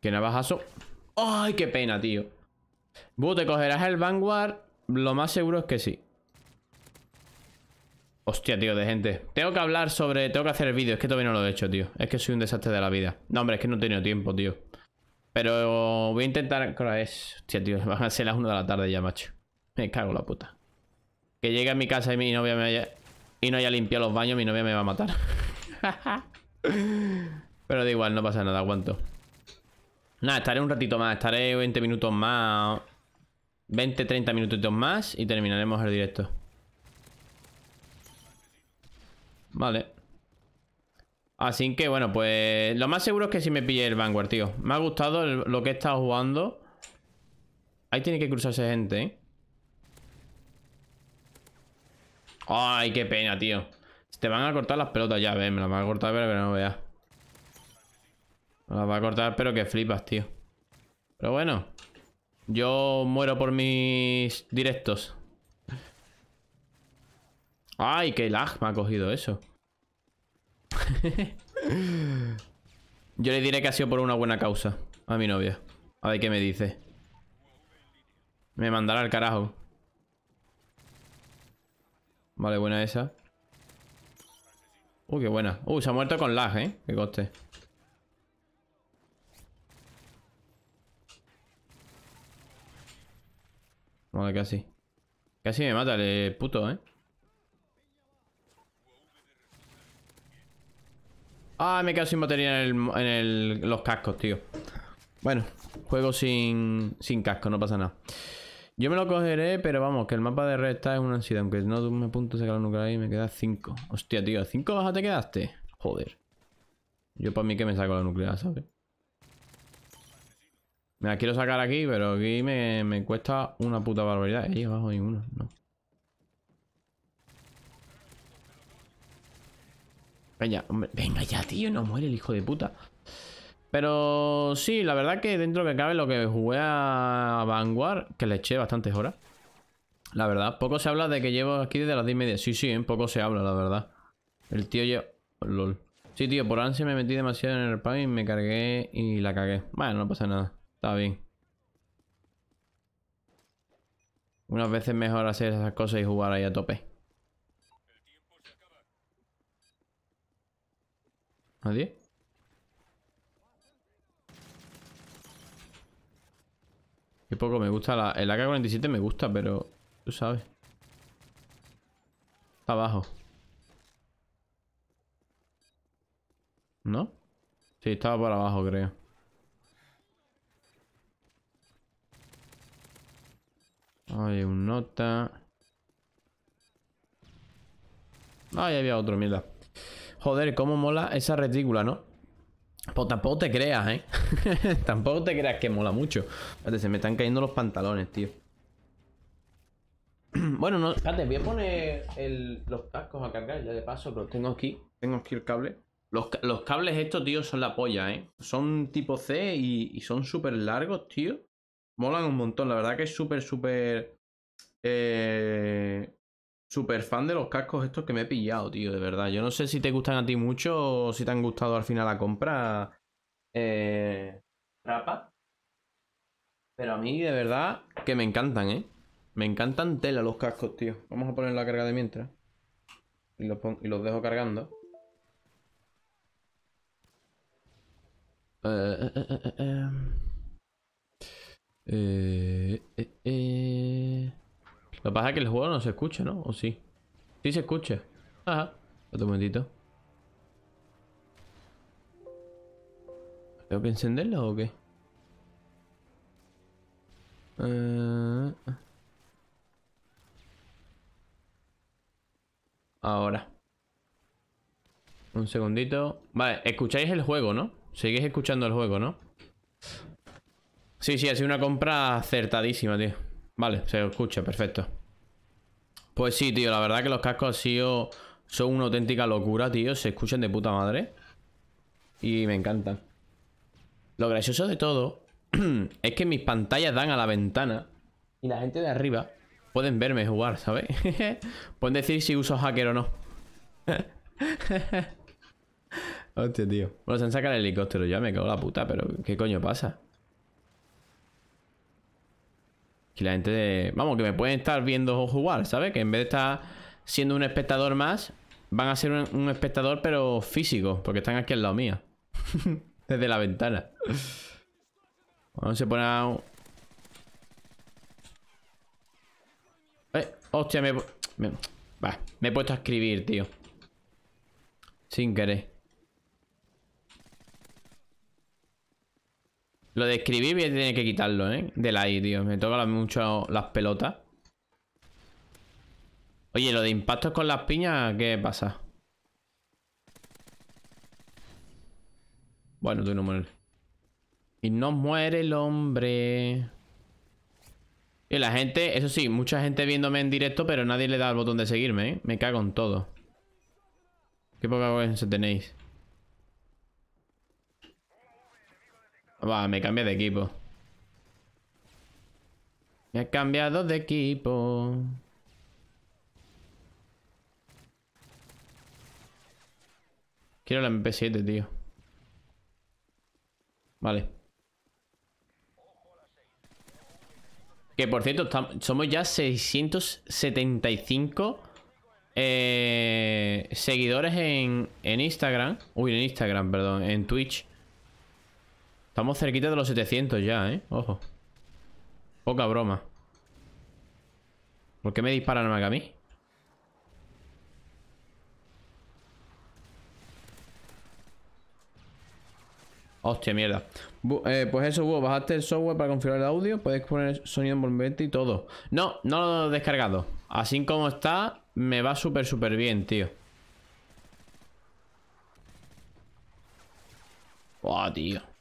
¿Qué navajazo? ¡Ay, qué pena, tío! ¿Vos ¿te cogerás el Vanguard? Lo más seguro es que sí. Hostia, tío, de gente. Tengo que hablar sobre... Tengo que hacer el vídeo. Es que todavía no lo he hecho, tío. Es que soy un desastre de la vida. No, hombre, es que no he tenido tiempo, tío. Pero voy a intentar... es? Hostia, tío, van a ser las 1 de la tarde ya, macho. Me cago en la puta. Que llegue a mi casa y mi novia me Y no haya limpiado los baños, mi novia me va a matar. Pero da igual, no pasa nada, aguanto. Nada, estaré un ratito más, estaré 20 minutos más. 20, 30 minutitos más y terminaremos el directo. Vale. Así que bueno, pues lo más seguro es que si me pille el Vanguard, tío. Me ha gustado lo que he estado jugando. Ahí tiene que cruzarse gente, ¿eh? Ay, qué pena, tío. Te van a cortar las pelotas ya, ves. Me las va a cortar, pero, no veas. Me las va a cortar, pero que flipas, tío. Pero bueno. Yo muero por mis directos. Ay, qué lag me ha cogido eso. Yo le diré que ha sido por una buena causa a mi novia. A ver qué me dice. Me mandará al carajo. Vale, buena esa. Uy, qué buena. Uy, se ha muerto con lag, ¿eh? Que coste. Vale, casi. Casi me mata el puto, ¿eh? Ah, me quedado sin batería en, los cascos, tío. Bueno, juego sin, sin casco, no pasa nada. Yo me lo cogeré, pero vamos, que el mapa de red está es una ansiedad. Aunque no me apunto sacar nuclear y me queda 5. Hostia, tío, ¿5 bajas te quedaste? Joder. Yo para mí que me saco la nuclear, ¿sabes? Me la quiero sacar aquí, pero aquí me, me cuesta una puta barbaridad. Ahí abajo hay uno, no. Venga, venga ya, tío, no muere el hijo de puta. Pero sí, la verdad que dentro que cabe lo que jugué a Vanguard, que le eché bastantes horas. La verdad, poco se habla de que llevo aquí desde las 10 y media. Sí, sí, poco se habla, la verdad. El tío yo LOL. Sí, tío, por ansia me metí demasiado en el pan y me cargué y la cagué. Bueno, no pasa nada. Está bien. Unas veces mejor hacer esas cosas y jugar ahí a tope. ¿Nadie? Qué poco me gusta la... El AK-47 me gusta, pero... Tú sabes. Está abajo. ¿No? Sí, estaba por abajo, creo. Hay un nota. ahí había otro, mierda. Joder, cómo mola esa retícula, ¿no? Pues tampoco te creas, ¿eh? tampoco te creas que mola mucho. Espérate, se me están cayendo los pantalones, tío. bueno, no, espérate, voy a poner los cascos a cargar, ya de paso, Pero tengo aquí. Tengo aquí el cable. Los, cables estos, tío, son la polla, ¿eh? Son tipo C y, y son súper largos, tío. Molan un montón, la verdad que es súper, súper... Eh, Super fan de los cascos estos que me he pillado, tío, de verdad. Yo no sé si te gustan a ti mucho o si te han gustado al final la compra. Eh, Rapa. Pero a mí, de verdad, que me encantan, ¿eh? Me encantan tela los cascos, tío. Vamos a poner la carga de mientras. Y los, y dejo cargando. eh, eh, eh. eh, eh, eh. Lo que pasa es que el juego no se escucha, ¿no? ¿O sí? Sí se escucha. Ajá. Otro momentito. ¿Tengo que encenderlo o qué? Ah. Ahora. Un segundito. Vale, escucháis el juego, ¿no? Seguís escuchando el juego, ¿no? Sí, sí, ha sido una compra acertadísima, tío. Vale, se escucha, perfecto. Pues sí, tío, la verdad que los cascos han sido... Son una auténtica locura, tío. Se escuchan de puta madre. Y me encantan. Lo gracioso de todo es que mis pantallas dan a la ventana y la gente de arriba pueden verme jugar, ¿sabes? pueden decir si uso hacker o no. Hostia, tío. Bueno, se han sacado el helicóptero ya, me cago la puta, pero ¿qué coño pasa? Que la gente, de... vamos, que me pueden estar viendo jugar, ¿sabes? Que en vez de estar siendo un espectador más, van a ser un, espectador pero físico, porque están aquí al lado mío. Desde la ventana. Vamos a poner a... Eh, hostia, me... me... me he puesto a escribir, tío. Sin querer. Lo de escribir voy a tener que quitarlo, ¿eh? la ahí, tío. Me toca mucho las pelotas. Oye, lo de impactos con las piñas, ¿qué pasa? Bueno, tú no mueres. Y no muere el hombre. Y la gente, eso sí, mucha gente viéndome en directo, pero nadie le da el botón de seguirme, ¿eh? Me cago en todo. Qué poca vergüenza tenéis. Va, me cambia de equipo. Me ha cambiado de equipo. Quiero la MP7, tío. Vale. Que por cierto, somos ya 675 eh, seguidores en, en Instagram. Uy, en Instagram, perdón, en Twitch. Estamos cerquita de los 700 ya, ¿eh? Ojo. Poca broma. ¿Por qué me disparan más que a mí? Hostia, mierda. Eh, pues eso, Hugo, bajaste el software para configurar el audio. Puedes poner sonido envolvente y todo. No, no lo he descargado. Así como está, me va súper, súper bien, tío. Buah, tío.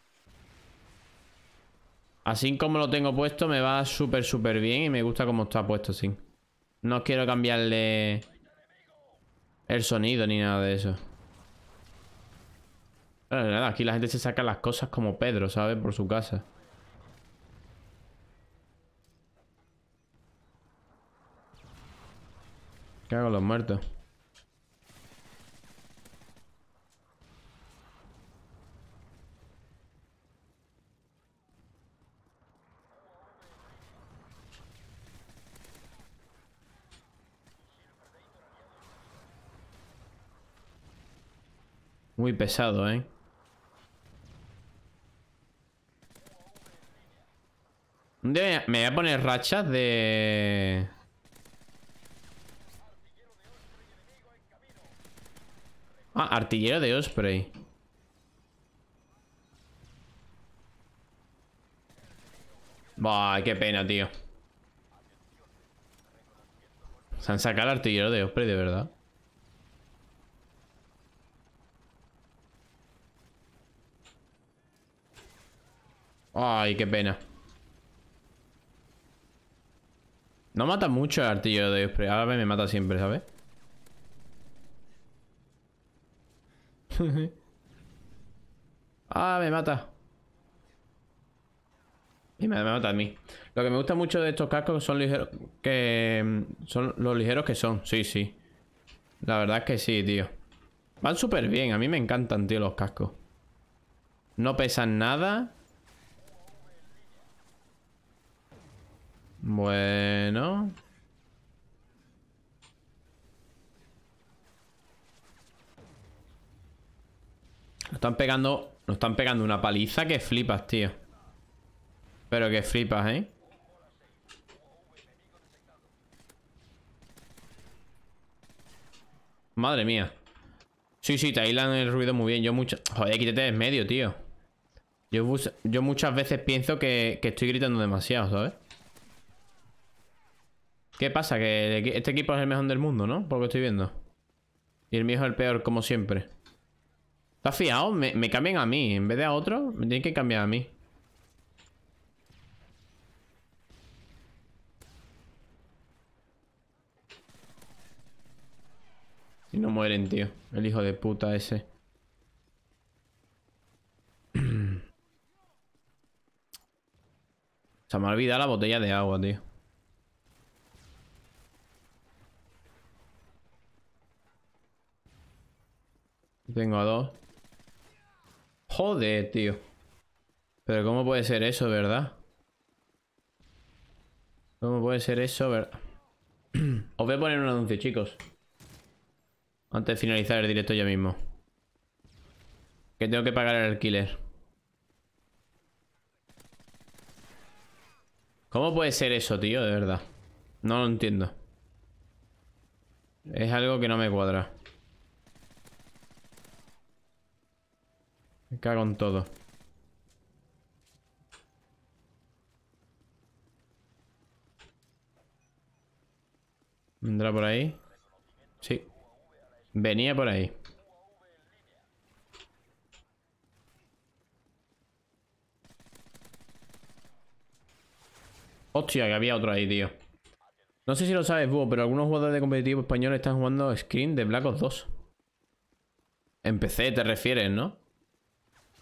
Así como lo tengo puesto me va súper, súper bien y me gusta cómo está puesto, así. No quiero cambiarle el sonido ni nada de eso. Pero nada, aquí la gente se saca las cosas como Pedro, ¿sabes? Por su casa. hago con los muertos. Muy pesado, ¿eh? me voy a poner rachas de... Ah, artillero de Osprey. Buah, qué pena, tío. Se han sacado el artillero de Osprey, de verdad. Ay, qué pena. No mata mucho el artillo de Ahora me mata siempre, ¿sabes? ah, me mata. Y me, mata a mí. Lo que me gusta mucho de estos cascos son ligeros que mm, son los ligeros que son. Sí, sí. La verdad es que sí, tío. Van súper bien. A mí me encantan, tío, los cascos. No pesan nada. Bueno. Nos están pegando. Nos están pegando una paliza que flipas, tío. Pero que flipas, ¿eh? Madre mía. Sí, sí, te aislan el ruido muy bien. Yo mucho. Joder, quítate en medio, tío. Yo, yo muchas veces pienso que, que estoy gritando demasiado, ¿sabes? ¿Qué pasa? Que este equipo es el mejor del mundo, ¿no? Por lo que estoy viendo. Y el mío es el peor, como siempre. ¿Estás fiado? Me, me cambian a mí. En vez de a otro, me tienen que cambiar a mí. Y no mueren, tío. El hijo de puta ese. Se me ha olvidado la botella de agua, tío. Tengo a dos. Joder, tío. Pero ¿cómo puede ser eso, verdad? ¿Cómo puede ser eso, verdad? Os voy a poner un anuncio, chicos. Antes de finalizar el directo ya mismo. Que tengo que pagar el alquiler. ¿Cómo puede ser eso, tío? De verdad. No lo entiendo. Es algo que no me cuadra. Me cago en todo. ¿Vendrá por ahí? Sí. Venía por ahí. Hostia, que había otro ahí, tío. No sé si lo sabes, Búho, pero algunos jugadores de competitivo español están jugando screen de Black Ops 2. En PC te refieres, ¿no?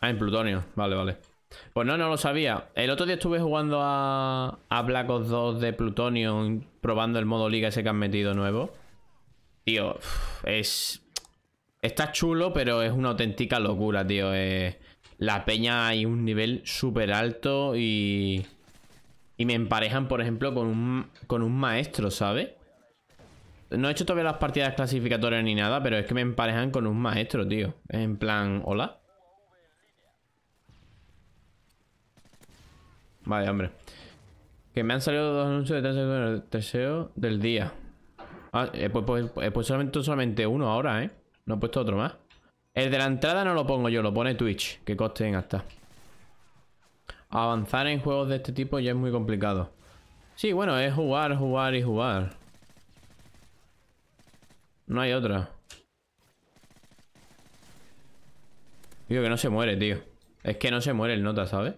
Ah, en plutonio. Vale, vale. Pues no, no lo sabía. El otro día estuve jugando a, Black Ops 2 de plutonio, probando el modo liga ese que han metido nuevo. Tío, oh, es... Está chulo, pero es una auténtica locura, tío. Eh, la peña hay un nivel súper alto y... Y me emparejan, por ejemplo, con un, con un maestro, ¿sabes? No he hecho todavía las partidas clasificatorias ni nada, pero es que me emparejan con un maestro, tío. En plan, hola. Vale, hombre. Que me han salido dos anuncios de tercero del día. Ah, pues, puesto pues, solamente, uno ahora, ¿eh? No he puesto otro más. El de la entrada no lo pongo yo, lo pone Twitch. Que costen hasta. Avanzar en juegos de este tipo ya es muy complicado. Sí, bueno, es jugar, jugar y jugar. No hay otra. Digo que no se muere, tío. Es que no se muere el nota, ¿sabes?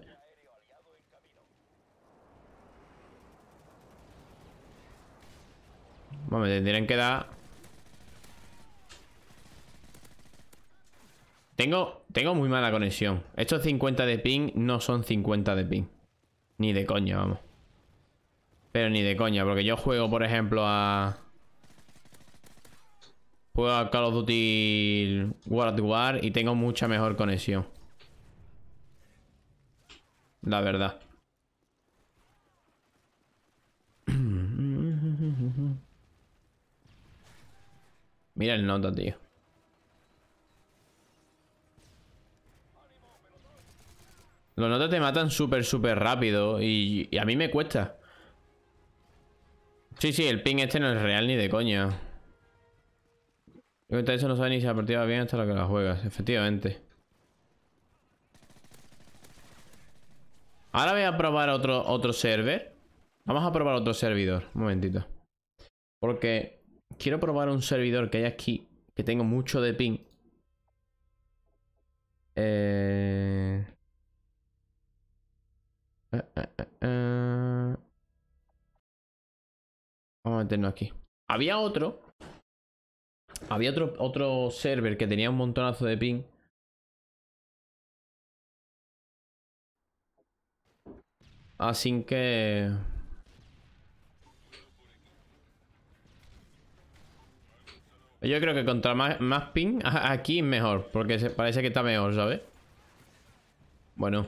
Vamos, me tendrían que dar... Tengo, tengo muy mala conexión. Estos 50 de ping no son 50 de ping. Ni de coña, vamos. Pero ni de coña, porque yo juego, por ejemplo, a... Juego a Call of Duty World War y tengo mucha mejor conexión. La verdad. Mira el nota, tío. Los notas te matan súper, súper rápido y, a mí me cuesta. Sí, sí, el ping este no es real ni de coña. Y eso no sabe ni si la partida va bien hasta la que la juegas, efectivamente. Ahora voy a probar otro, otro server. Vamos a probar otro servidor, un momentito. Porque quiero probar un servidor que hay aquí, que tengo mucho de ping. Eh, eh, eh, Vamos a meternos aquí. Había otro. Había otro, otro server que tenía un montonazo de ping. Así que... Yo creo que contra más, ping, aquí es mejor, porque parece que está mejor, ¿sabes? Bueno.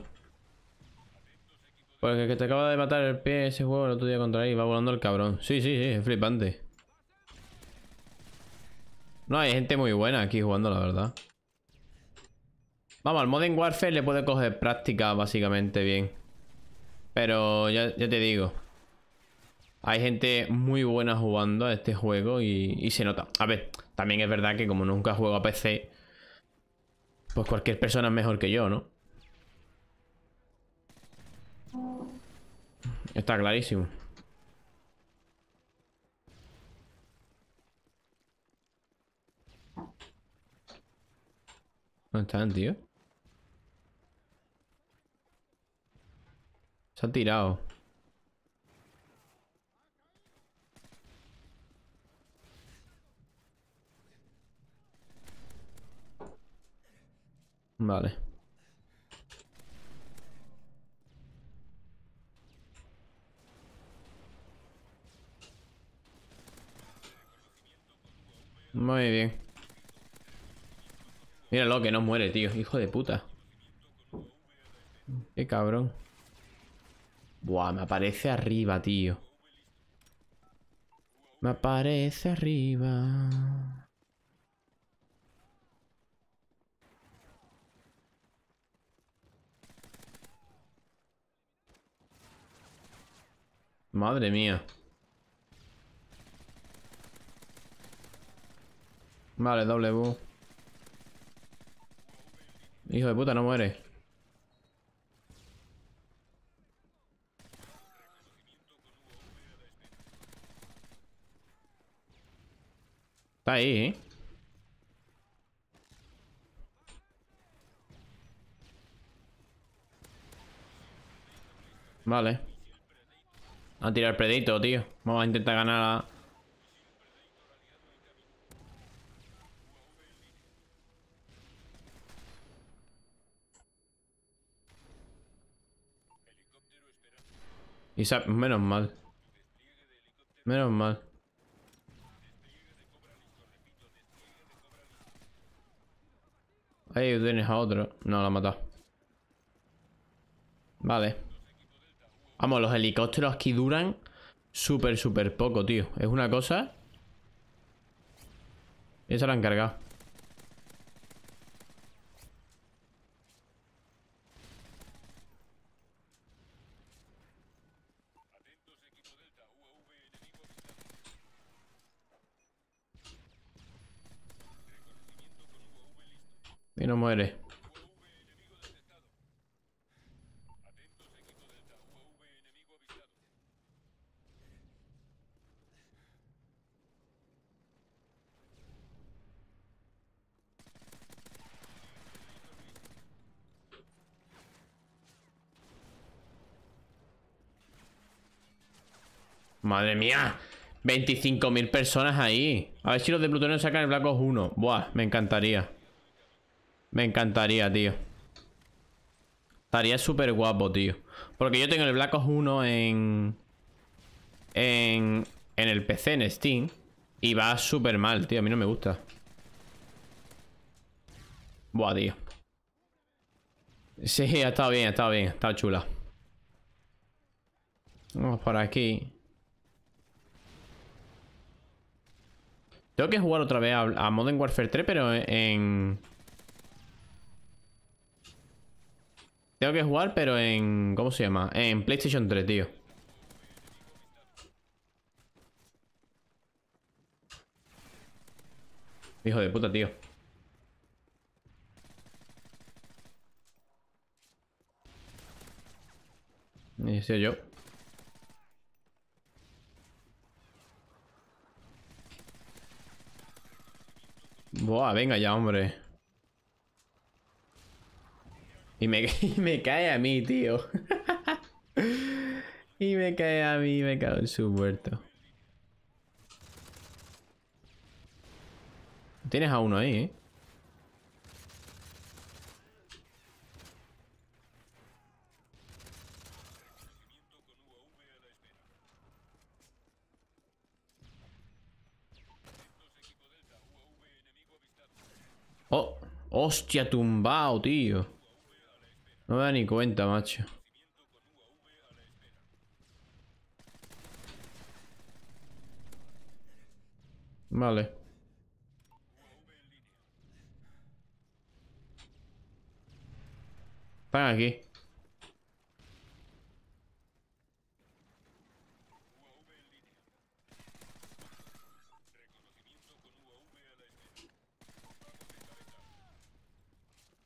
Porque que te acaba de matar el pie ese juego el otro día contra ahí, va volando el cabrón. Sí, sí, sí, es flipante. No, hay gente muy buena aquí jugando, la verdad. Vamos, al Modern Warfare le puede coger práctica básicamente bien. Pero ya, te digo, hay gente muy buena jugando a este juego y, se nota. A ver, también es verdad que como nunca juego a PC, pues cualquier persona es mejor que yo, ¿no? Está clarísimo. ¿Dónde están, tío? Se han tirado. Vale. Muy bien. Míralo, que no muere, tío. Hijo de puta. Qué cabrón. Buah, me aparece arriba, tío. Me aparece arriba. Madre mía. Vale, W. Hijo de puta, no muere. Está ahí, ¿eh? Vale. A tirar predito, tío. Vamos a intentar ganar a... Y menos mal. Menos mal. Ahí tienes a otro. No, la ha matado. Vale. Vamos, los helicópteros aquí duran súper, súper poco, tío. Es una cosa... Esa la han cargado. Y no muere. Madre mía 25.000 personas ahí A ver si los de Plutonio sacan el Black Ops 1 Buah, me encantaría Me encantaría, tío Estaría súper guapo, tío Porque yo tengo el Black Ops 1 en... En... En el PC, en Steam Y va súper mal, tío A mí no me gusta Buah, tío Sí, ha estado bien, ha estado bien está estado chula Vamos por aquí Tengo que jugar otra vez a, Modern Warfare 3, pero en... Tengo que jugar, pero en... ¿Cómo se llama? En PlayStation 3, tío. Hijo de puta, tío. Ni yo. Buah, venga ya, hombre. Y me, cae a mí, tío. y me cae a mí, me cago en su muerto. Tienes a uno ahí, ¿eh? Hostia, tumbado, tío. No me da ni cuenta, macho. Vale. Están aquí.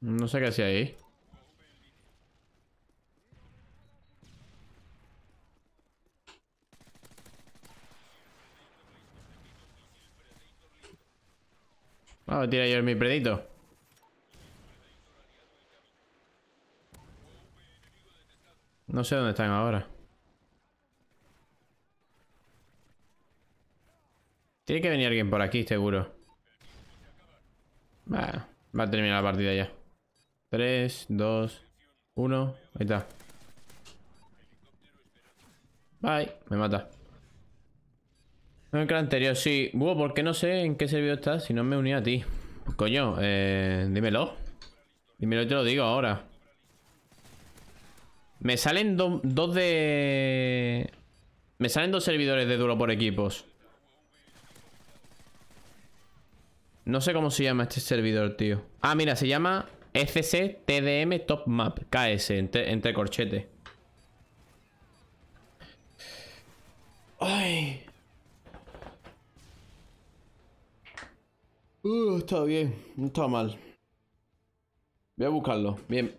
No sé qué hacía ahí. Vamos ah, a tirar yo mi predito. No sé dónde están ahora. Tiene que venir alguien por aquí, seguro. va a terminar la partida ya. 3, 2, 1. Ahí está. Bye. Me mata. No, el anterior, sí. ¿por qué no sé en qué servidor estás si no me uní a ti. coño, eh, dímelo. Dímelo y te lo digo ahora. Me salen dos de... Me salen dos servidores de duro por equipos. No sé cómo se llama este servidor, tío. Ah, mira, se llama FC TDM Top Map KS entre, corchete. Ay. Uh, está bien, no está mal. Voy a buscarlo, bien.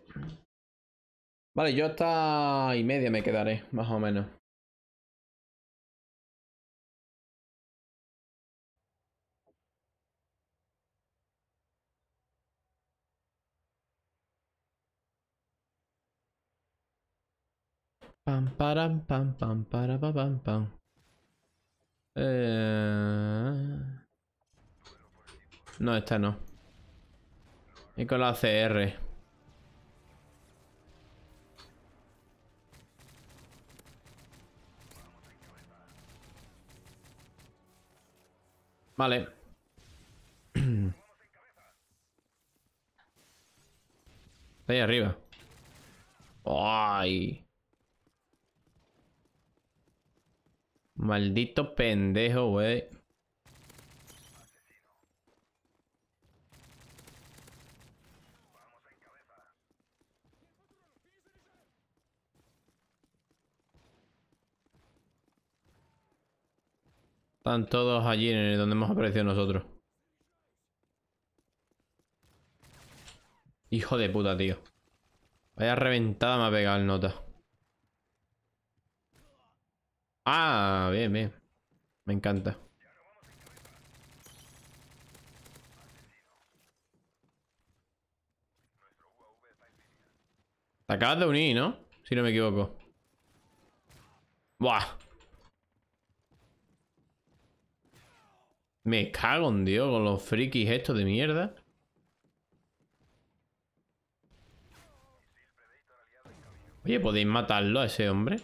Vale, yo hasta y media me quedaré, más o menos. Pam, param, pam, pam, para, pam, pam, pam. Eh... No, esta no. Y con la CR. Vale. ahí arriba. ¡Ay! Maldito pendejo, güey. Están todos allí en donde hemos aparecido nosotros. Hijo de puta, tío. Vaya reventada me ha pegado el nota. Ah, bien, bien. Me encanta. Te acabas de unir, ¿no? Si no me equivoco. Buah. Me cago en Dios con los frikis estos de mierda. Oye, ¿podéis matarlo a ese hombre?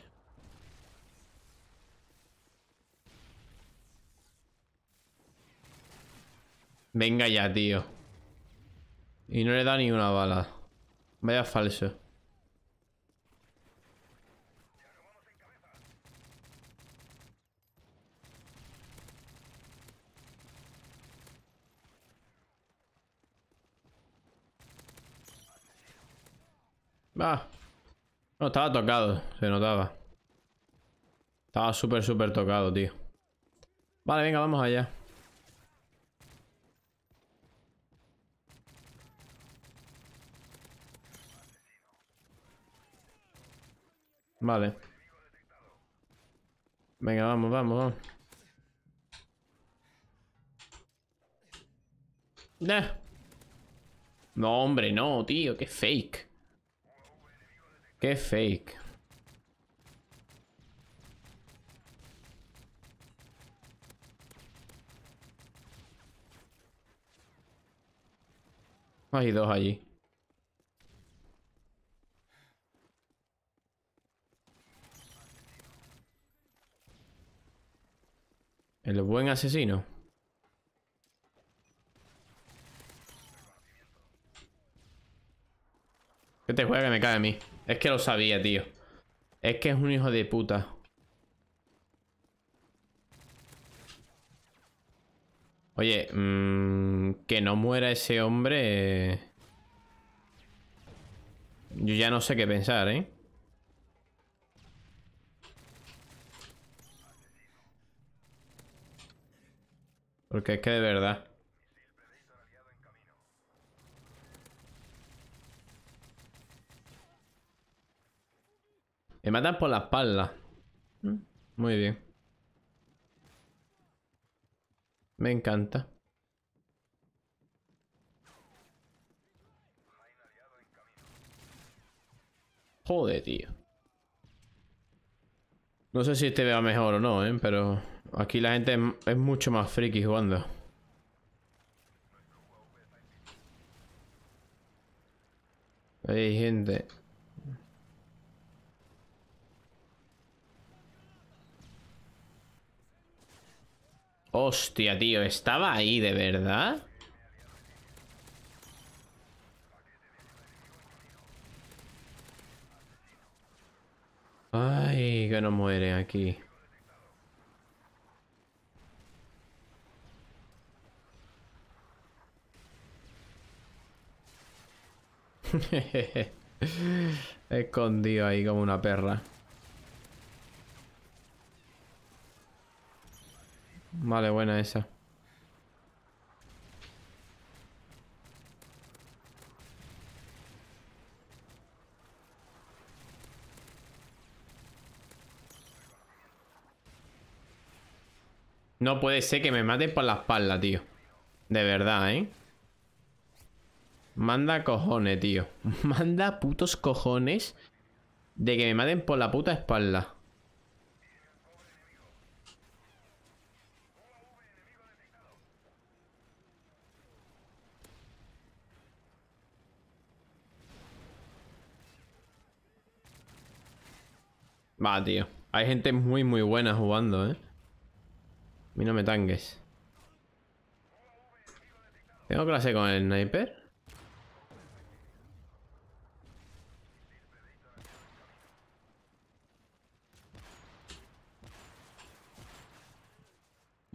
Venga ya, tío. Y no le da ni una bala. Vaya falso. Va. No, estaba tocado, se notaba. Estaba súper, súper tocado, tío. Vale, venga, vamos allá. Vale. Venga, vamos, vamos, vamos. No, hombre, no, tío. Qué fake. Qué fake. Hay dos allí. El buen asesino. Que te juega que me cae a mí. Es que lo sabía, tío. Es que es un hijo de puta. Oye, mm, que no muera ese hombre... Eh, yo ya no sé qué pensar, ¿eh? Porque es que de verdad. Me matan por la espalda. Muy bien. Me encanta. Joder, tío. No sé si te este veo mejor o no, ¿eh? Pero... Aquí la gente es mucho más friki jugando. Hay gente. Hostia, tío, ¿estaba ahí de verdad? Ay, que no muere aquí. Escondido ahí como una perra. Vale, buena esa. No puede ser que me maten por la espalda, tío. De verdad, ¿eh? Manda cojones, tío. Manda putos cojones de que me maten por la puta espalda. Va, tío. Hay gente muy, muy buena jugando, ¿eh? A mí no me tangues. ¿Tengo clase con el sniper?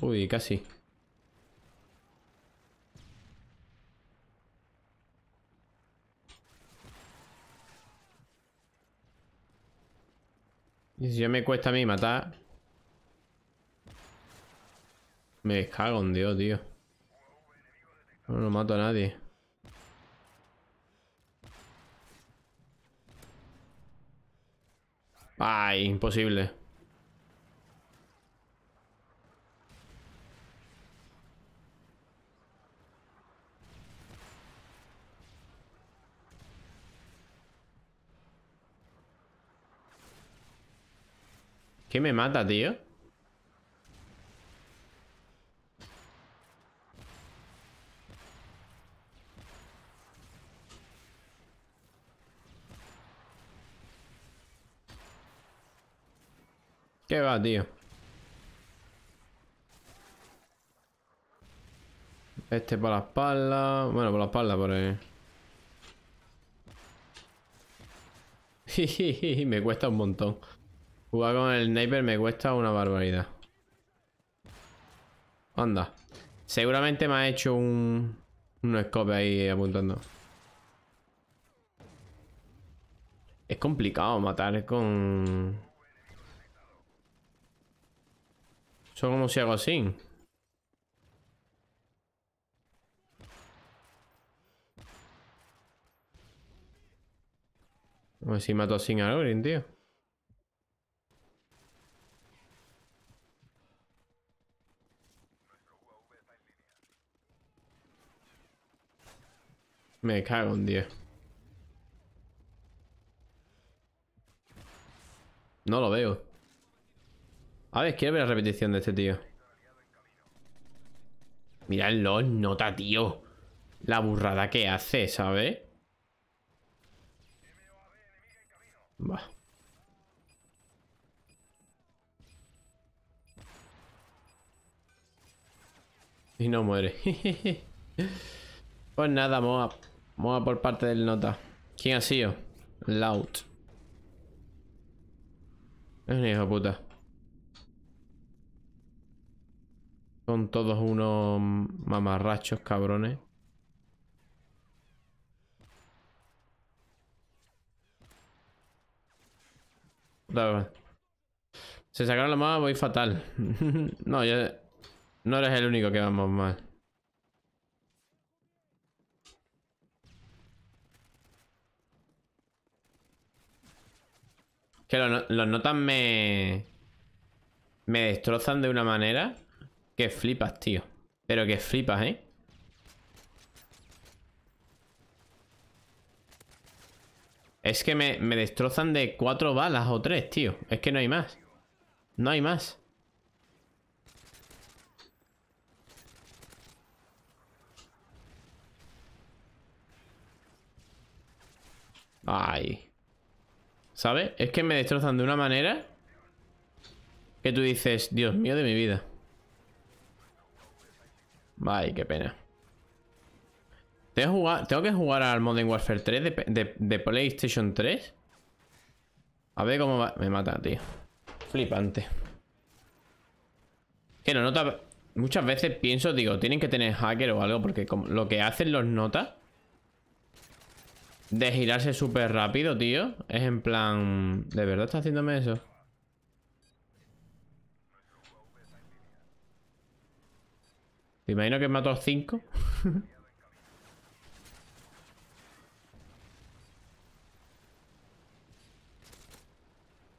Uy, casi. Y si me cuesta a mí matar... Me descargo en Dios, tío. No, lo mato a nadie. Ay, imposible. ¿Qué me mata, tío? ¿Qué va, tío? Este para la espalda. Bueno, por la espalda, por ahí. Me cuesta un montón. Jugar con el sniper me cuesta una barbaridad. Anda. Seguramente me ha hecho un... Un scope ahí apuntando. Es complicado matar con... Eso como si hago así. A ver si mato sin Lorin, tío. Me cago un 10. No lo veo. A ver, quiero ver la repetición de este tío. Mira nota, tío. La burrada que hace, ¿sabes? Va. Y no muere. pues nada, Moa. Vamos por parte del nota. ¿Quién ha sido? Loud. Es un hijo puta. Son todos unos mamarrachos, cabrones. Se sacaron la mano, voy fatal. no, ya... No eres el único que vamos mal. Que los, los notas me... Me destrozan de una manera que flipas, tío. Pero que flipas, ¿eh? Es que me, me, destrozan de cuatro balas o tres, tío. Es que no hay más. No hay más. Ay. ¿Sabes? Es que me destrozan de una manera que tú dices, Dios mío de mi vida. Vaya, qué pena. ¿Tengo, que jugar al Modern Warfare 3 de, PlayStation 3. A ver cómo va. Me mata, tío. Flipante. Que no nota. Muchas veces pienso, digo, tienen que tener hacker o algo, porque lo que hacen los notas de girarse súper rápido, tío. Es en plan... ¿De verdad está haciéndome eso? ¿Te imagino que mató a cinco?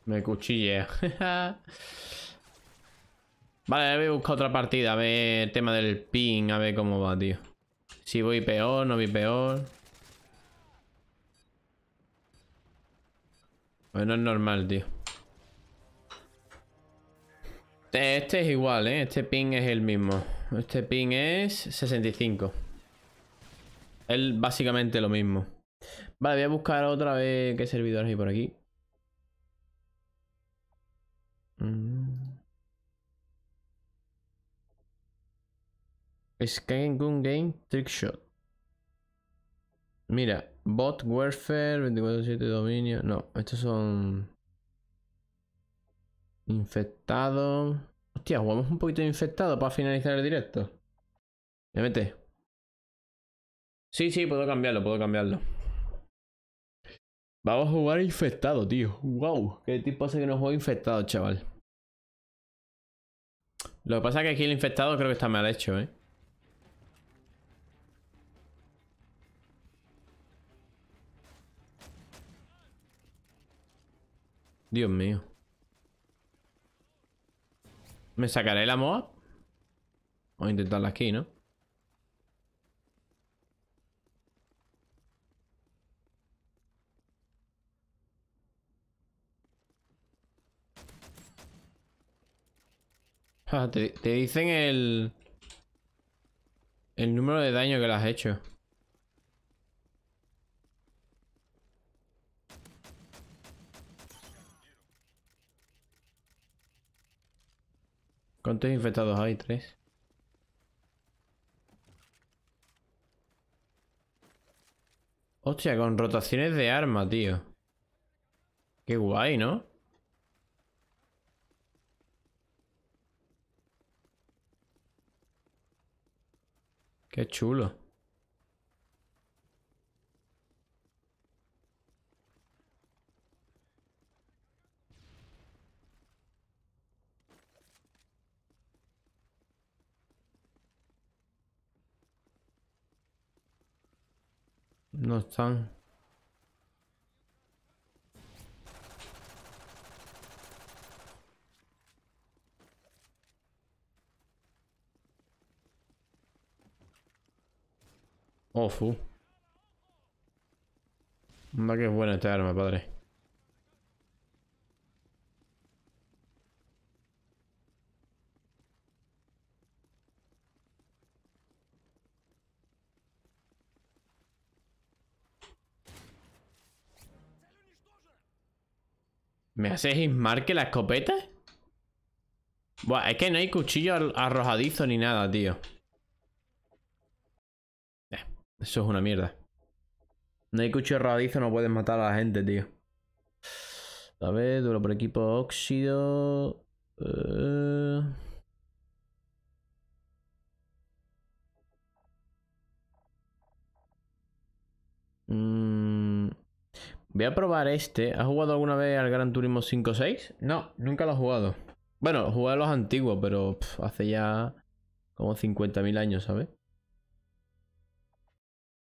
Me cuchille. vale, voy a buscar otra partida. A ver el tema del ping. A ver cómo va, tío. Si voy peor, no voy peor. Bueno, es normal, tío. Este, este es igual, ¿eh? Este ping es el mismo. Este ping es 65. Es básicamente lo mismo. Vale, voy a buscar otra vez qué servidor hay por aquí. Mm. Sky Gun Game Trickshot. Mira, Bot, Warfare, 24-7 dominio. No, estos son. Infectado. Hostia, jugamos un poquito de infectado para finalizar el directo. Me mete. Sí, sí, puedo cambiarlo, puedo cambiarlo. Vamos a jugar infectado, tío. Wow, qué tipo hace que no juego infectado, chaval. Lo que pasa es que aquí el infectado creo que está mal hecho, eh. Dios mío. ¿Me sacaré la MOA? Vamos a intentarla aquí, ¿no? Ah, te, dicen el... El número de daño que le has hecho. ¿Cuántos infectados hay? Tres. Hostia, con rotaciones de arma, tío. Qué guay, ¿no? Qué chulo. No están. Ofu. Anda que es buena esta arma, padre. ¿Me haces Ismar que la escopeta? Buah, es que no hay cuchillo arrojadizo ni nada, tío. Eh, eso es una mierda. No hay cuchillo arrojadizo, no puedes matar a la gente, tío. A ver, duro por equipo óxido. Mmm... Voy a probar este. ¿Has jugado alguna vez al Gran Turismo 5 6? No, nunca lo he jugado. Bueno, jugué a los antiguos, pero hace ya como 50.000 años, ¿sabes?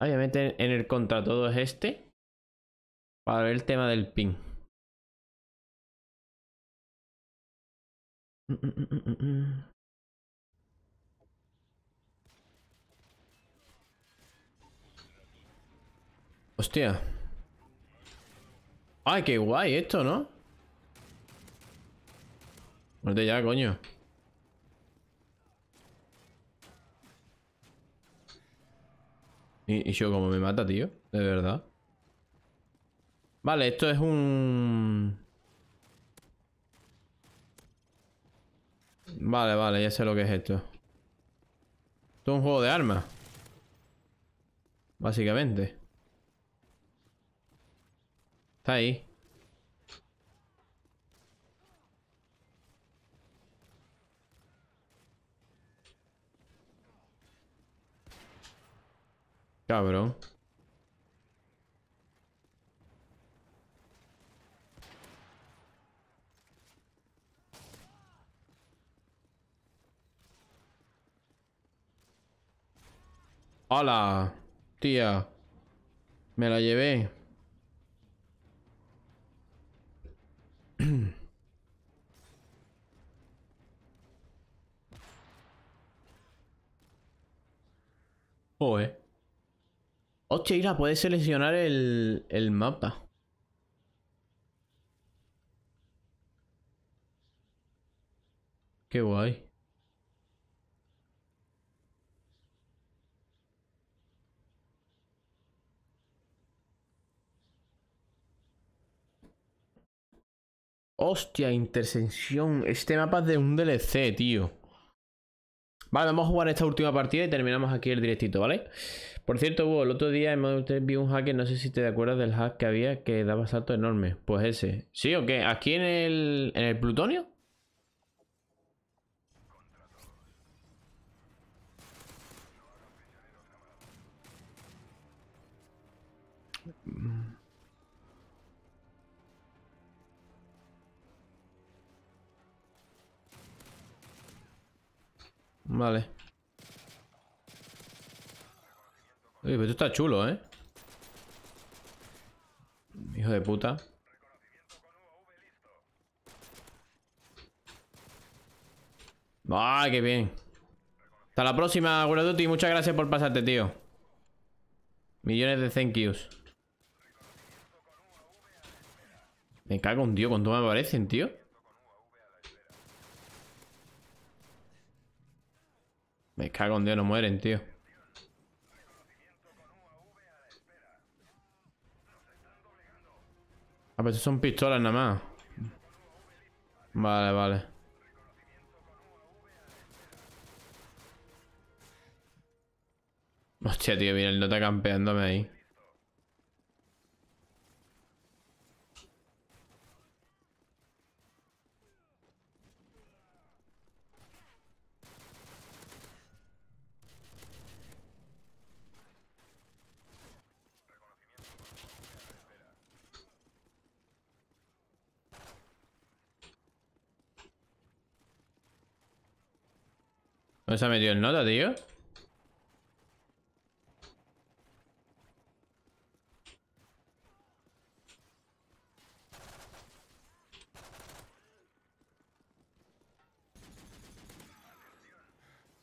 Obviamente en el contra todo es este. Para ver el tema del ping. Hostia. Ay, qué guay esto, ¿no? Muerte ya, coño. Y, yo como me mata, tío. De verdad. Vale, esto es un... Vale, vale, ya sé lo que es esto. Esto es un juego de armas. Básicamente ahí. Cabrón. Hola, tía. Me la llevé. Joder. Hostia, la puedes seleccionar el, el mapa. Qué guay. Hostia, intersección. Este mapa es de un DLC, tío. Vale, vamos a jugar esta última partida y terminamos aquí el directito, ¿vale? Por cierto, Hugo, el otro día en modo vi un hack, no sé si te acuerdas del hack que había que daba salto enorme. Pues ese. ¿Sí o qué? ¿Aquí en el, en el plutonio? Vale. uy pero esto está chulo, ¿eh? Hijo de puta. ay qué bien! Hasta la próxima, Guraduti. Muchas gracias por pasarte, tío. Millones de thank yous. Me cago un tío con todo me aparecen, tío. Me cago en Dios, no mueren, tío. A ah, ver, son pistolas nada más. Vale, vale. Hostia, tío, mira, el nota campeándome ahí. ¿Dónde se ha metido el nota, tío?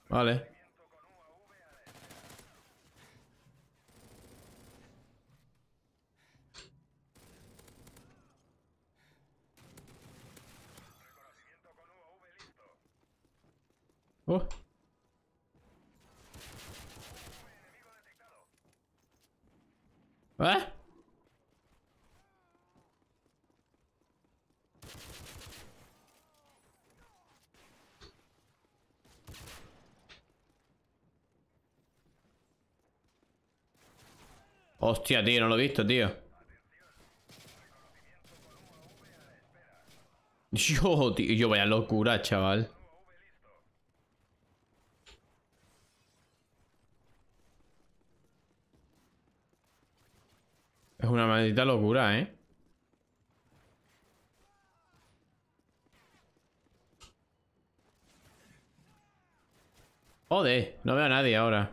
Vale. Oh. ¿Eh? Hostia, tío, no lo he visto, tío. Yo, tío, yo vaya locura, chaval. Maldita locura, ¿eh? Joder, no veo a nadie ahora.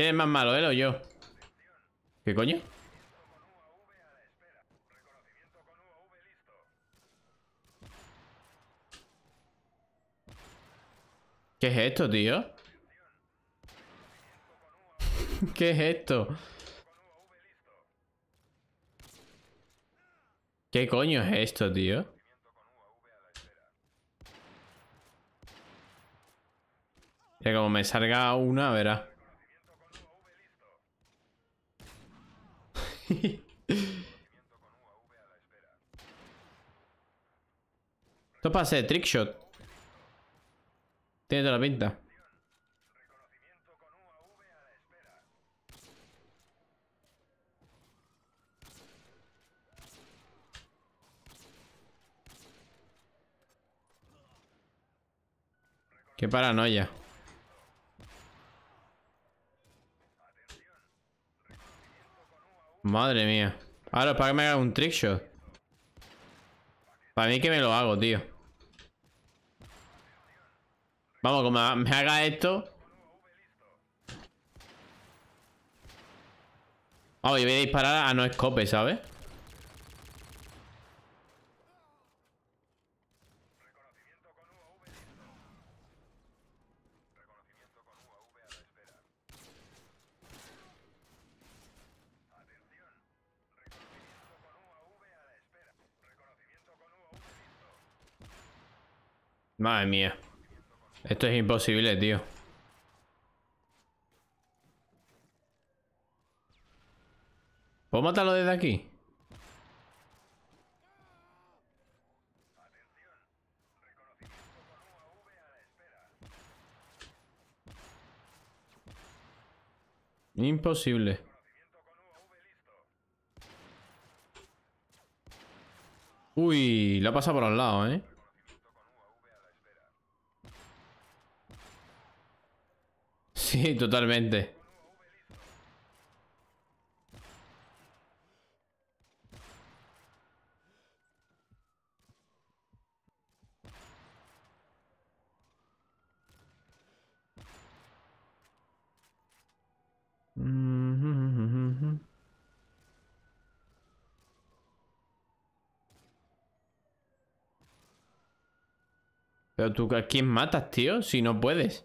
¿Quién es más malo, él o yo? ¿Qué coño? ¿Qué es esto, tío? ¿Qué es esto? ¿Qué coño es esto, tío? Que como me salga una, verá. Esto pasa trick trickshot. Tiene toda la pinta. Qué paranoia. Madre mía. Ahora, para que me haga un trickshot. Para mí que me lo hago, tío. Vamos, como me haga esto. oh, y voy a disparar a no escope, ¿sabes? Madre mía. Esto es imposible, tío. ¿Puedo matarlo desde aquí? Imposible. Uy, la pasa por al lado, ¿eh? Sí, totalmente. Pero tú a quién matas, tío, si no puedes.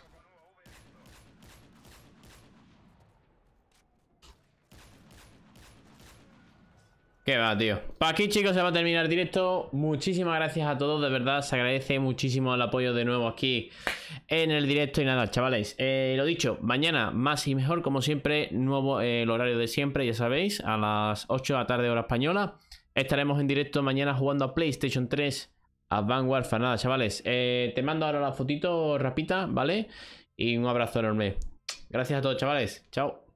va, tío. para pues aquí, chicos, se va a terminar directo. Muchísimas gracias a todos, de verdad. Se agradece muchísimo el apoyo de nuevo aquí en el directo. Y nada, chavales, eh, lo dicho, mañana más y mejor, como siempre, nuevo eh, el horario de siempre, ya sabéis, a las 8 de la tarde, hora española. Estaremos en directo mañana jugando a PlayStation 3, a Vanguard. Pues nada, chavales, eh, te mando ahora la fotito rapita, ¿vale? Y un abrazo enorme. Gracias a todos, chavales. Chao.